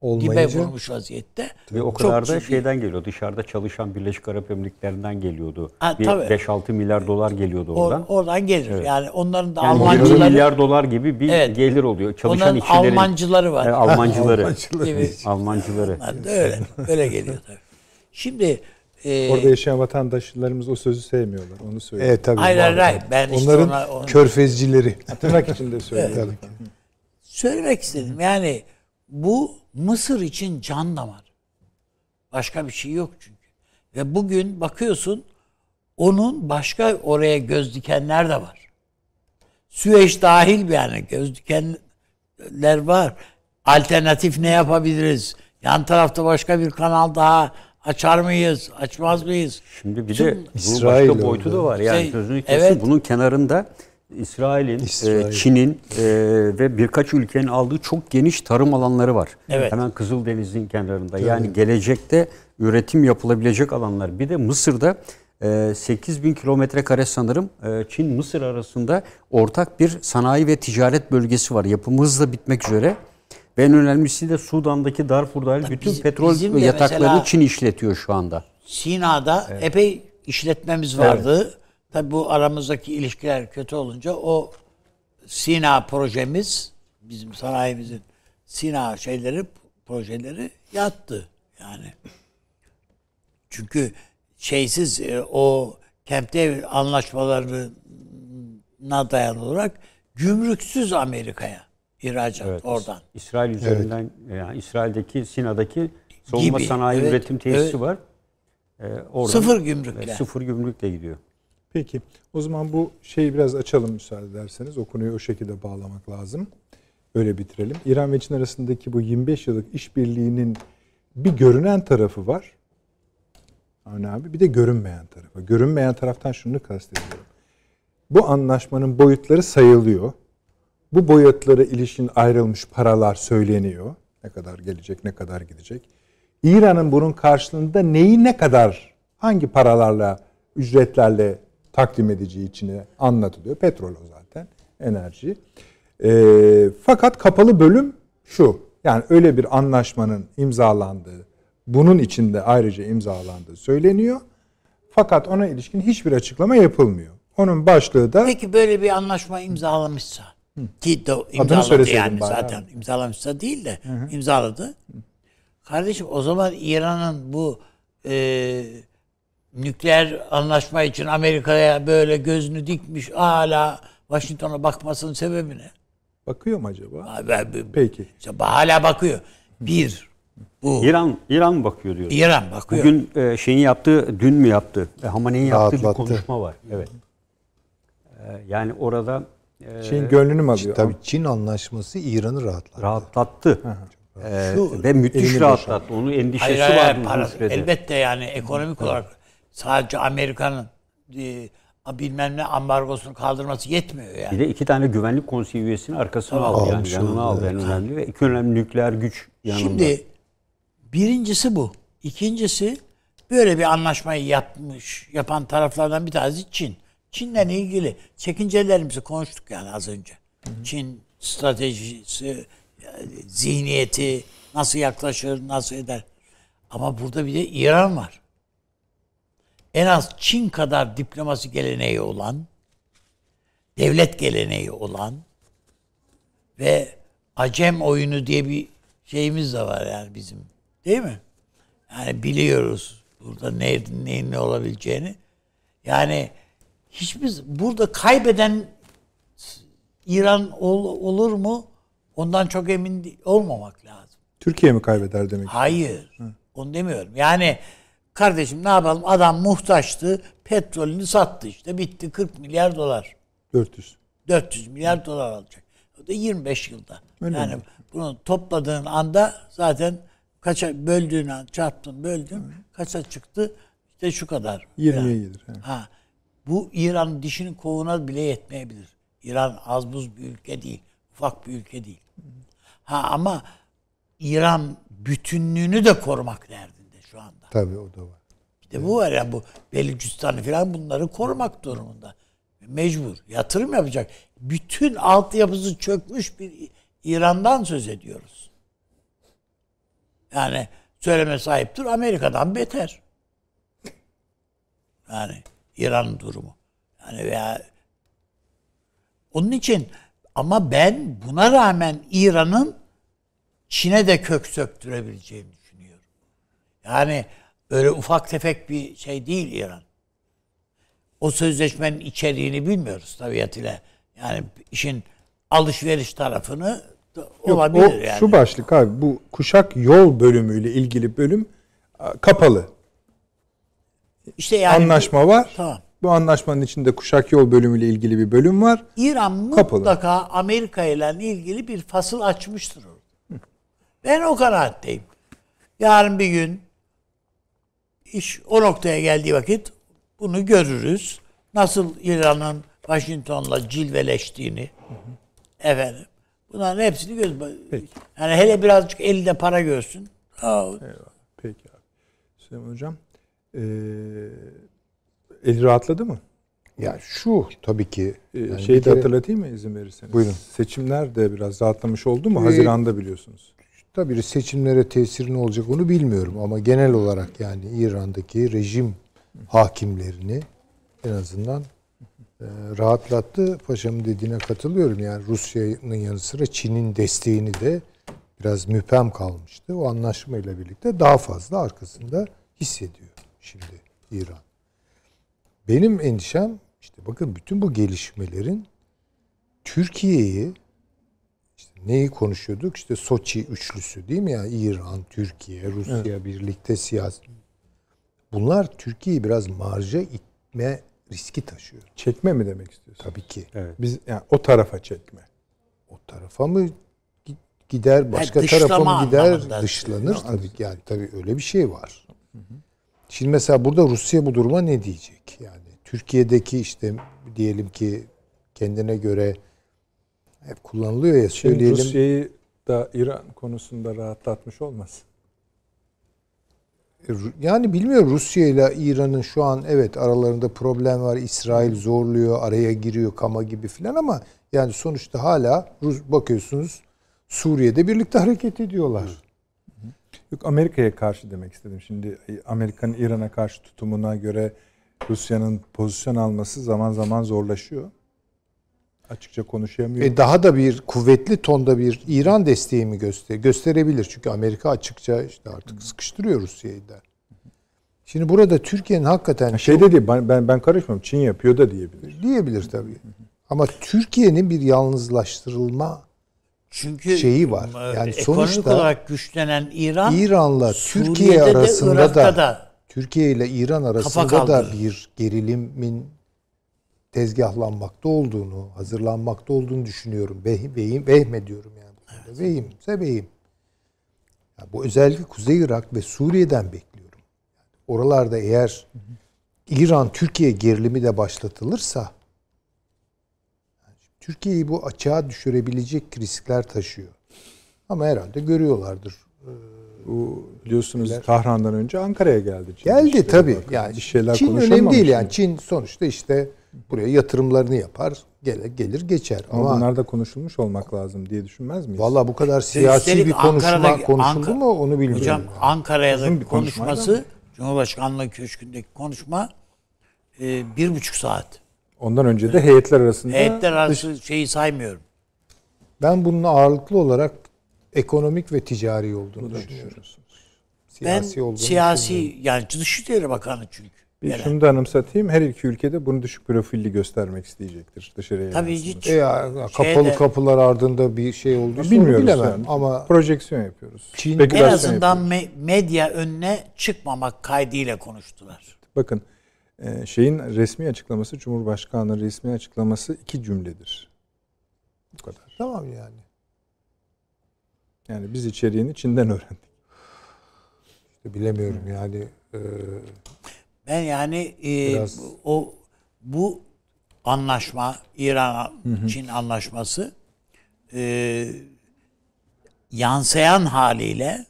olmayınca, dibe vurmuş vaziyette. Ve o kadar da şeyden geliyor. Dışarıda çalışan Birleşik Arap Emirlikleri'nden geliyordu. Ha, bir 5-6 milyar dolar geliyordu oradan. Or, oradan gelir. Evet. Yani onların da yani Almancıları milyar dolar gibi bir evet. gelir oluyor. Çalışan onların işçilerin Almancıları var. E, Almancıları. gibi. Almancıları. öyle. Öyle geliyor tabii. Şimdi e, Orada yaşayan vatandaşlarımız o sözü sevmiyorlar. Onu söylüyorum. Evet tabii. Hayır hayır hayır. Ben Onların işte ona, ona... körfezcileri. Tırnak içinde söylüyorum. evet. Söylemek istedim. Yani bu Mısır için can damar. Başka bir şey yok çünkü. Ve bugün bakıyorsun onun başka oraya göz dikenler de var. Süveyş dahil bir yani göz dikenler var. Alternatif ne yapabiliriz? Yan tarafta başka bir kanal daha açar mıyız? Açmaz mıyız? Şimdi bir Tüm de bunun başka boyutu oldu. da var. Yani şey, sözünü kesin evet. bunun kenarında İsrail'in, e, İsrail. Çin'in e, ve birkaç ülkenin aldığı çok geniş tarım alanları var. Evet. Hemen Kızıldeniz'in kenarında. Yani gelecekte üretim yapılabilecek alanlar. Bir de Mısır'da 8 e, bin kilometre kare sanırım Çin-Mısır arasında ortak bir sanayi ve ticaret bölgesi var. Yapımı hızla bitmek üzere. Ve en önemlisi de Sudan'daki Darfur'da bütün biz, petrol yataklarını Çin işletiyor şu anda. Sina'da evet. epey işletmemiz vardı. Evet. Tabii bu aramızdaki ilişkiler kötü olunca o Sina projemiz, bizim sanayimizin Sina şeyleri, projeleri yattı yani. Çünkü şeysiz e, o Camp David anlaşmalarına dayalı olarak gümrüksüz Amerika'ya ihracat evet, oradan. İsrail üzerinden evet. yani İsrail'deki Sina'daki savunma Gibi, sanayi evet, üretim tesisi evet. var. Ee, oradan, sıfır gümrükle. Sıfır gümrükle gidiyor. Peki. O zaman bu şeyi biraz açalım müsaade ederseniz. O konuyu o şekilde bağlamak lazım. Öyle bitirelim. İran ve Çin arasındaki bu 25 yıllık işbirliğinin bir görünen tarafı var. Avni abi bir de görünmeyen tarafı. Görünmeyen taraftan şunu kastediyorum. Bu anlaşmanın boyutları sayılıyor. Bu boyutlara ilişkin ayrılmış paralar söyleniyor. Ne kadar gelecek, ne kadar gidecek. İran'ın bunun karşılığında neyi ne kadar, hangi paralarla, ücretlerle takdim edici içine anlatılıyor. Petrol o zaten enerji. E, fakat kapalı bölüm şu. Yani öyle bir anlaşmanın imzalandığı, bunun içinde ayrıca imzalandığı söyleniyor. Fakat ona ilişkin hiçbir açıklama yapılmıyor. Onun başlığı da... Peki böyle bir anlaşma imzalamışsa Hı. ki de imzaladı yani bari, zaten imzalamışsa değil de Hı-hı. imzaladı. Kardeşim o zaman İran'ın bu e, nükleer anlaşma için Amerika'ya böyle gözünü dikmiş hala Washington'a bakmasının sebebi ne? Bakıyor mu acaba? Abi, Peki. Hala bakıyor. Bir, bu. İran İran bakıyor diyor. İran bakıyor. Bugün e, şeyin yaptığı, dün mü yaptı? E, Hamane'nin yaptığı bir konuşma var. Evet. E, yani orada e, şeyin gönlünü mü alıyor? Tabii Çin anlaşması İran'ı rahatlattı. Rahatlattı. E, Şu, ve müthiş rahatlattı. Başardı. Onun endişesi hayır, hayır, var. Para, elbette yani ekonomik hı. olarak Sadece Amerika'nın e, bilmem ne ambargosunu kaldırması yetmiyor yani. Bir de iki tane güvenlik konseyi üyesini arkasına aldı yani yanına aldı evet. en önemli ve iki önemli nükleer güç yanında. Şimdi birincisi bu. İkincisi böyle bir anlaşmayı yapmış yapan taraflardan bir tanesi Çin. Çin'le ilgili çekincelerimizi konuştuk yani az önce. Hı hı. Çin stratejisi, zihniyeti nasıl yaklaşır, nasıl eder. Ama burada bir de İran var en az Çin kadar diplomasi geleneği olan, devlet geleneği olan ve acem oyunu diye bir şeyimiz de var yani bizim. Değil mi? Yani biliyoruz burada ne, neyin ne olabileceğini. Yani hiçbir burada kaybeden İran ol, olur mu? Ondan çok emin olmamak lazım. Türkiye mi kaybeder demek? Hayır. Hı. Onu demiyorum. Yani Kardeşim ne yapalım adam muhtaçtı. Petrolünü sattı işte. Bitti 40 milyar dolar. 400. 400 milyar dolar alacak. O da 25 yılda. Öyle yani mi? bunu topladığın anda zaten kaça böldüğün an çarptın böldün kaça çıktı işte şu kadar. 20'ye gelir. Yani. Ha. Bu İran dişinin kovuna bile yetmeyebilir. İran az buz bir ülke değil. Ufak bir ülke değil. Ha ama İran bütünlüğünü de korumak derdi. Tabii o da var. Bir de bu var ya bu Belücistan'ı falan bunları korumak durumunda. Mecbur. Yatırım yapacak. Bütün altyapısı çökmüş bir İran'dan söz ediyoruz. Yani söyleme sahiptir Amerika'dan beter. Yani İran durumu. Yani veya onun için ama ben buna rağmen İran'ın Çin'e de kök söktürebileceğini yani böyle ufak tefek bir şey değil İran. O sözleşmenin içeriğini bilmiyoruz tabiatıyla. Yani işin alışveriş tarafını olabilir o, yani. Şu başlık abi bu kuşak yol bölümüyle ilgili bölüm kapalı. İşte yani anlaşma bu, var. Tamam. Bu anlaşmanın içinde kuşak yol bölümüyle ilgili bir bölüm var. İran kapalı. mutlaka Amerika ile ilgili bir fasıl açmıştır. Ben o kanaatteyim. Yarın bir gün iş o noktaya geldiği vakit bunu görürüz. Nasıl İran'ın Washington'la cilveleştiğini hı hı. efendim. Bunların hepsini göz Peki. Yani hele birazcık elinde para görsün. Aa. Peki abi. Süleyman Hocam ee, eli rahatladı mı? Ya şu tabii ki. Yani Şeyi de kere... hatırlatayım mı izin verirseniz? Buyurun. Seçimler de biraz rahatlamış oldu mu? Ee, Haziran'da biliyorsunuz. Tabii seçimlere tesiri ne olacak onu bilmiyorum ama genel olarak yani İran'daki rejim hakimlerini en azından e, rahatlattı. Paşamın dediğine katılıyorum. Yani Rusya'nın yanı sıra Çin'in desteğini de biraz müpem kalmıştı. O anlaşmayla birlikte daha fazla arkasında hissediyor şimdi İran. Benim endişem işte bakın bütün bu gelişmelerin Türkiye'yi neyi konuşuyorduk? İşte Soçi üçlüsü değil mi ya? İran, Türkiye, Rusya evet. birlikte siyasi. Bunlar Türkiye'yi biraz marja itme riski taşıyor. Çekme mi demek istiyorsun? Tabii ki. Evet. Biz yani o tarafa çekme. O tarafa mı gider, başka yani tarafa mı gider, dışlanır tabii. tabii. Yani tabii öyle bir şey var. Hı hı. Şimdi mesela burada Rusya bu duruma ne diyecek? Yani Türkiye'deki işte diyelim ki kendine göre hep kullanılıyor ya söyleyelim. Şimdi Rusya'yı da İran konusunda rahatlatmış olmaz. E, yani bilmiyorum Rusya ile İran'ın şu an evet aralarında problem var. İsrail zorluyor, araya giriyor kama gibi filan ama yani sonuçta hala Rus bakıyorsunuz Suriye'de birlikte hareket ediyorlar. Yok Amerika'ya karşı demek istedim. Şimdi e, Amerika'nın İran'a karşı tutumuna göre Rusya'nın pozisyon alması zaman zaman zorlaşıyor açıkça konuşamıyor. E daha da bir kuvvetli tonda bir İran desteği mi göster gösterebilir? Çünkü Amerika açıkça işte artık sıkıştırıyor Rusya'yı der. Şimdi burada Türkiye'nin hakikaten şey çok... dedi ben, ben ben karışmam Çin yapıyor da diyebilir. Diyebilir tabii. Ama Türkiye'nin bir yalnızlaştırılma çünkü şeyi var. E, yani ekonomik olarak güçlenen İran İran'la Türkiye arasında da, da Türkiye ile İran arasında da bir gerilimin tezgahlanmakta olduğunu, hazırlanmakta olduğunu düşünüyorum. Vehim, vehim, vehme diyorum yani. Evet. Vehimse vehim. Ya bu özellikle Kuzey Irak ve Suriye'den bekliyorum. Oralarda eğer İran-Türkiye gerilimi de başlatılırsa Türkiye'yi bu açığa düşürebilecek riskler taşıyor. Ama herhalde görüyorlardır. Ee, bu biliyorsunuz şeyler. Tahran'dan önce Ankara'ya geldi. Çin geldi tabii. Yani bir şeyler Çin önemli değil yani. Çin sonuçta işte Buraya yatırımlarını yapar, gele, gelir geçer. Ama, Ama bunlar da konuşulmuş olmak lazım diye düşünmez miyiz? Valla bu kadar siyasi bir konuşma konuşuldu mu onu bilmiyorum. Hocam Ankara'ya da bir konuşması, Cumhurbaşkanlığı Köşkü'ndeki konuşma e, bir buçuk saat. Ondan önce de heyetler arasında Heyetler arası şeyi saymıyorum. Ben bunun ağırlıklı olarak ekonomik ve ticari olduğunu düşünüyorum. Siyasi ben olduğunu siyasi yani Dışişleri Bakanı çünkü. Bir Neden? şunu da anımsatayım. Her iki ülkede bunu düşük profilli göstermek isteyecektir dışarıya. Tabii yansıması. hiç. Şey e ya, kapalı şeyde, kapılar ardında bir şey olduğu Bilmiyoruz bilemem. Yani. ama projeksiyon yapıyoruz. Çin, en azından yapıyoruz. medya önüne çıkmamak kaydıyla konuştular. Bakın e, şeyin resmi açıklaması, Cumhurbaşkanı'nın resmi açıklaması iki cümledir. Bu kadar. Tamam yani. Yani biz içeriğini Çin'den öğrendik. bilemiyorum yani. E... Ben yani e, o bu anlaşma İran Çin anlaşması e, yansıyan haliyle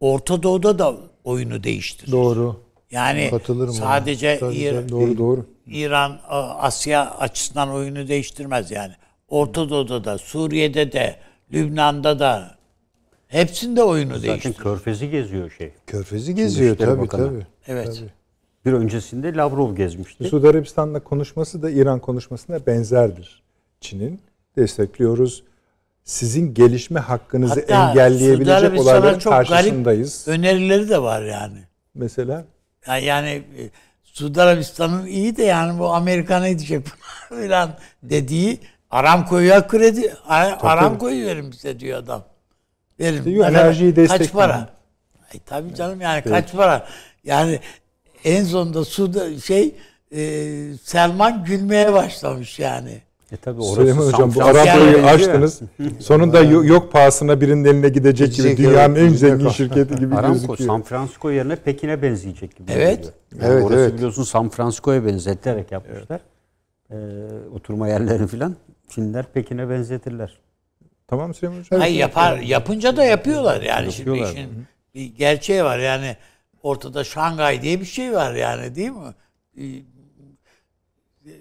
Orta Doğu'da da oyunu değiştirir. Doğru. Yani Katılırım sadece, sadece İran, doğru, doğru. İran Asya açısından oyunu değiştirmez yani. Orta Doğu'da da, Suriye'de de, Lübnan'da da hepsinde oyunu Zaten değiştiriyor. Zaten körfezi geziyor şey. Körfezi geziyor tabii bakanı. tabii. Evet. Tabii. Bir öncesinde Lavrov gezmişti. Suudi Arabistan'la konuşması da İran konuşmasına benzerdir. Çin'in destekliyoruz. Sizin gelişme hakkınızı Hatta engelleyebilecek olayların çok karşısındayız. Garip önerileri de var yani. Mesela? Yani, yani e, Suudi Arabistan'ın iyi de yani bu Amerika Amerikan'a gidecek falan dediği Aramco'ya kredi Aramco'yu verin bize diyor adam. Verin. Diyor, enerjiyi destekleyin. Kaç para? Ay, tabii canım yani evet. kaç para? Yani en sonunda suda şey e, Selman gülmeye başlamış yani. E tabii orası Süleyman Hocam bu Arap açtınız. Sonunda yok pahasına birinin eline gidecek Gidecek gibi dünyanın en zengin şirketi gibi Aramco gözüküyor. San Francisco yerine Pekin'e benzeyecek gibi Evet. gözüküyor. Yani Evet, orası evet. biliyorsun San Francisco'ya benzeterek yapmışlar. Ee, oturma yerlerini filan. Çinler Pekin'e benzetirler. Tamam mı Süleyman Hocam? Hayır yapar yapınca da yapıyorlar yani Yapıyorlar. şimdi işin bir gerçeği var yani Ortada Şangay diye bir şey var yani değil mi? Ee,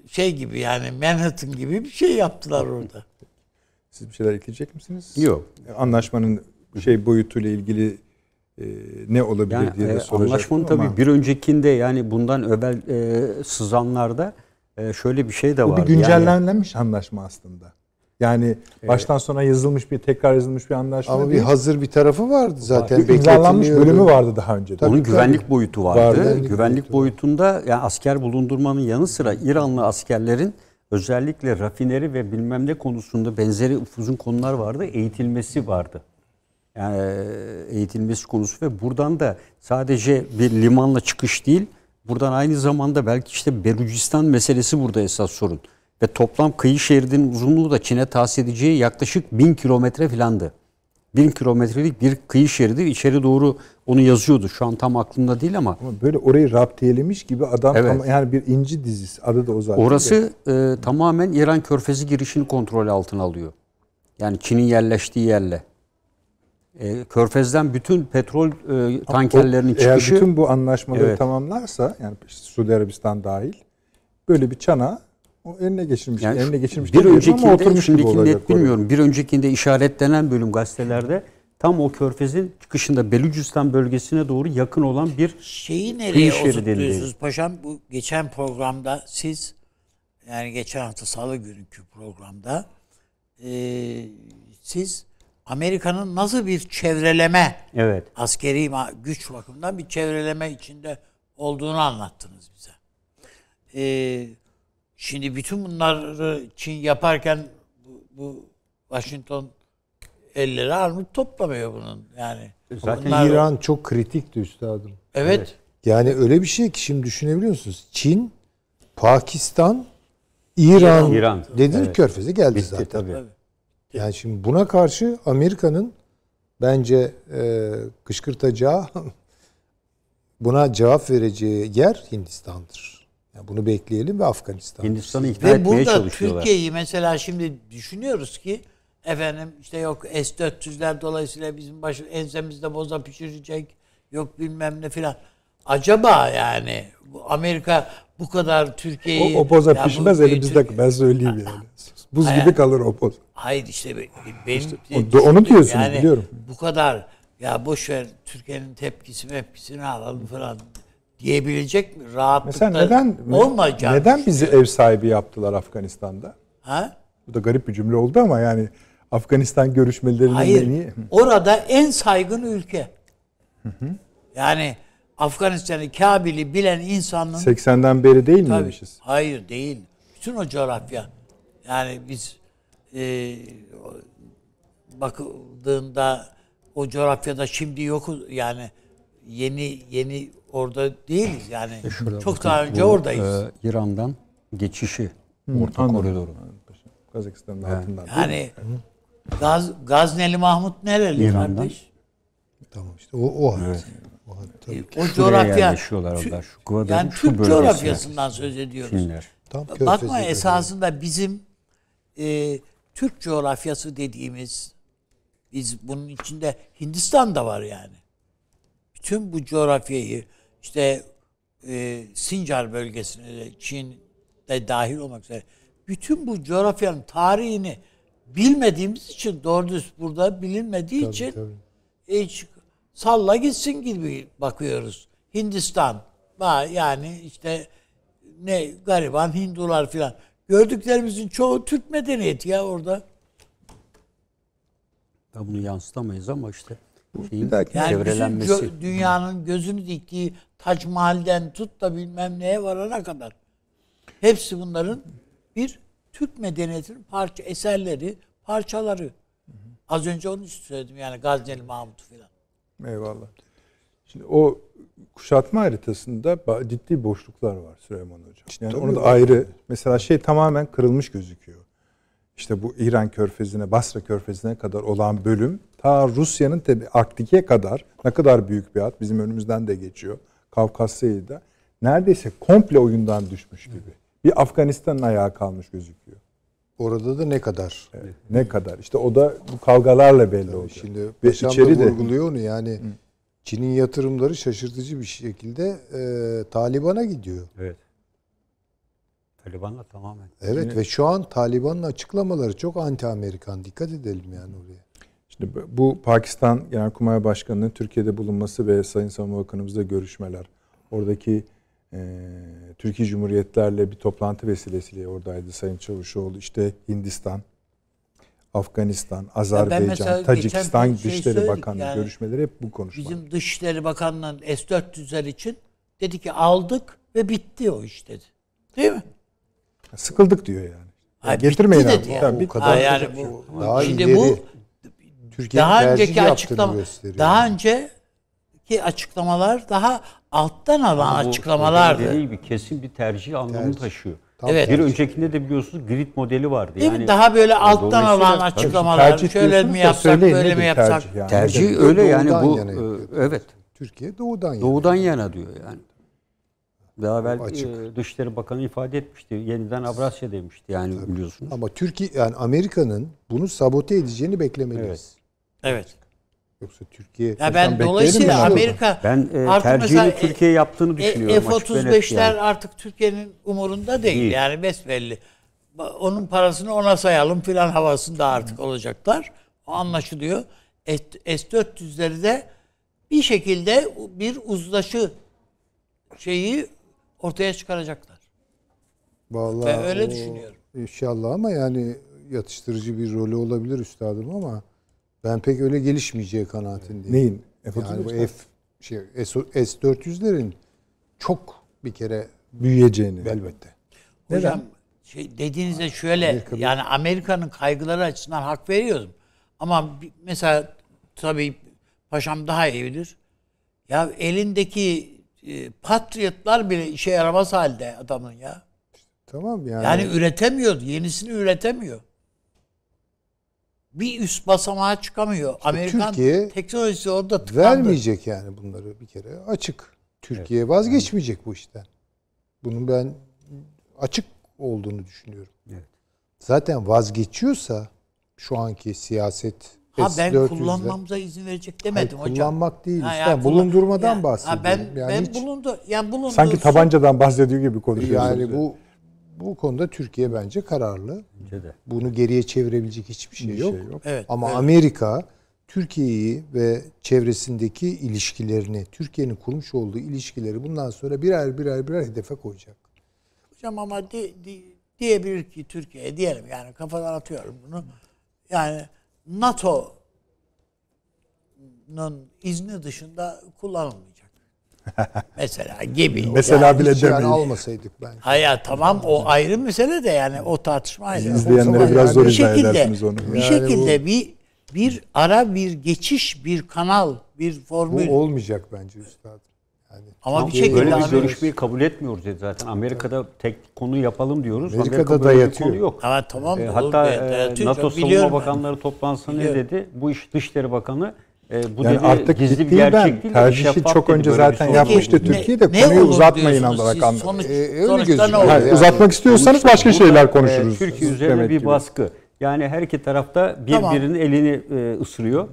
şey gibi yani Manhattan gibi bir şey yaptılar orada. Siz bir şeyler ekleyecek misiniz? Yok. Anlaşmanın şey boyutuyla ilgili e, ne olabilir yani, diye de e, soracaktım Anlaşmanın tabii ama... bir öncekinde yani bundan öbel e, sızanlarda e, şöyle bir şey de var. Bu bir güncellenmiş yani, anlaşma aslında. Yani baştan sona yazılmış bir tekrar yazılmış bir anlaşma Ama bir değil. hazır bir tarafı vardı zaten. Bir imzalanmış bölümü vardı daha önce. Tabii, Onun tabii. güvenlik boyutu vardı. vardı. Güvenlik, boyutunda yani asker bulundurmanın yanı sıra İranlı askerlerin özellikle rafineri ve bilmem ne konusunda benzeri uzun konular vardı. Eğitilmesi vardı. Yani e, eğitilmesi konusu ve buradan da sadece bir limanla çıkış değil. Buradan aynı zamanda belki işte Belucistan meselesi burada esas sorun ve toplam kıyı şeridinin uzunluğu da Çin'e tahsis edeceği yaklaşık bin kilometre filandı. Bin kilometrelik bir kıyı şeridi içeri doğru onu yazıyordu. Şu an tam aklımda değil ama. ama böyle orayı raptiyelemiş gibi adam evet. ama yani bir inci dizisi adı da o zaten. Orası e, tamamen İran körfezi girişini kontrol altına alıyor. Yani Çin'in yerleştiği yerle. E, Körfez'den bütün petrol e, tankerlerinin çıkışı... Eğer bütün bu anlaşmaları evet. tamamlarsa, yani Suudi Arabistan dahil, böyle bir çana o eline geçirmiş. Yani eline geçirmiş. Bir öncekinde, oturmuş net bilmiyorum. Bir öncekinde işaretlenen bölüm gazetelerde tam o körfezin çıkışında Belucistan bölgesine doğru yakın olan bir şeyi nereye oturtuyorsunuz paşam? Bu geçen programda siz yani geçen hafta salı günkü programda e, siz Amerika'nın nasıl bir çevreleme evet. askeri güç bakımından bir çevreleme içinde olduğunu anlattınız bize. E, Şimdi bütün bunları Çin yaparken bu, bu Washington elleri armut toplamıyor bunun yani. Zaten bunlar... İran çok kritikti üstadım. Evet. evet. Yani öyle bir şey ki şimdi düşünebiliyor musunuz? Çin, Pakistan, İran, İran. dediğiniz evet. körfeze geldi Bitti, zaten. tabii. Yani şimdi buna karşı Amerika'nın bence e, kışkırtacağı buna cevap vereceği yer Hindistan'dır. Yani bunu bekleyelim ve Afganistan. Hindistan'ı ikna ve burada çalışıyorlar. Türkiye'yi mesela şimdi düşünüyoruz ki efendim işte yok S-400'ler dolayısıyla bizim başı ensemizde boza pişirecek yok bilmem ne filan. Acaba yani Amerika bu kadar Türkiye'yi... O, o boza pişmez bu, elimizde Türkiye... ben söyleyeyim yani. Buz hayır, gibi kalır o boza. Hayır işte benim... İşte, onu, onu diyorsunuz yani, biliyorum. Bu kadar ya boş ver Türkiye'nin tepkisi mepkisini alalım falan diyebilecek mi? Rahatlıkla Mesela neden, olmayacak. Neden bizi ev sahibi yaptılar Afganistan'da? Ha? Bu da garip bir cümle oldu ama yani Afganistan görüşmelerinin Hayır, niye? orada en saygın ülke. Hı hı. Yani Afganistan'ı Kabil'i bilen insanın... 80'den beri değil tabii, miymişiz? Hayır değil. Bütün o coğrafya. Yani biz e, bakıldığında o coğrafyada şimdi yok, Yani yeni yeni orada değiliz yani. E Çok bakın, daha önce bu, oradayız. E, İran'dan geçişi hmm, Orta anladım. Koridoru. Kazakistan'ın yani. altından. Yani Gaz, Gazneli Mahmut nereli İran'dan. kardeş? Tamam işte o o hat. Evet. O, hat, e, tabii o coğrafya tü, onlar, şu Kuvadın, yani Türk coğrafyasından yani. söz ediyoruz. Çinler. Tam Bakma esasında öyle. bizim e, Türk coğrafyası dediğimiz biz bunun içinde Hindistan da var yani. Bütün bu coğrafyayı işte e, Sincar bölgesine, Çin de dahil olmak üzere bütün bu coğrafyanın tarihini bilmediğimiz için doğru düz burada bilinmediği tabii, için tabii. hiç salla gitsin gibi bakıyoruz. Hindistan yani işte ne gariban Hindular filan. Gördüklerimizin çoğu Türk medeniyeti ya orada. Ya bunu yansıtamayız ama işte Şeyin, bir dahaki yani çevrelenmesi. Gö- dünyanın gözünü diktiği Tac Mahal'den tut da bilmem neye varana kadar. Hepsi bunların bir Türk medeniyetinin parça eserleri, parçaları. Az önce onu söyledim yani Gazneli Mahmut falan. Eyvallah. Şimdi o kuşatma haritasında ciddi boşluklar var Süleyman Hocam. yani onu da ayrı. Mesela şey tamamen kırılmış gözüküyor işte bu İran körfezine, Basra körfezine kadar olan bölüm ta Rusya'nın tabi Arktik'e kadar ne kadar büyük bir hat bizim önümüzden de geçiyor. Kafkasya'yı da neredeyse komple oyundan düşmüş gibi. Bir Afganistan'ın ayağa kalmış gözüküyor. Orada da ne kadar? Evet, ne kadar? İşte o da bu kavgalarla belli Tabii oldu. Şimdi Paşam içeri da vurguluyor de... onu yani. Hı. Çin'in yatırımları şaşırtıcı bir şekilde e, Taliban'a gidiyor. Evet. Taliban'la tamamen. Evet Şimdi, ve şu an Taliban'ın açıklamaları çok anti-Amerikan. Dikkat edelim yani oraya. Şimdi bu Pakistan Genelkurmay Başkanı'nın Türkiye'de bulunması ve Sayın Savunma Bakanımızla görüşmeler. Oradaki e, Türkiye Cumhuriyetlerle bir toplantı vesilesiyle oradaydı Sayın Çavuşoğlu. İşte Hindistan, Afganistan, Azerbaycan, Tacikistan şey Dışişleri Bakanı yani, görüşmeleri hep bu konuşma. Bizim Dışişleri Bakanı'nın S-400'ler için dedi ki aldık ve bitti o iş dedi. Değil mi? Sıkıldık diyor yani. Ha, getirmeyin abi. Ya. bu kadar ha, yani bu, daha şimdi ileri, bu daha önceki açıklama gösteriyor. daha önceki açıklamalar daha alttan alan yani bu, açıklamalardı. bir kesin bir tercih anlamı tercih. taşıyor. Tam evet. Bir öncekinde de biliyorsunuz grid modeli vardı. Değil yani, Daha böyle alttan alan açıklamalar. Şöyle mi yapsak, böyle mi yapsak? Tercih, yani. tercih öyle yani bu. Yana, e, evet. Türkiye doğudan yana. Doğudan yana diyor yani. Daha evvel e, Dışişleri Bakanı ifade etmişti. Yeniden Avrasya demişti yani Tabii. biliyorsunuz. Ama Türkiye yani Amerika'nın bunu sabote edeceğini beklemeliyiz. Evet. evet. Yoksa Türkiye ya ben dolayısıyla Amerika ben e, tercihini e, Türkiye yaptığını e, düşünüyorum. F-35'ler yani. artık Türkiye'nin umurunda değil, değil. yani besbelli. Onun parasını ona sayalım filan havasında artık Hı. olacaklar. O anlaşılıyor. S-400'leri de bir şekilde bir uzlaşı şeyi ortaya çıkaracaklar. Vallahi ben öyle o, düşünüyorum. İnşallah ama yani yatıştırıcı bir rolü olabilir üstadım ama ben pek öyle gelişmeyeceği kanaatindeyim. Neyin? F-35 e, yani bu F şey S400'lerin çok bir kere büyüyeceğini. Elbette. Hocam Neden? şey dediğinizde şöyle Amerika yani Amerika'nın kaygıları açısından hak veriyorum. Ama mesela tabii paşam daha iyi bilir. Ya elindeki e, Patriotlar bile işe yaramaz halde adamın ya. Tamam yani. Yani üretemiyor. Yenisini üretemiyor. Bir üst basamağa çıkamıyor. İşte Amerikan Türkiye teknolojisi orada tıkandı. Vermeyecek yani bunları bir kere. Açık. Türkiye evet. vazgeçmeyecek yani. bu işten. Bunun ben açık olduğunu düşünüyorum. Evet. Zaten vazgeçiyorsa şu anki siyaset Ha ben kullanmamıza izin verecek demedim Hayır, hocam. Kullanmak değil ha, işte. Ya, bulundurmadan ya, bahsediyorum. Ha, ben yani ben hiç, bulundu yani bulundu. Sanki tabancadan bahsediyor gibi konuşuyorsunuz. Yani bu bu konuda Türkiye bence kararlı. Bence de. Bunu geriye çevirebilecek hiçbir şey, yok. şey yok. Evet, Ama evet. Amerika Türkiye'yi ve çevresindeki ilişkilerini, Türkiye'nin kurmuş olduğu ilişkileri bundan sonra birer birer birer hedefe koyacak. Hocam ama di, di, diyebilir ki Türkiye diyelim yani kafadan atıyorum bunu. Yani NATO'nun izni dışında kullanılmayacak. Mesela gibi. Mesela yani bile demeyin. Yani almasaydık belki. Hayır tamam o ayrı mesele de yani o tartışma ayrı. İzleyenlere biraz zor yani izah edersiniz onu. Bir yani şekilde bu... bir bir ara bir geçiş bir kanal bir formül. Bu olmayacak bence üstad. Yani Ama bir şekilde böyle bir görüşmeyi kabul etmiyoruz dedi zaten. Amerika'da tek konu yapalım diyoruz. Amerika'da, Amerika'da da yatıyor. Konu yok. Ama tamam. E, hatta e, e NATO Savunma Bakanları toplantısı ne dedi? Bu iş Dışişleri Bakanı e, bu yani dedi, artık gizli bir gerçek ben, değil. Tercihi çok önce zaten yapmıştı Peki, Türkiye ne, konuyu ne uzatmayın Amerikan. Sonuç, e, öyle sonuçta ne olur? Hayır, yani. Uzatmak istiyorsanız başka şeyler e, konuşuruz. Türkiye üzerine bir baskı. Yani her iki tarafta birbirinin elini e, ısırıyor.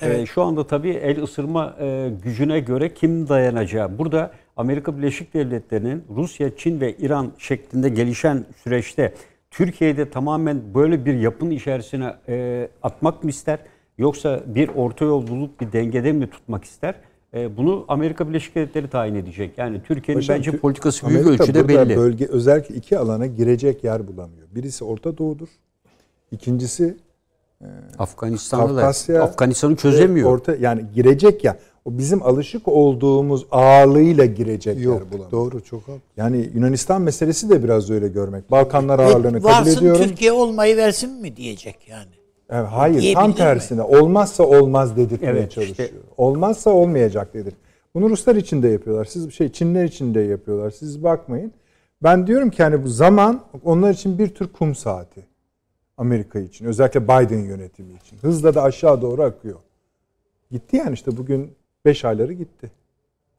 Ee, evet. E, şu anda tabii el ısırma e, gücüne göre kim dayanacağı. Burada Amerika Birleşik Devletleri'nin Rusya, Çin ve İran şeklinde gelişen süreçte Türkiye'de tamamen böyle bir yapın içerisine e, atmak mı ister? Yoksa bir orta yol bulup bir dengede mi tutmak ister? E, bunu Amerika Birleşik Devletleri tayin edecek. Yani Türkiye'nin bence tü politikası büyük Amerika ölçüde belli. bölge özellikle iki alana girecek yer bulamıyor. Birisi Orta Doğu'dur. İkincisi Afganistan'da Kafkasya, Afganistan'ı çözemiyor. Orta, yani girecek ya o bizim alışık olduğumuz ağırlığıyla girecekler Yok, bulamıyor. Doğru çok haklı. Yani Yunanistan meselesi de biraz öyle görmek. Balkanlar ağırlığını Yok, kabul ediyorum. Türkiye olmayı versin mi diyecek yani. Evet, hayır tam tersine mi? olmazsa olmaz dedirtmeye evet, çalışıyor. Işte. Olmazsa olmayacak dedir. Bunu Ruslar için de yapıyorlar. Siz şey Çinler için de yapıyorlar. Siz bakmayın. Ben diyorum ki hani bu zaman onlar için bir tür kum saati. Amerika için. Özellikle Biden yönetimi için. Hızla da aşağı doğru akıyor. Gitti yani işte bugün 5 ayları gitti.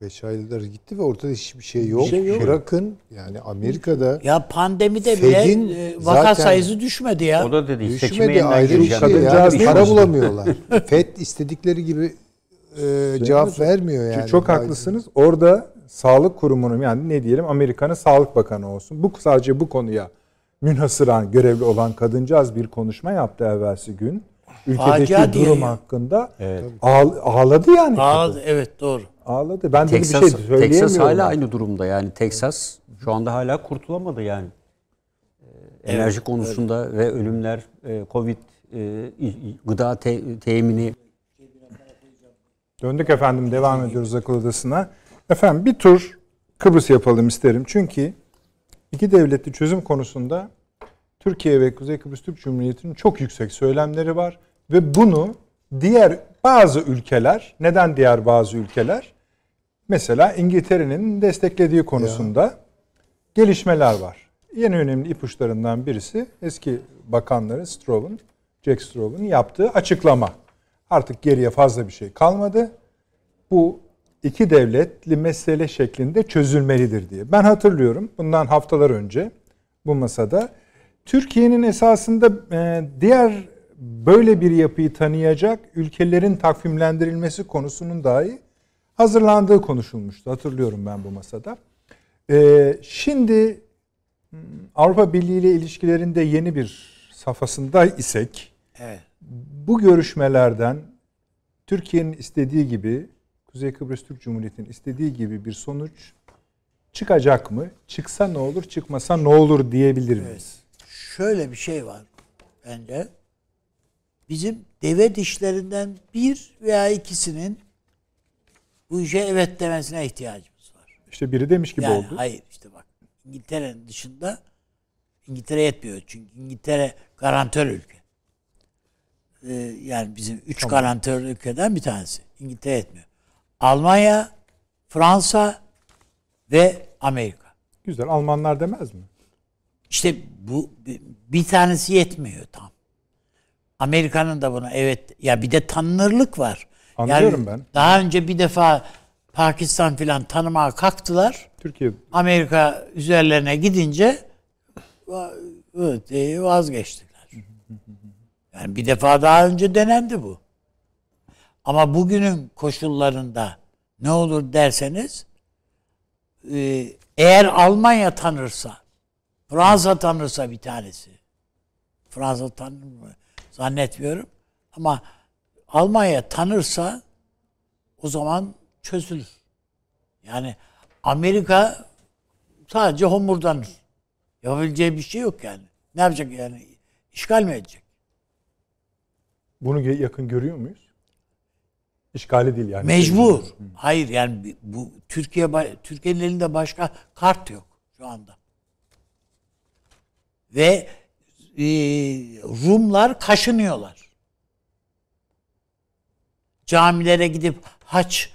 5 ayları gitti ve ortada hiçbir şey yok. Bir şey yok. Bırakın yani Amerika'da ya pandemide Fed'in bile vaka sayısı düşmedi ya. O da dedi düşmedi, seçime ayrı bir şey yani para bulamıyorlar. Fed istedikleri gibi e, cevap vermiyor yani. Çok haklısınız. Orada sağlık kurumunun yani ne diyelim Amerika'nın sağlık bakanı olsun. Bu sadece bu konuya münhasıran görevli olan kadıncağız bir konuşma yaptı evvelsi gün. Ülkedeki Facia durum diye. hakkında evet. ağladı yani. Ağladı kadın. evet doğru. Ağladı. Ben Texas, de bir şey söyleyemiyorum. Texas hala aynı durumda yani. Texas şu anda hala kurtulamadı yani. Ee, evet, Enerji konusunda evet. ve ölümler, e, Covid, e, gıda te, temini. Döndük efendim devam ediyoruz akıl odasına. Efendim bir tur Kıbrıs yapalım isterim. Çünkü İki devletli çözüm konusunda Türkiye ve Kuzey Kıbrıs Türk Cumhuriyeti'nin çok yüksek söylemleri var ve bunu diğer bazı ülkeler, neden diğer bazı ülkeler? Mesela İngiltere'nin desteklediği konusunda ya. gelişmeler var. Yeni önemli ipuçlarından birisi eski bakanları Straub'un, Jack Straub'un yaptığı açıklama. Artık geriye fazla bir şey kalmadı. Bu iki devletli mesele şeklinde çözülmelidir diye. Ben hatırlıyorum bundan haftalar önce bu masada Türkiye'nin esasında e, diğer böyle bir yapıyı tanıyacak ülkelerin takvimlendirilmesi konusunun dahi hazırlandığı konuşulmuştu. Hatırlıyorum ben bu masada. E, şimdi hmm, Avrupa Birliği ile ilişkilerinde yeni bir safhasında isek evet. bu görüşmelerden Türkiye'nin istediği gibi Kuzey Kıbrıs Türk Cumhuriyeti'nin istediği gibi bir sonuç çıkacak mı? Çıksa ne olur, çıkmasa ne olur diyebilir miyiz? Evet. Şöyle bir şey var bence. Bizim deve dişlerinden bir veya ikisinin bu işe evet demesine ihtiyacımız var. İşte biri demiş gibi yani, oldu. Hayır işte bak İngiltere'nin dışında İngiltere yetmiyor. Çünkü İngiltere garantör ülke. Ee, yani bizim üç tamam. garantör ülkeden bir tanesi. İngiltere yetmiyor. Almanya, Fransa ve Amerika. Güzel. Almanlar demez mi? İşte bu bir tanesi yetmiyor tam. Amerika'nın da buna evet ya bir de tanınırlık var. Anlıyorum yani ben. Daha önce bir defa Pakistan filan tanımaya kalktılar. Türkiye Amerika üzerlerine gidince e, vazgeçtiler. Yani bir defa daha önce denendi bu. Ama bugünün koşullarında ne olur derseniz e, eğer Almanya tanırsa, Fransa tanırsa bir tanesi. Fransa tanır mı? Zannetmiyorum. Ama Almanya tanırsa o zaman çözülür. Yani Amerika sadece homurdanır. Yapabileceği bir şey yok yani. Ne yapacak yani? İşgal mi edecek? Bunu yakın görüyor muyuz? İşgali değil yani. Mecbur. Hayır yani bu Türkiye Türkiye'nin elinde başka kart yok şu anda. Ve e, Rumlar kaşınıyorlar. Camilere gidip haç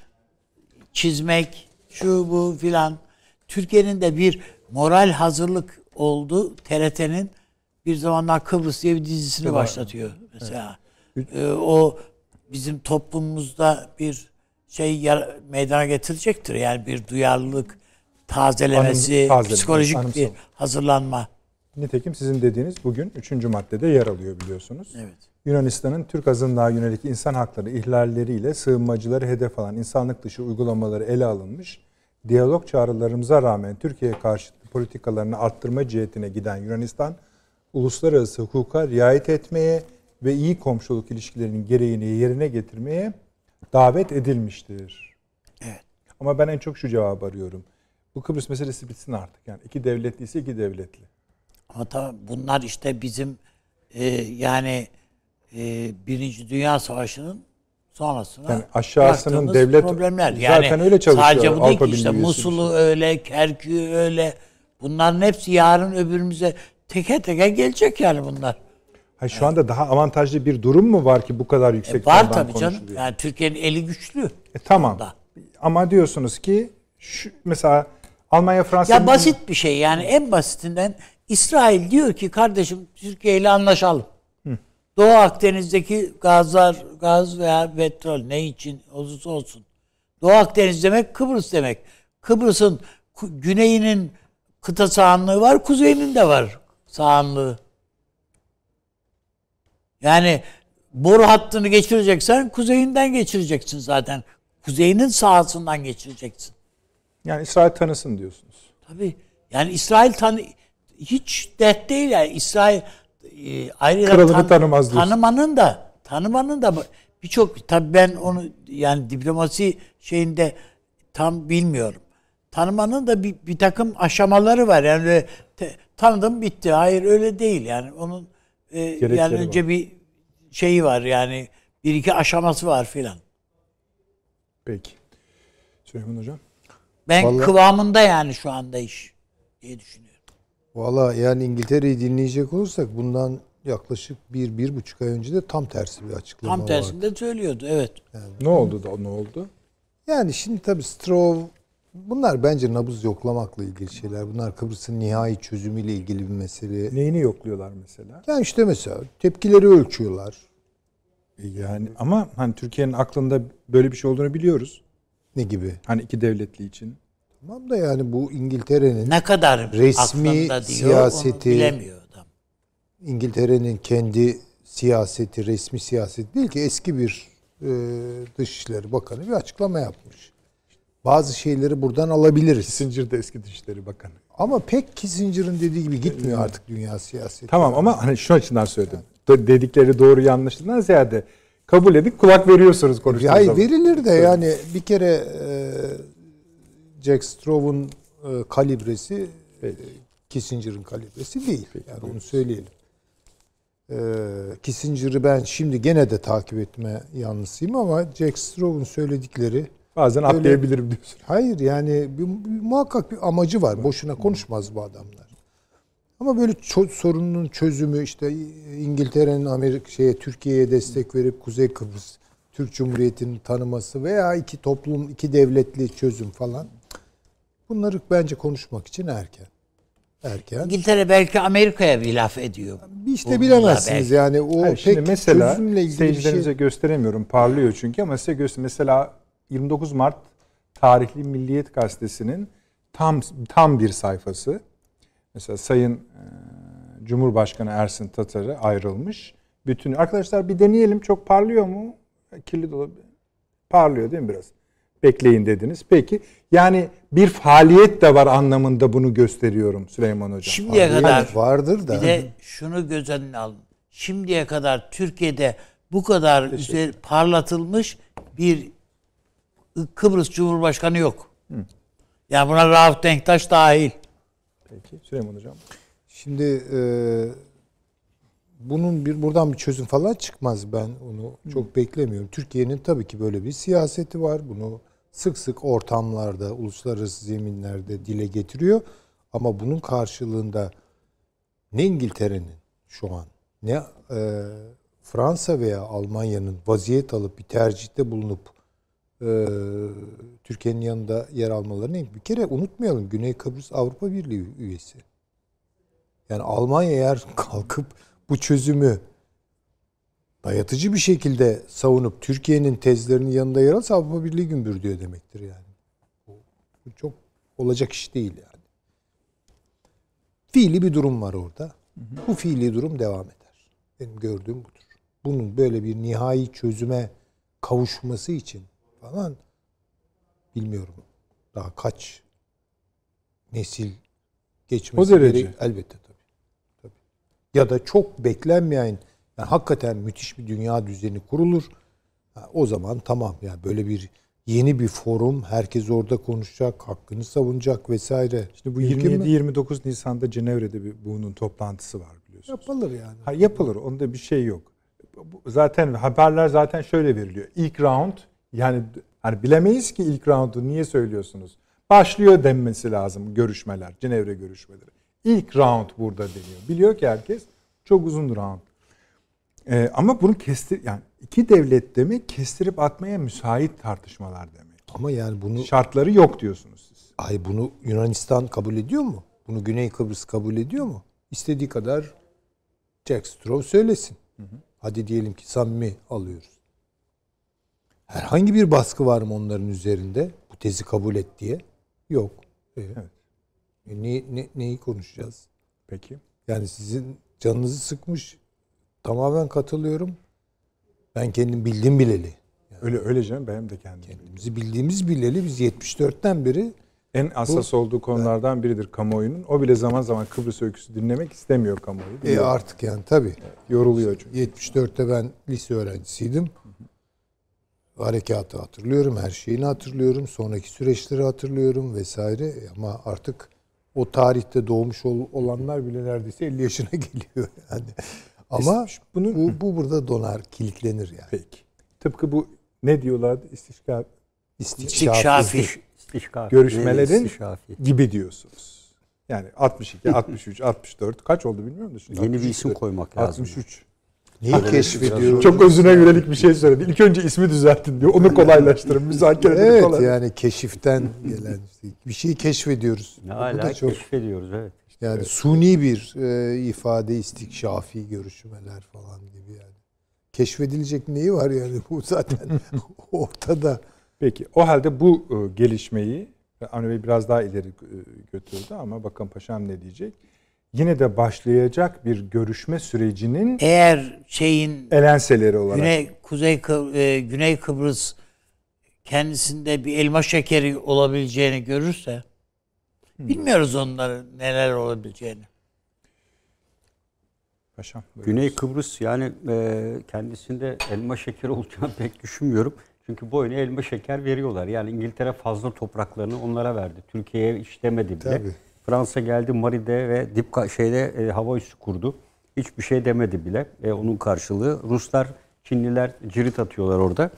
çizmek şu bu filan. Türkiye'nin de bir moral hazırlık oldu. TRT'nin bir zamanlar Kıbrıs diye bir dizisini başlatıyor mesela. Evet. Ee, o bizim toplumumuzda bir şey meydana getirecektir. Yani bir duyarlılık tazelemesi, Anım, psikolojik anımsal. bir hazırlanma. Nitekim sizin dediğiniz bugün 3. maddede yer alıyor biliyorsunuz. Evet. Yunanistan'ın Türk azınlığa yönelik insan hakları ihlalleriyle sığınmacıları hedef alan insanlık dışı uygulamaları ele alınmış. Diyalog çağrılarımıza rağmen Türkiye'ye karşı politikalarını arttırma cihetine giden Yunanistan, uluslararası hukuka riayet etmeye, ve iyi komşuluk ilişkilerinin gereğini yerine getirmeye davet edilmiştir. Evet. Ama ben en çok şu cevabı arıyorum. Bu Kıbrıs meselesi bitsin artık. Yani iki devletli ise iki devletli. Ama tabii bunlar işte bizim e, yani e, Birinci Dünya Savaşı'nın sonrasına yani aşağısının devlet problemler. Yani zaten öyle çalışıyor. Sadece bu değil ki işte Musul'u öyle, Kerkük'ü öyle. Bunların hepsi yarın öbürümüze teke teke gelecek yani bunlar. Hayır, şu anda daha avantajlı bir durum mu var ki bu kadar e, yüksek e var tabii canım. Yani Türkiye'nin eli güçlü. E, tamam. Onda. Ama diyorsunuz ki şu, mesela Almanya Fransa Ya basit bir şey yani en basitinden İsrail diyor ki kardeşim Türkiye ile anlaşalım. Doğu Akdeniz'deki gazlar, gaz veya petrol ne için olursa olsun. Doğu Akdeniz demek Kıbrıs demek. Kıbrıs'ın güneyinin kıta sahanlığı var, kuzeyinin de var sahanlığı. Yani boru hattını geçireceksen kuzeyinden geçireceksin zaten. Kuzeyinin sahasından geçireceksin. Yani İsrail tanısın diyorsunuz. Tabii. Yani İsrail tanı hiç dert değil yani İsrail ayrı. E, ayrıca Kralını tan- tanımaz diyorsun. tanımanın da tanımanın da birçok tabii ben onu yani diplomasi şeyinde tam bilmiyorum. Tanımanın da bir, bir takım aşamaları var. Yani te, tanıdım bitti. Hayır öyle değil yani. Onun e, yani önce var. bir şeyi var yani bir iki aşaması var filan. Peki. Süleyman Hocam. Ben Vallahi, kıvamında yani şu anda iş diye düşünüyorum. Valla yani İngiltere'yi dinleyecek olursak bundan yaklaşık bir, bir buçuk ay önce de tam tersi bir açıklama Tam tersinde vardı. söylüyordu evet. Yani, ne oldu da ne oldu? Yani şimdi tabii Stroh Bunlar bence nabız yoklamakla ilgili şeyler. Bunlar Kıbrıs'ın nihai çözümüyle ilgili bir mesele. Neyini yokluyorlar mesela? Yani işte mesela tepkileri ölçüyorlar. E yani ama hani Türkiye'nin aklında böyle bir şey olduğunu biliyoruz. Ne gibi? Hani iki devletli için. Tamam da yani bu İngiltere'nin ne kadar resmi diyor, siyaseti bilemiyor adam. İngiltere'nin kendi siyaseti, resmi siyaset değil ki eski bir e, Dışişleri Bakanı bir açıklama yapmış bazı şeyleri buradan alabiliriz. Kissinger de eski Dışişleri Bakanı. Ama pek Kissinger'ın dediği gibi gitmiyor artık dünya siyaseti. Tamam ama hani şu açıdan söyledim. Yani. Dedikleri doğru yanlışından ziyade kabul edip kulak veriyorsunuz konuştuğunuz Hayır verilir de yani bir kere e, Jack Straw'un e, kalibresi e, Peki. Kissinger'ın kalibresi değil. yani buyurun. onu söyleyelim. E, Kissinger'ı ben şimdi gene de takip etme yanlısıyım ama Jack Straw'un söyledikleri Bazen Öyle, atlayabilirim diyorsun. Hayır yani bir, bir, muhakkak bir amacı var. Boşuna konuşmaz bu adamlar. Ama böyle ço- sorunun çözümü işte İngiltere'nin Amerika şeye Türkiye'ye destek verip Kuzey Kıbrıs Türk Cumhuriyeti'nin tanıması veya iki toplum, iki devletli çözüm falan. Bunları bence konuşmak için erken. Erken. İngiltere belki Amerika'ya bir laf ediyor. İşte Bununla bilemezsiniz belki. yani o Hayır, pek mesela, çözümle ilgili bir şey. gösteremiyorum. Parlıyor çünkü ama size göster mesela 29 Mart tarihli Milliyet Gazetesi'nin tam tam bir sayfası. Mesela Sayın e, Cumhurbaşkanı Ersin Tatar'ı ayrılmış. Bütün arkadaşlar bir deneyelim çok parlıyor mu? Kirli dolu parlıyor değil mi biraz? Bekleyin dediniz. Peki yani bir faaliyet de var anlamında bunu gösteriyorum Süleyman Hocam. Şimdiye faaliyet kadar vardır da. Bir de şunu göz önüne alın. Şimdiye kadar Türkiye'de bu kadar üzer, parlatılmış bir Kıbrıs Cumhurbaşkanı yok. Hı. Yani buna Rauf Denktaş dahil. Peki Süleyman Hocam. Şimdi e, bunun bir buradan bir çözüm falan çıkmaz ben onu çok Hı. Hmm. beklemiyorum. Türkiye'nin tabii ki böyle bir siyaseti var. Bunu sık sık ortamlarda, uluslararası zeminlerde dile getiriyor. Ama bunun karşılığında ne İngiltere'nin şu an ne e, Fransa veya Almanya'nın vaziyet alıp bir tercihte bulunup e, Türkiye'nin yanında yer almalarını bir kere unutmayalım. Güney Kıbrıs Avrupa Birliği üyesi. Yani Almanya eğer kalkıp bu çözümü dayatıcı bir şekilde savunup Türkiye'nin tezlerinin yanında yer alsa Avrupa Birliği gümbür diyor demektir yani. Bu çok olacak iş değil yani. Fiili bir durum var orada. Bu fiili durum devam eder. Benim gördüğüm budur. Bunun böyle bir nihai çözüme kavuşması için falan bilmiyorum daha kaç nesil geçmesi o derece. gerek elbette tabii. tabii. Ya da çok beklenmeyen yani hakikaten müthiş bir dünya düzeni kurulur. o zaman tamam yani böyle bir yeni bir forum herkes orada konuşacak, hakkını savunacak vesaire. Şimdi bu 27 29 Nisan'da Cenevre'de bir bunun toplantısı var biliyorsunuz. Yapılır yani. Ha, yapılır. Onda bir şey yok. Zaten haberler zaten şöyle veriliyor. İlk round yani hani bilemeyiz ki ilk roundu niye söylüyorsunuz? Başlıyor denmesi lazım görüşmeler, Cenevre görüşmeleri. İlk round burada deniyor. Biliyor ki herkes çok uzun round. Ee, ama bunu kestir yani iki devlet demek kestirip atmaya müsait tartışmalar demek. Ama yani bunu şartları yok diyorsunuz siz. Ay bunu Yunanistan kabul ediyor mu? Bunu Güney Kıbrıs kabul ediyor mu? İstediği kadar Jack Straw söylesin. Hı hı. Hadi diyelim ki samimi alıyoruz. Herhangi bir baskı var mı onların üzerinde? Bu tezi kabul et diye. Yok. Ee, evet. e, ne, ne, neyi konuşacağız? Peki. Yani sizin canınızı sıkmış. Tamamen katılıyorum. Ben kendim bildim bileli. Yani öyle öyle canım benim de kendim. Kendimizi bildiğimiz bileli biz 74'ten beri en hassas bu, olduğu konulardan evet. biridir kamuoyunun. O bile zaman zaman Kıbrıs öyküsü dinlemek istemiyor kamuoyu. E artık yani tabii. yoruluyor çünkü. 74'te ben lise öğrencisiydim harekatı hatırlıyorum, her şeyini hatırlıyorum, sonraki süreçleri hatırlıyorum vesaire ama artık o tarihte doğmuş olanlar bile neredeyse 50 yaşına geliyor yani. Ama bunu bu, bu burada donar, kilitlenir yani. Peki. Tıpkı bu ne diyorlardı? İstişka istişkafi istişkafi görüşmelerin istişkafi. gibi diyorsunuz. Yani 62, 63, 64 kaç oldu bilmiyorum da şimdi. Yeni bir isim koymak lazım. 63 Neyi keşfediyor? Çok özüne yönelik bir şey söyledi. İlk önce ismi düzeltin diyor. Onu kolaylaştırın. Müzakere evet, kolay. yani keşiften gelen bir şeyi keşfediyoruz. Hala Bu da çok, keşfediyoruz evet. Yani evet. suni bir e, ifade istikşafi görüşmeler falan gibi yani. Keşfedilecek neyi var yani bu zaten ortada. Peki o halde bu e, gelişmeyi Anı Bey biraz daha ileri e, götürdü ama bakın paşam ne diyecek yine de başlayacak bir görüşme sürecinin eğer şeyin elenseleri olarak Güney Kuzey e, Güney Kıbrıs kendisinde bir elma şekeri olabileceğini görürse hmm. bilmiyoruz onların neler olabileceğini. Paşam. Güney Kıbrıs yani e, kendisinde elma şekeri olacağını pek düşünmüyorum. Çünkü bu oyuna elma şeker veriyorlar. Yani İngiltere fazla topraklarını onlara verdi. Türkiye'ye işlemedi bile. Tabii. Fransa geldi Mari'de ve dip şeyde e, hava üssü kurdu. Hiçbir şey demedi bile. E, onun karşılığı Ruslar, Çinliler cirit atıyorlar orada.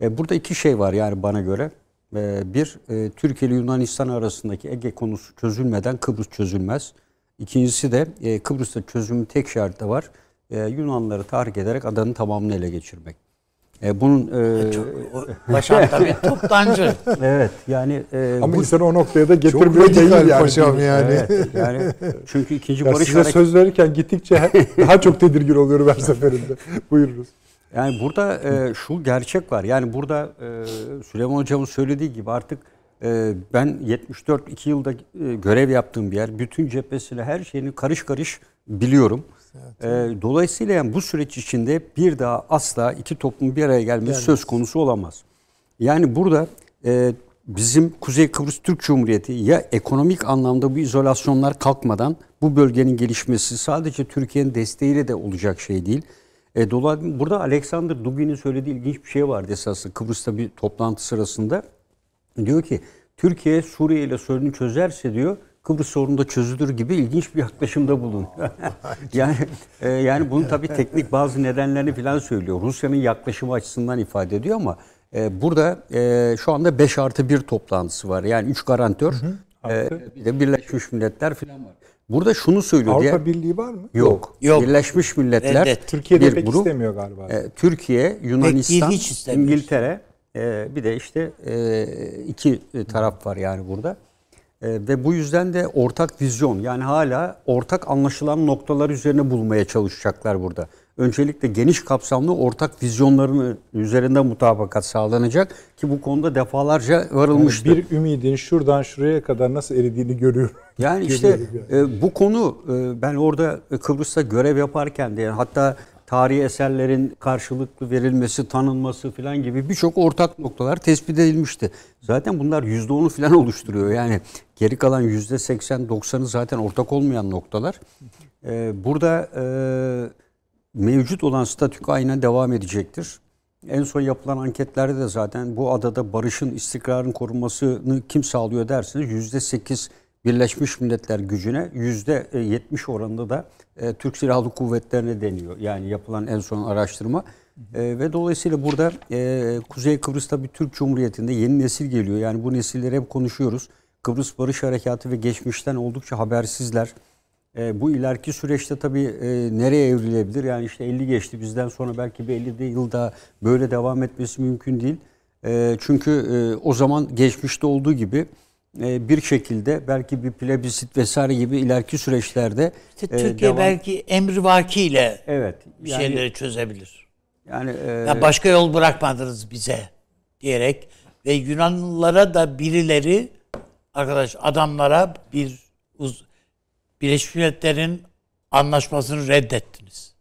E, burada iki şey var yani bana göre. E, bir, e, Türkiye ile Yunanistan arasındaki Ege konusu çözülmeden Kıbrıs çözülmez. İkincisi de e, Kıbrıs'ta çözümün tek şartı var. E, Yunanları tahrik ederek adanın tamamını ele geçirmek. E, bunun e, Paşam e, tabii toptancı. evet yani e, ama bu, insanı o noktaya da getirmiyor değil yani. Paşam yani. Evet, yani çünkü ikinci ya barış size söz verirken gittikçe daha çok tedirgin oluyorum her seferinde. Buyurunuz. Yani burada e, şu gerçek var. Yani burada e, Süleyman Hocam'ın söylediği gibi artık e, ben 74 2 yılda e, görev yaptığım bir yer. Bütün cephesini her şeyini karış karış biliyorum. Evet. E, dolayısıyla yani bu süreç içinde bir daha asla iki toplum bir araya gelmesi Gelmez. söz konusu olamaz. Yani burada e, bizim Kuzey Kıbrıs Türk Cumhuriyeti ya ekonomik anlamda bu izolasyonlar kalkmadan bu bölgenin gelişmesi sadece Türkiye'nin desteğiyle de olacak şey değil. E, dolayısıyla burada Alexander Dugin'in söylediği ilginç bir şey vardı esasında Kıbrıs'ta bir toplantı sırasında. Diyor ki Türkiye Suriye ile sorunu çözerse diyor Kıbrıs sorunu da çözülür gibi ilginç bir yaklaşımda bulunuyor. yani e, yani bunu tabii teknik bazı nedenlerini falan söylüyor. Rusya'nın yaklaşımı açısından ifade ediyor ama e, burada e, şu anda 5 artı 1 toplantısı var. Yani 3 garantör, E, bir de Birleşmiş Milletler falan var. Burada şunu söylüyor Avrupa diye, Birliği var mı? Yok. Yok. Birleşmiş Milletler. Evet. Türkiye de pek grup, istemiyor galiba. E, Türkiye, Yunanistan, hiç İngiltere e, bir de işte e, iki taraf var yani burada. Ee, ve bu yüzden de ortak vizyon yani hala ortak anlaşılan noktalar üzerine bulmaya çalışacaklar burada. Öncelikle geniş kapsamlı ortak vizyonların üzerinde mutabakat sağlanacak ki bu konuda defalarca varılmıştır. Yani bir ümidin şuradan şuraya kadar nasıl eridiğini görüyorum. Yani işte yani. E, bu konu e, ben orada Kıbrıs'ta görev yaparken de yani hatta tarihi eserlerin karşılıklı verilmesi, tanınması falan gibi birçok ortak noktalar tespit edilmişti. Zaten bunlar %10'u falan oluşturuyor. Yani Geri kalan yüzde %80-90'ı zaten ortak olmayan noktalar. Ee, burada e, mevcut olan statük aynen devam edecektir. En son yapılan anketlerde de zaten bu adada barışın, istikrarın korunmasını kim sağlıyor dersiniz. Yüzde 8 Birleşmiş Milletler gücüne yüzde 70 oranında da e, Türk Silahlı Kuvvetleri'ne deniyor. Yani yapılan en son araştırma. E, ve dolayısıyla burada e, Kuzey Kıbrıs'ta bir Türk Cumhuriyeti'nde yeni nesil geliyor. Yani bu nesilleri hep konuşuyoruz. Kıbrıs Barış Harekatı ve geçmişten oldukça habersizler. E, bu ileriki süreçte tabii e, nereye evrilebilir? Yani işte 50 geçti bizden sonra belki bir 50 yıl daha böyle devam etmesi mümkün değil. E, çünkü e, o zaman geçmişte olduğu gibi e, bir şekilde belki bir plebisit vesaire gibi ileriki süreçlerde işte e, Türkiye devam... belki emri ile evet, yani, bir şeyleri çözebilir. Yani e... ya başka yol bırakmadınız bize diyerek ve Yunanlılara da birileri arkadaş adamlara bir uz, Birleşmiş Milletler'in anlaşmasını reddettiniz.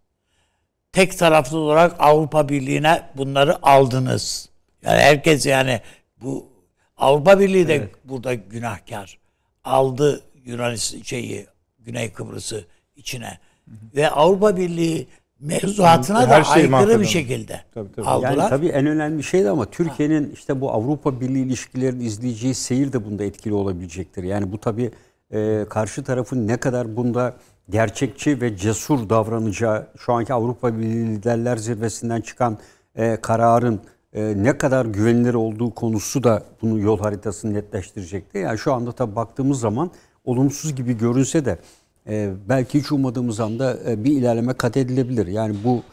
Tek taraflı olarak Avrupa Birliği'ne bunları aldınız. Yani herkes yani bu Avrupa Birliği de evet. burada günahkar. Aldı Yunanistan şeyi Güney Kıbrıs'ı içine. Hı hı. Ve Avrupa Birliği mevzuatına her da her şey aykırı mahveden. bir şekilde tabii, tabii. aldılar. Yani tabii en önemli şey de ama Türkiye'nin işte bu Avrupa Birliği ilişkilerini izleyeceği seyir de bunda etkili olabilecektir. Yani bu tabii e, karşı tarafın ne kadar bunda gerçekçi ve cesur davranacağı şu anki Avrupa Birliği Liderler Zirvesi'nden çıkan e, kararın e, ne kadar güvenilir olduğu konusu da bunun yol haritasını netleştirecekti. Yani şu anda tabii baktığımız zaman olumsuz gibi görünse de ee, belki hiç ummadığımız anda e, bir ilerleme kat edilebilir. Yani bu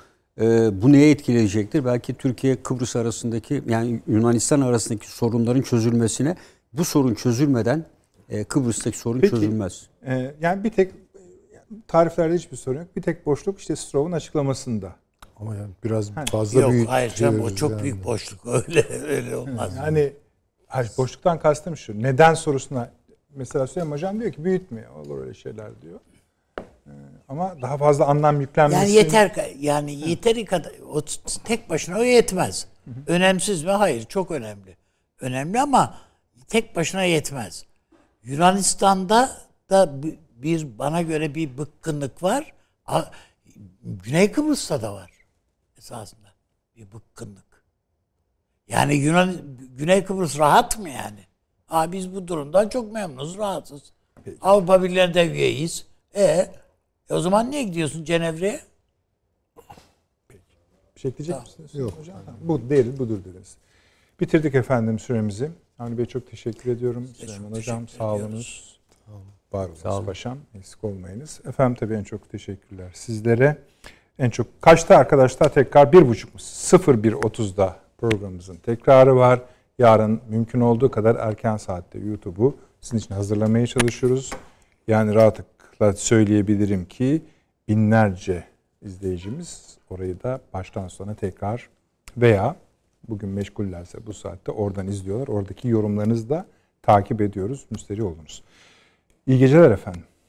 e, bu neye etkileyecektir? Belki Türkiye Kıbrıs arasındaki yani Yunanistan arasındaki sorunların çözülmesine bu sorun çözülmeden e, Kıbrıs'taki sorun Peki, çözülmez. E, yani bir tek tariflerde hiçbir sorun yok. Bir tek boşluk işte Strov'un açıklamasında. Ama yani biraz hani- fazla büyük. Yok hayır canım o çok yani. büyük boşluk. Öyle öyle olmaz. Yani, yani boşluktan kastım şu. Neden sorusuna Mesela Süleyman Hocam diyor ki büyütme olur öyle şeyler diyor. Ee, ama daha fazla anlam yüklenmesi. Yani yeter yani yeteri kadar o tek başına o yetmez. Hı Önemsiz mi? Hayır, çok önemli. Önemli ama tek başına yetmez. Yunanistan'da da bir bana göre bir bıkkınlık var. Güney Kıbrıs'ta da var esasında bir bıkkınlık. Yani Yunan Güney Kıbrıs rahat mı yani? Ha biz bu durumdan çok memnunuz, rahatsız. Peki. Avrupa Birliği'ne üyeyiz. E, e, o zaman niye gidiyorsun Cenevre'ye? Peki. Bir şey ekleyecek misiniz? Yok. Hocam, bu değil, budur deriz. Bitirdik efendim süremizi. Hani Bey çok teşekkür ediyorum. Size Süleyman Hocam sağ olunuz. Tamam. Var olunuz. Sağ olun. Paşam eksik olmayınız. Efendim tabii en çok teşekkürler sizlere. En çok kaçta arkadaşlar tekrar bir buçuk mu? 01.30'da programımızın tekrarı var yarın mümkün olduğu kadar erken saatte YouTube'u sizin için hazırlamaya çalışıyoruz. Yani rahatlıkla söyleyebilirim ki binlerce izleyicimiz orayı da baştan sona tekrar veya bugün meşgullerse bu saatte oradan izliyorlar. Oradaki yorumlarınızı da takip ediyoruz. Müsteri oldunuz. İyi geceler efendim.